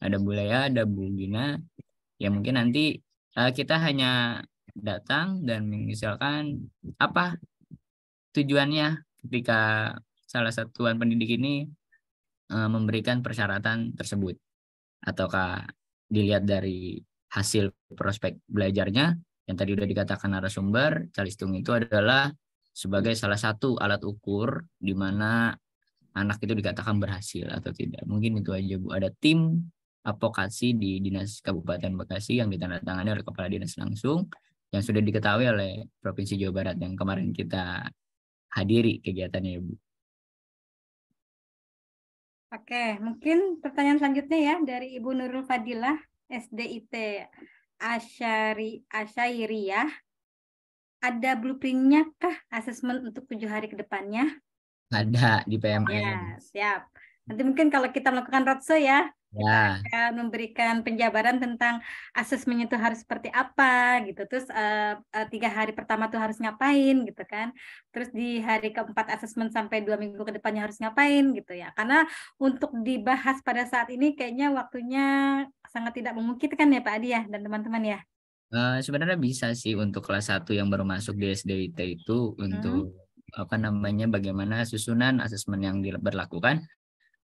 ada budaya, ada Bu Gina. Ya mungkin nanti uh, kita hanya datang dan misalkan apa tujuannya ketika salah satuan pendidik ini uh, memberikan persyaratan tersebut. Ataukah dilihat dari hasil prospek belajarnya yang tadi sudah dikatakan narasumber, calistung itu adalah sebagai salah satu alat ukur di mana anak itu dikatakan berhasil atau tidak. Mungkin itu aja Bu. Ada tim advokasi di Dinas Kabupaten Bekasi yang ditandatangani oleh Kepala Dinas langsung yang sudah diketahui oleh Provinsi Jawa Barat yang kemarin kita hadiri kegiatannya Ibu. Oke, mungkin pertanyaan selanjutnya ya dari Ibu Nurul Fadilah SDIT Asyari Asyairiyah. Ada blueprintnya kah asesmen untuk tujuh hari ke depannya? Ada di PMN. Ya, siap. Nanti mungkin kalau kita melakukan roadshow ya, Ya. Kita akan memberikan penjabaran tentang asesmen itu harus seperti apa gitu. Terus uh, uh, tiga hari pertama tuh harus ngapain gitu kan. Terus di hari keempat asesmen sampai dua minggu kedepannya harus ngapain gitu ya. Karena untuk dibahas pada saat ini kayaknya waktunya sangat tidak memungkinkan ya Pak Adi ya dan teman-teman ya. Uh, sebenarnya bisa sih untuk kelas satu yang baru masuk di SDIT itu hmm. untuk apa namanya bagaimana susunan asesmen yang diberlakukan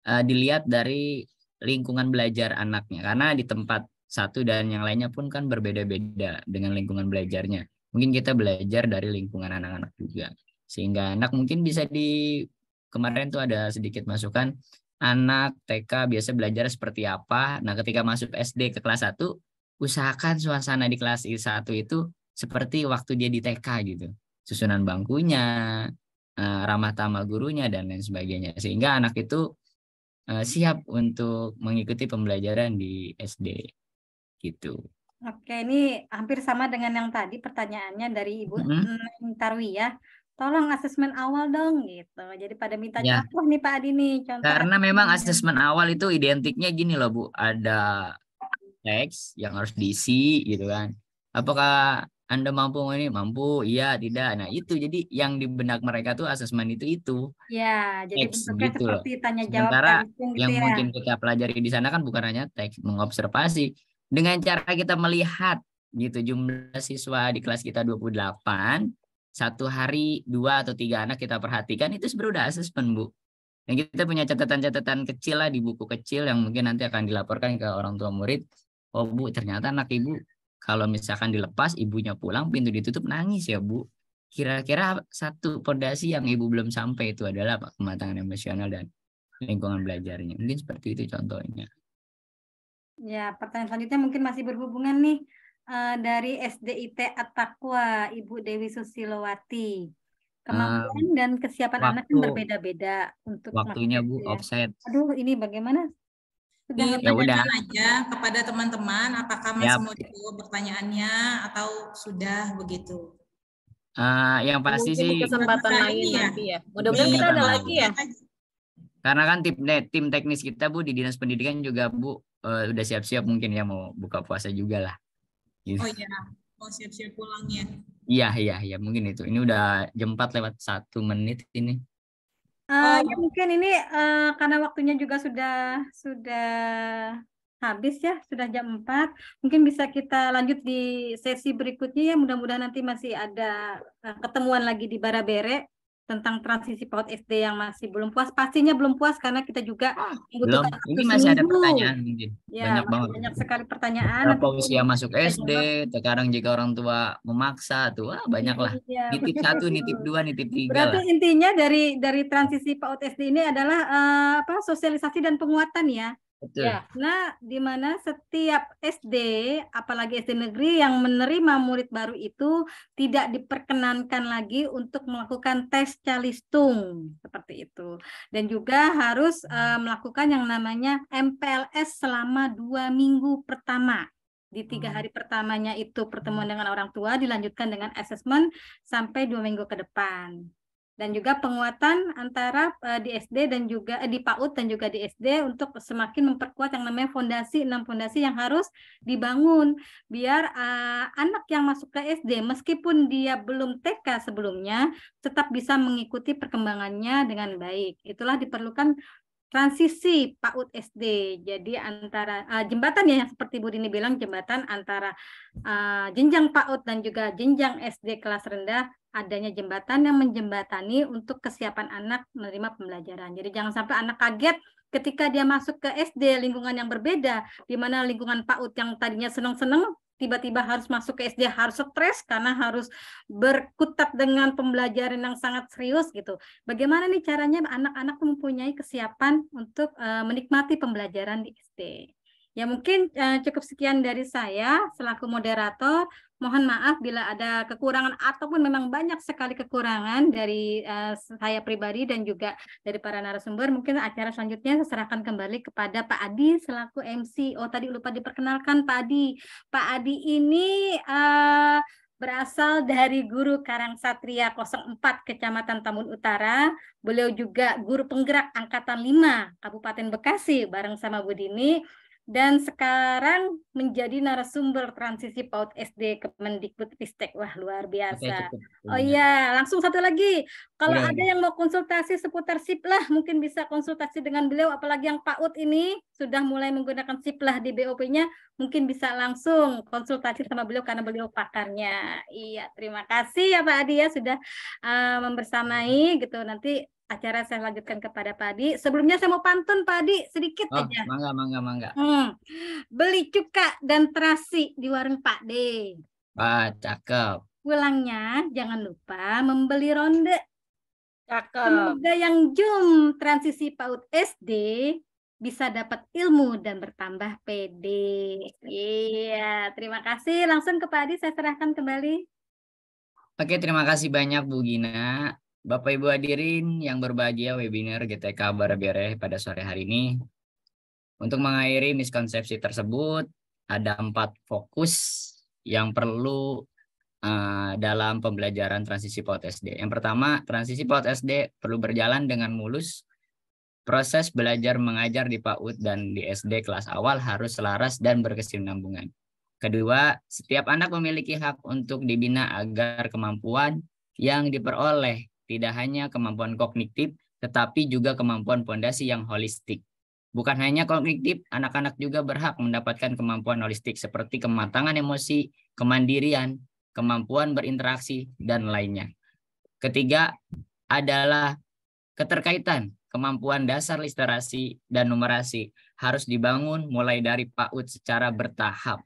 uh, dilihat dari lingkungan belajar anaknya karena di tempat satu dan yang lainnya pun kan berbeda-beda dengan lingkungan belajarnya. Mungkin kita belajar dari lingkungan anak-anak juga. Sehingga anak mungkin bisa di kemarin tuh ada sedikit masukan anak TK biasa belajar seperti apa. Nah, ketika masuk SD ke kelas 1, usahakan suasana di kelas 1 itu seperti waktu dia di TK gitu. Susunan bangkunya, eh, ramah tamah gurunya dan lain sebagainya. Sehingga anak itu Eh, siap untuk mengikuti pembelajaran di SD gitu. Oke, ini hampir sama dengan yang tadi pertanyaannya dari Ibu mm-hmm. Tarwi ya. Tolong asesmen awal dong gitu. Jadi pada minta ya. contoh nih Pak Adi nih contoh. Karena memang asesmen awal itu identiknya gini loh Bu, ada teks yang harus diisi gitu kan. Apakah anda mampu ini mampu, iya tidak. Nah itu jadi yang di benak mereka tuh asesmen itu itu. Ya, jadi teks, gitu seperti loh. tanya jawab. Sementara gitu yang ya. mungkin kita pelajari di sana kan bukan hanya teks, mengobservasi dengan cara kita melihat gitu jumlah siswa di kelas kita 28 satu hari dua atau tiga anak kita perhatikan itu sebenarnya udah asesmen bu dan kita punya catatan-catatan kecil lah di buku kecil yang mungkin nanti akan dilaporkan ke orang tua murid oh bu ternyata anak ibu kalau misalkan dilepas, ibunya pulang, pintu ditutup, nangis ya Bu. Kira-kira satu pondasi yang ibu belum sampai itu adalah apa? Kematangan emosional dan lingkungan belajarnya. Mungkin seperti itu contohnya. Ya, pertanyaan selanjutnya mungkin masih berhubungan nih eh, dari SDIT Atakwa Ibu Dewi Susilowati. Kemampuan um, dan kesiapan waktu, anak yang berbeda-beda untuk waktunya Bu ya. offset. Aduh, ini bagaimana sudah ya udah aja kepada teman-teman apakah masih ya. mau itu pertanyaannya atau sudah begitu. Uh, yang pasti Mungkin sih kesempatan lain ya. nanti ya. Mudah-mudahan iya, kita ada lagi ya. Karena kan tim tim teknis kita Bu di Dinas Pendidikan juga Bu uh, udah siap-siap mungkin ya mau buka puasa juga lah. Gitu. Oh iya, mau siap-siap pulang ya. Iya, iya, iya, mungkin itu. Ini udah jam 4 lewat satu menit ini. Uh, ya mungkin ini uh, karena waktunya juga sudah sudah habis ya, sudah jam 4. Mungkin bisa kita lanjut di sesi berikutnya ya. Mudah-mudahan nanti masih ada uh, ketemuan lagi di Barabere tentang transisi PAUD SD yang masih belum puas. Pastinya belum puas karena kita juga ah, belum. Ini masih ada pertanyaan mungkin. Ya, banyak banget. Banyak sekali pertanyaan. Berapa usia masuk SD? Sekarang jika orang tua memaksa tuh wah iya, banyaklah. Ya, nitip satu, nitip dua, nitip tiga. Berarti lah. intinya dari dari transisi PAUD SD ini adalah uh, apa sosialisasi dan penguatan ya. Betul. Ya, nah di mana setiap SD, apalagi SD negeri yang menerima murid baru itu tidak diperkenankan lagi untuk melakukan tes calistung seperti itu, dan juga harus uh, melakukan yang namanya MPLS selama dua minggu pertama. Di tiga hmm. hari pertamanya itu pertemuan hmm. dengan orang tua, dilanjutkan dengan asesmen sampai dua minggu ke depan dan juga penguatan antara uh, di SD dan juga eh, di PAUD dan juga di SD untuk semakin memperkuat yang namanya fondasi enam fondasi yang harus dibangun biar uh, anak yang masuk ke SD meskipun dia belum TK sebelumnya tetap bisa mengikuti perkembangannya dengan baik itulah diperlukan transisi PAUD SD. Jadi antara uh, jembatan ya yang seperti Bu Dini bilang jembatan antara uh, jenjang PAUD dan juga jenjang SD kelas rendah adanya jembatan yang menjembatani untuk kesiapan anak menerima pembelajaran. Jadi jangan sampai anak kaget ketika dia masuk ke SD lingkungan yang berbeda, di mana lingkungan PAUD yang tadinya senang-senang tiba-tiba harus masuk ke SD harus stres karena harus berkutat dengan pembelajaran yang sangat serius gitu. Bagaimana nih caranya anak-anak mempunyai kesiapan untuk uh, menikmati pembelajaran di SD? Ya mungkin uh, cukup sekian dari saya selaku moderator. Mohon maaf bila ada kekurangan ataupun memang banyak sekali kekurangan dari uh, saya pribadi dan juga dari para narasumber. Mungkin acara selanjutnya saya serahkan kembali kepada Pak Adi selaku MC. Oh tadi lupa diperkenalkan Pak Adi. Pak Adi ini uh, berasal dari guru Karang Satria 04 Kecamatan Tambun Utara. Beliau juga guru penggerak angkatan 5 Kabupaten Bekasi bareng sama Budini Dini dan sekarang menjadi narasumber transisi PAUD SD Mendikbud Pistek Wah, luar biasa. oh iya, langsung satu lagi. Kalau iya, ada iya. yang mau konsultasi seputar SIPLAH, mungkin bisa konsultasi dengan beliau apalagi yang PAUD ini sudah mulai menggunakan SIPLAH di BOP-nya, mungkin bisa langsung konsultasi sama beliau karena beliau pakarnya. Iya, terima kasih ya Pak Adi ya sudah uh, membersamai iya. gitu. Nanti acara saya lanjutkan kepada Padi. Sebelumnya saya mau pantun Padi sedikit oh, aja. Mangga, mangga, mangga. Hmm. Beli cuka dan terasi di warung Pak D. Wah, cakep. Pulangnya jangan lupa membeli ronde. Cakep. Semoga yang jum transisi PAUD SD bisa dapat ilmu dan bertambah PD. Iya, terima kasih. Langsung ke Pak saya serahkan kembali. Oke, terima kasih banyak Bu Gina. Bapak Ibu hadirin yang berbahagia webinar GTK Barabere pada sore hari ini. Untuk mengakhiri miskonsepsi tersebut, ada empat fokus yang perlu uh, dalam pembelajaran transisi pot SD. Yang pertama, transisi pot SD perlu berjalan dengan mulus. Proses belajar mengajar di PAUD dan di SD kelas awal harus selaras dan berkesinambungan. Kedua, setiap anak memiliki hak untuk dibina agar kemampuan yang diperoleh tidak hanya kemampuan kognitif, tetapi juga kemampuan fondasi yang holistik. Bukan hanya kognitif, anak-anak juga berhak mendapatkan kemampuan holistik seperti kematangan emosi, kemandirian, kemampuan berinteraksi, dan lainnya. Ketiga adalah keterkaitan kemampuan dasar literasi dan numerasi harus dibangun mulai dari PAUD secara bertahap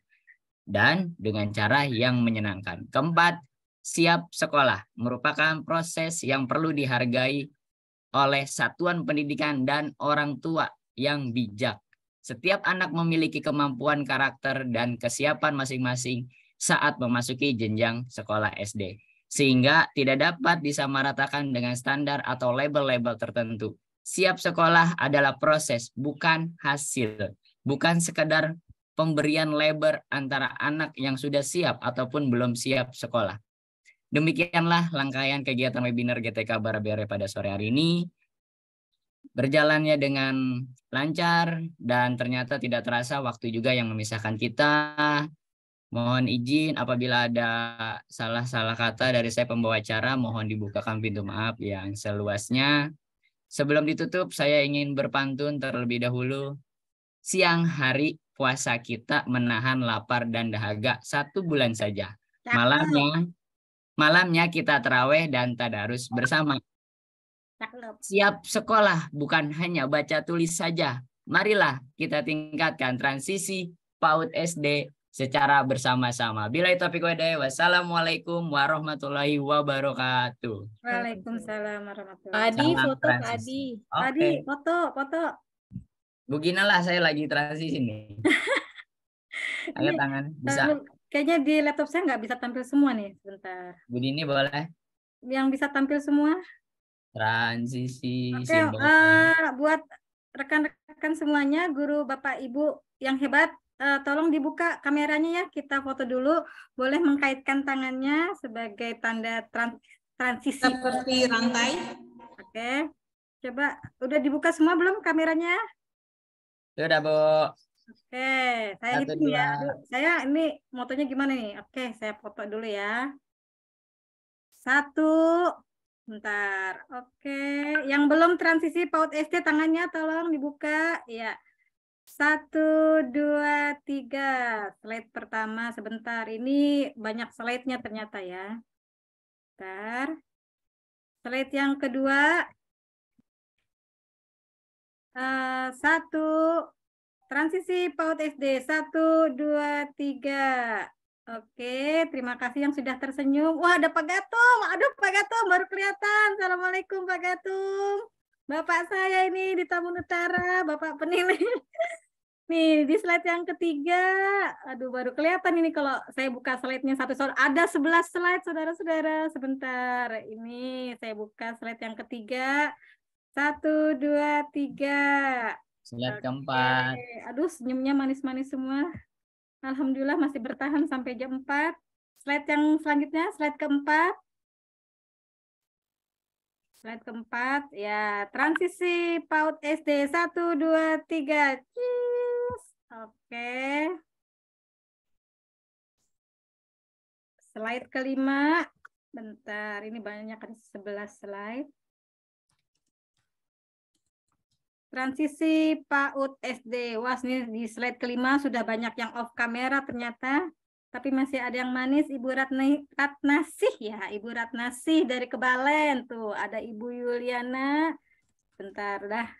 dan dengan cara yang menyenangkan. Keempat, siap sekolah merupakan proses yang perlu dihargai oleh satuan pendidikan dan orang tua yang bijak. Setiap anak memiliki kemampuan karakter dan kesiapan masing-masing saat memasuki jenjang sekolah SD, sehingga tidak dapat disamaratakan dengan standar atau label-label tertentu. Siap sekolah adalah proses, bukan hasil, bukan sekedar pemberian label antara anak yang sudah siap ataupun belum siap sekolah. Demikianlah langkaian kegiatan webinar GTK Barabere pada sore hari ini. Berjalannya dengan lancar dan ternyata tidak terasa waktu juga yang memisahkan kita. Mohon izin apabila ada salah-salah kata dari saya pembawa acara, mohon dibukakan pintu maaf yang seluasnya. Sebelum ditutup, saya ingin berpantun terlebih dahulu. Siang hari puasa kita menahan lapar dan dahaga satu bulan saja. Malamnya Malamnya kita terawih dan tadarus bersama. Siap sekolah bukan hanya baca tulis saja. Marilah kita tingkatkan transisi PAUD SD secara bersama-sama. Bila itu wadah, wassalamualaikum warahmatullahi wabarakatuh. Waalaikumsalam warahmatullahi wabarakatuh. Adi, foto Adi. Okay. Adi, foto, foto. Beginilah saya lagi transisi nih. Ada (laughs) iya. tangan, bisa. Kayaknya di laptop saya nggak bisa tampil semua nih, sebentar. ini boleh? Yang bisa tampil semua? Transisi. Oke, okay, uh, eh, buat rekan-rekan semuanya, guru, bapak, ibu yang hebat, uh, tolong dibuka kameranya ya, kita foto dulu. Boleh mengkaitkan tangannya sebagai tanda trans transisi. Seperti rantai. Oke, okay. coba udah dibuka semua belum kameranya? Sudah, Bu. Oke, saya Satu, gitu hitung dua. ya. saya ini motonya gimana nih? Oke, saya foto dulu ya. Satu, bentar. Oke, yang belum transisi PAUD SD tangannya tolong dibuka. Ya. Satu, dua, tiga. Slide pertama sebentar. Ini banyak slide-nya ternyata ya. Bentar. Slide yang kedua. Uh, satu, Transisi PAUD SD. Satu, dua, tiga. Oke, terima kasih yang sudah tersenyum. Wah, ada Pak Gatum. Aduh, Pak Gatum baru kelihatan. Assalamualaikum Pak Gatum. Bapak saya ini di Tamun Utara, Bapak penilai. (laughs) Nih, di slide yang ketiga, aduh baru kelihatan ini kalau saya buka slide-nya satu soal. Ada 11 slide, saudara-saudara. Sebentar, ini saya buka slide yang ketiga. Satu, dua, tiga. Slide okay. keempat. Aduh, senyumnya manis-manis semua. Alhamdulillah masih bertahan sampai jam 4. Slide yang selanjutnya, slide keempat. Slide keempat, ya transisi PAUD SD satu dua tiga. Oke. Okay. Slide kelima. Bentar, ini banyak ada 11 slide. Transisi PAUD SD. Wah, di slide kelima sudah banyak yang off kamera ternyata. Tapi masih ada yang manis, Ibu Ratni, Ratnasih ya. Ibu Ratnasih dari Kebalen. Tuh, ada Ibu Yuliana. Bentar dah.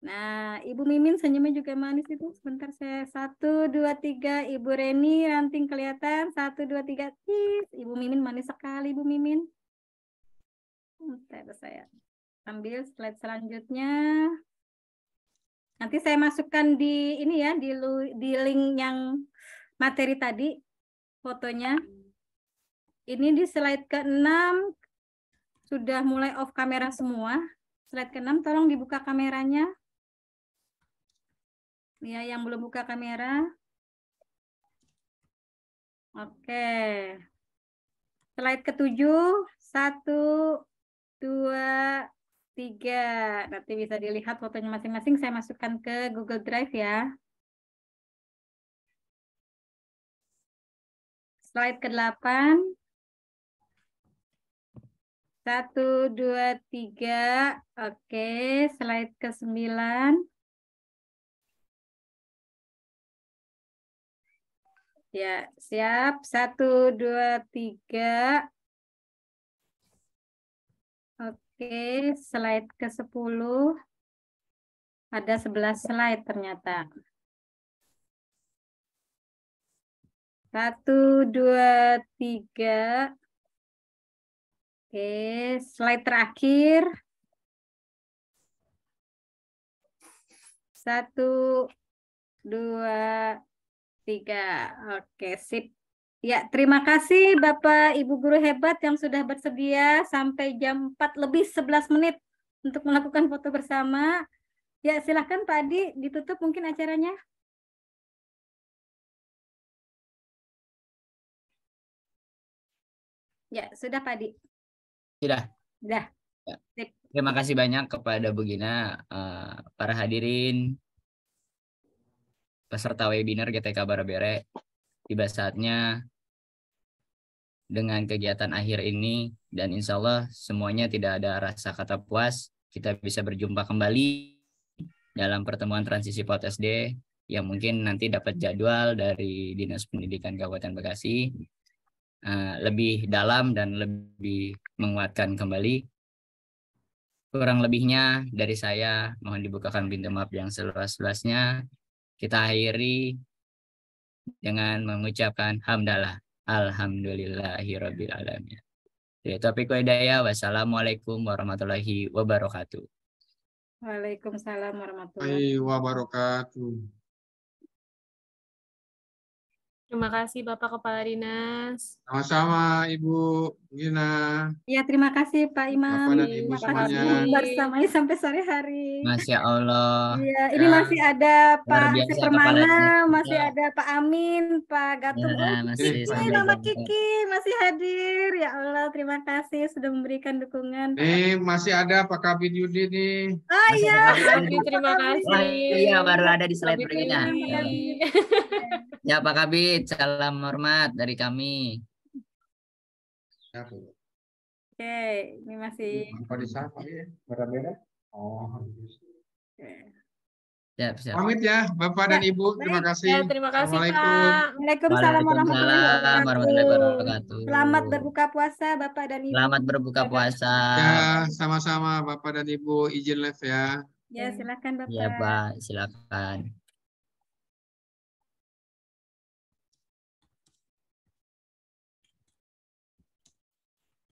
Nah, Ibu Mimin senyumnya juga manis itu. Sebentar saya. Satu, dua, tiga. Ibu Reni, ranting kelihatan. Satu, dua, tiga. Ibu Mimin manis sekali, Ibu Mimin. Bentar saya ambil slide selanjutnya. Nanti saya masukkan di ini ya di di link yang materi tadi fotonya. Ini di slide ke-6 sudah mulai off kamera semua. Slide ke-6 tolong dibuka kameranya. Ya, yang belum buka kamera. Oke. Slide ke-7 1 2 tiga. Nanti bisa dilihat fotonya masing-masing. Saya masukkan ke Google Drive ya. Slide ke-8. Satu, dua, tiga. Oke, slide ke-9. Ya, siap. Satu, dua, tiga. Oke, slide ke-10. Ada 11 slide ternyata. Satu, dua, tiga. Oke, slide terakhir. Satu, dua, tiga. Oke, sip. Ya, terima kasih Bapak Ibu guru hebat yang sudah bersedia sampai jam 4 lebih 11 menit untuk melakukan foto bersama. Ya, silahkan Pak Adi ditutup mungkin acaranya. Ya, sudah Pak Adi. Sudah. Sudah. Ya. Terima kasih banyak kepada Begina, uh, eh, para hadirin, peserta webinar GTK Barabere tiba saatnya dengan kegiatan akhir ini dan insya Allah semuanya tidak ada rasa kata puas. Kita bisa berjumpa kembali dalam pertemuan transisi POT SD yang mungkin nanti dapat jadwal dari Dinas Pendidikan Kabupaten Bekasi eh, lebih dalam dan lebih menguatkan kembali. Kurang lebihnya dari saya mohon dibukakan pintu maaf yang seluas-luasnya. Kita akhiri dengan mengucapkan hamdalah alhamdulillahirobbilalamin. alamin. Dari topik wassalamualaikum warahmatullahi wabarakatuh. Waalaikumsalam warahmatullahi wabarakatuh. Terima kasih Bapak Kepala Dinas. Sama-sama Ibu Gina. Ya, terima kasih Pak Imam. Bapak dan iya, Ibu terima semuanya. kasih bersamanya sampai sore hari. Masya Allah. Iya, ya, ini masih ada Pak Permana, masih ada Pak Amin, Pak Gatung. Ya, oh, masih Kiki, Mama Kiki masih hadir. Ya Allah, terima kasih sudah memberikan dukungan. Nih, masih ada Pak Kabin Yudi nih. Oh iya. Terima kasih. Iya, baru ada di slide berikutnya. Iya. Ya, Pak Kabin. Habib, salam hormat dari kami. Ya, Bu. Oke, ini masih. Apa ya? beda Oh. Siap, Pamit ya, Bapak dan ya, Ibu. Terima kasih. Ya, terima kasih, Pak. Waalaikumsalam warahmatullahi wabarakatuh. Selamat berbuka puasa, Bapak dan Ibu. Selamat berbuka puasa. Ya, sama-sama, Bapak dan Ibu. Izin live ya. Ya, silakan, ya, Bapak. Ya, Pak, silakan.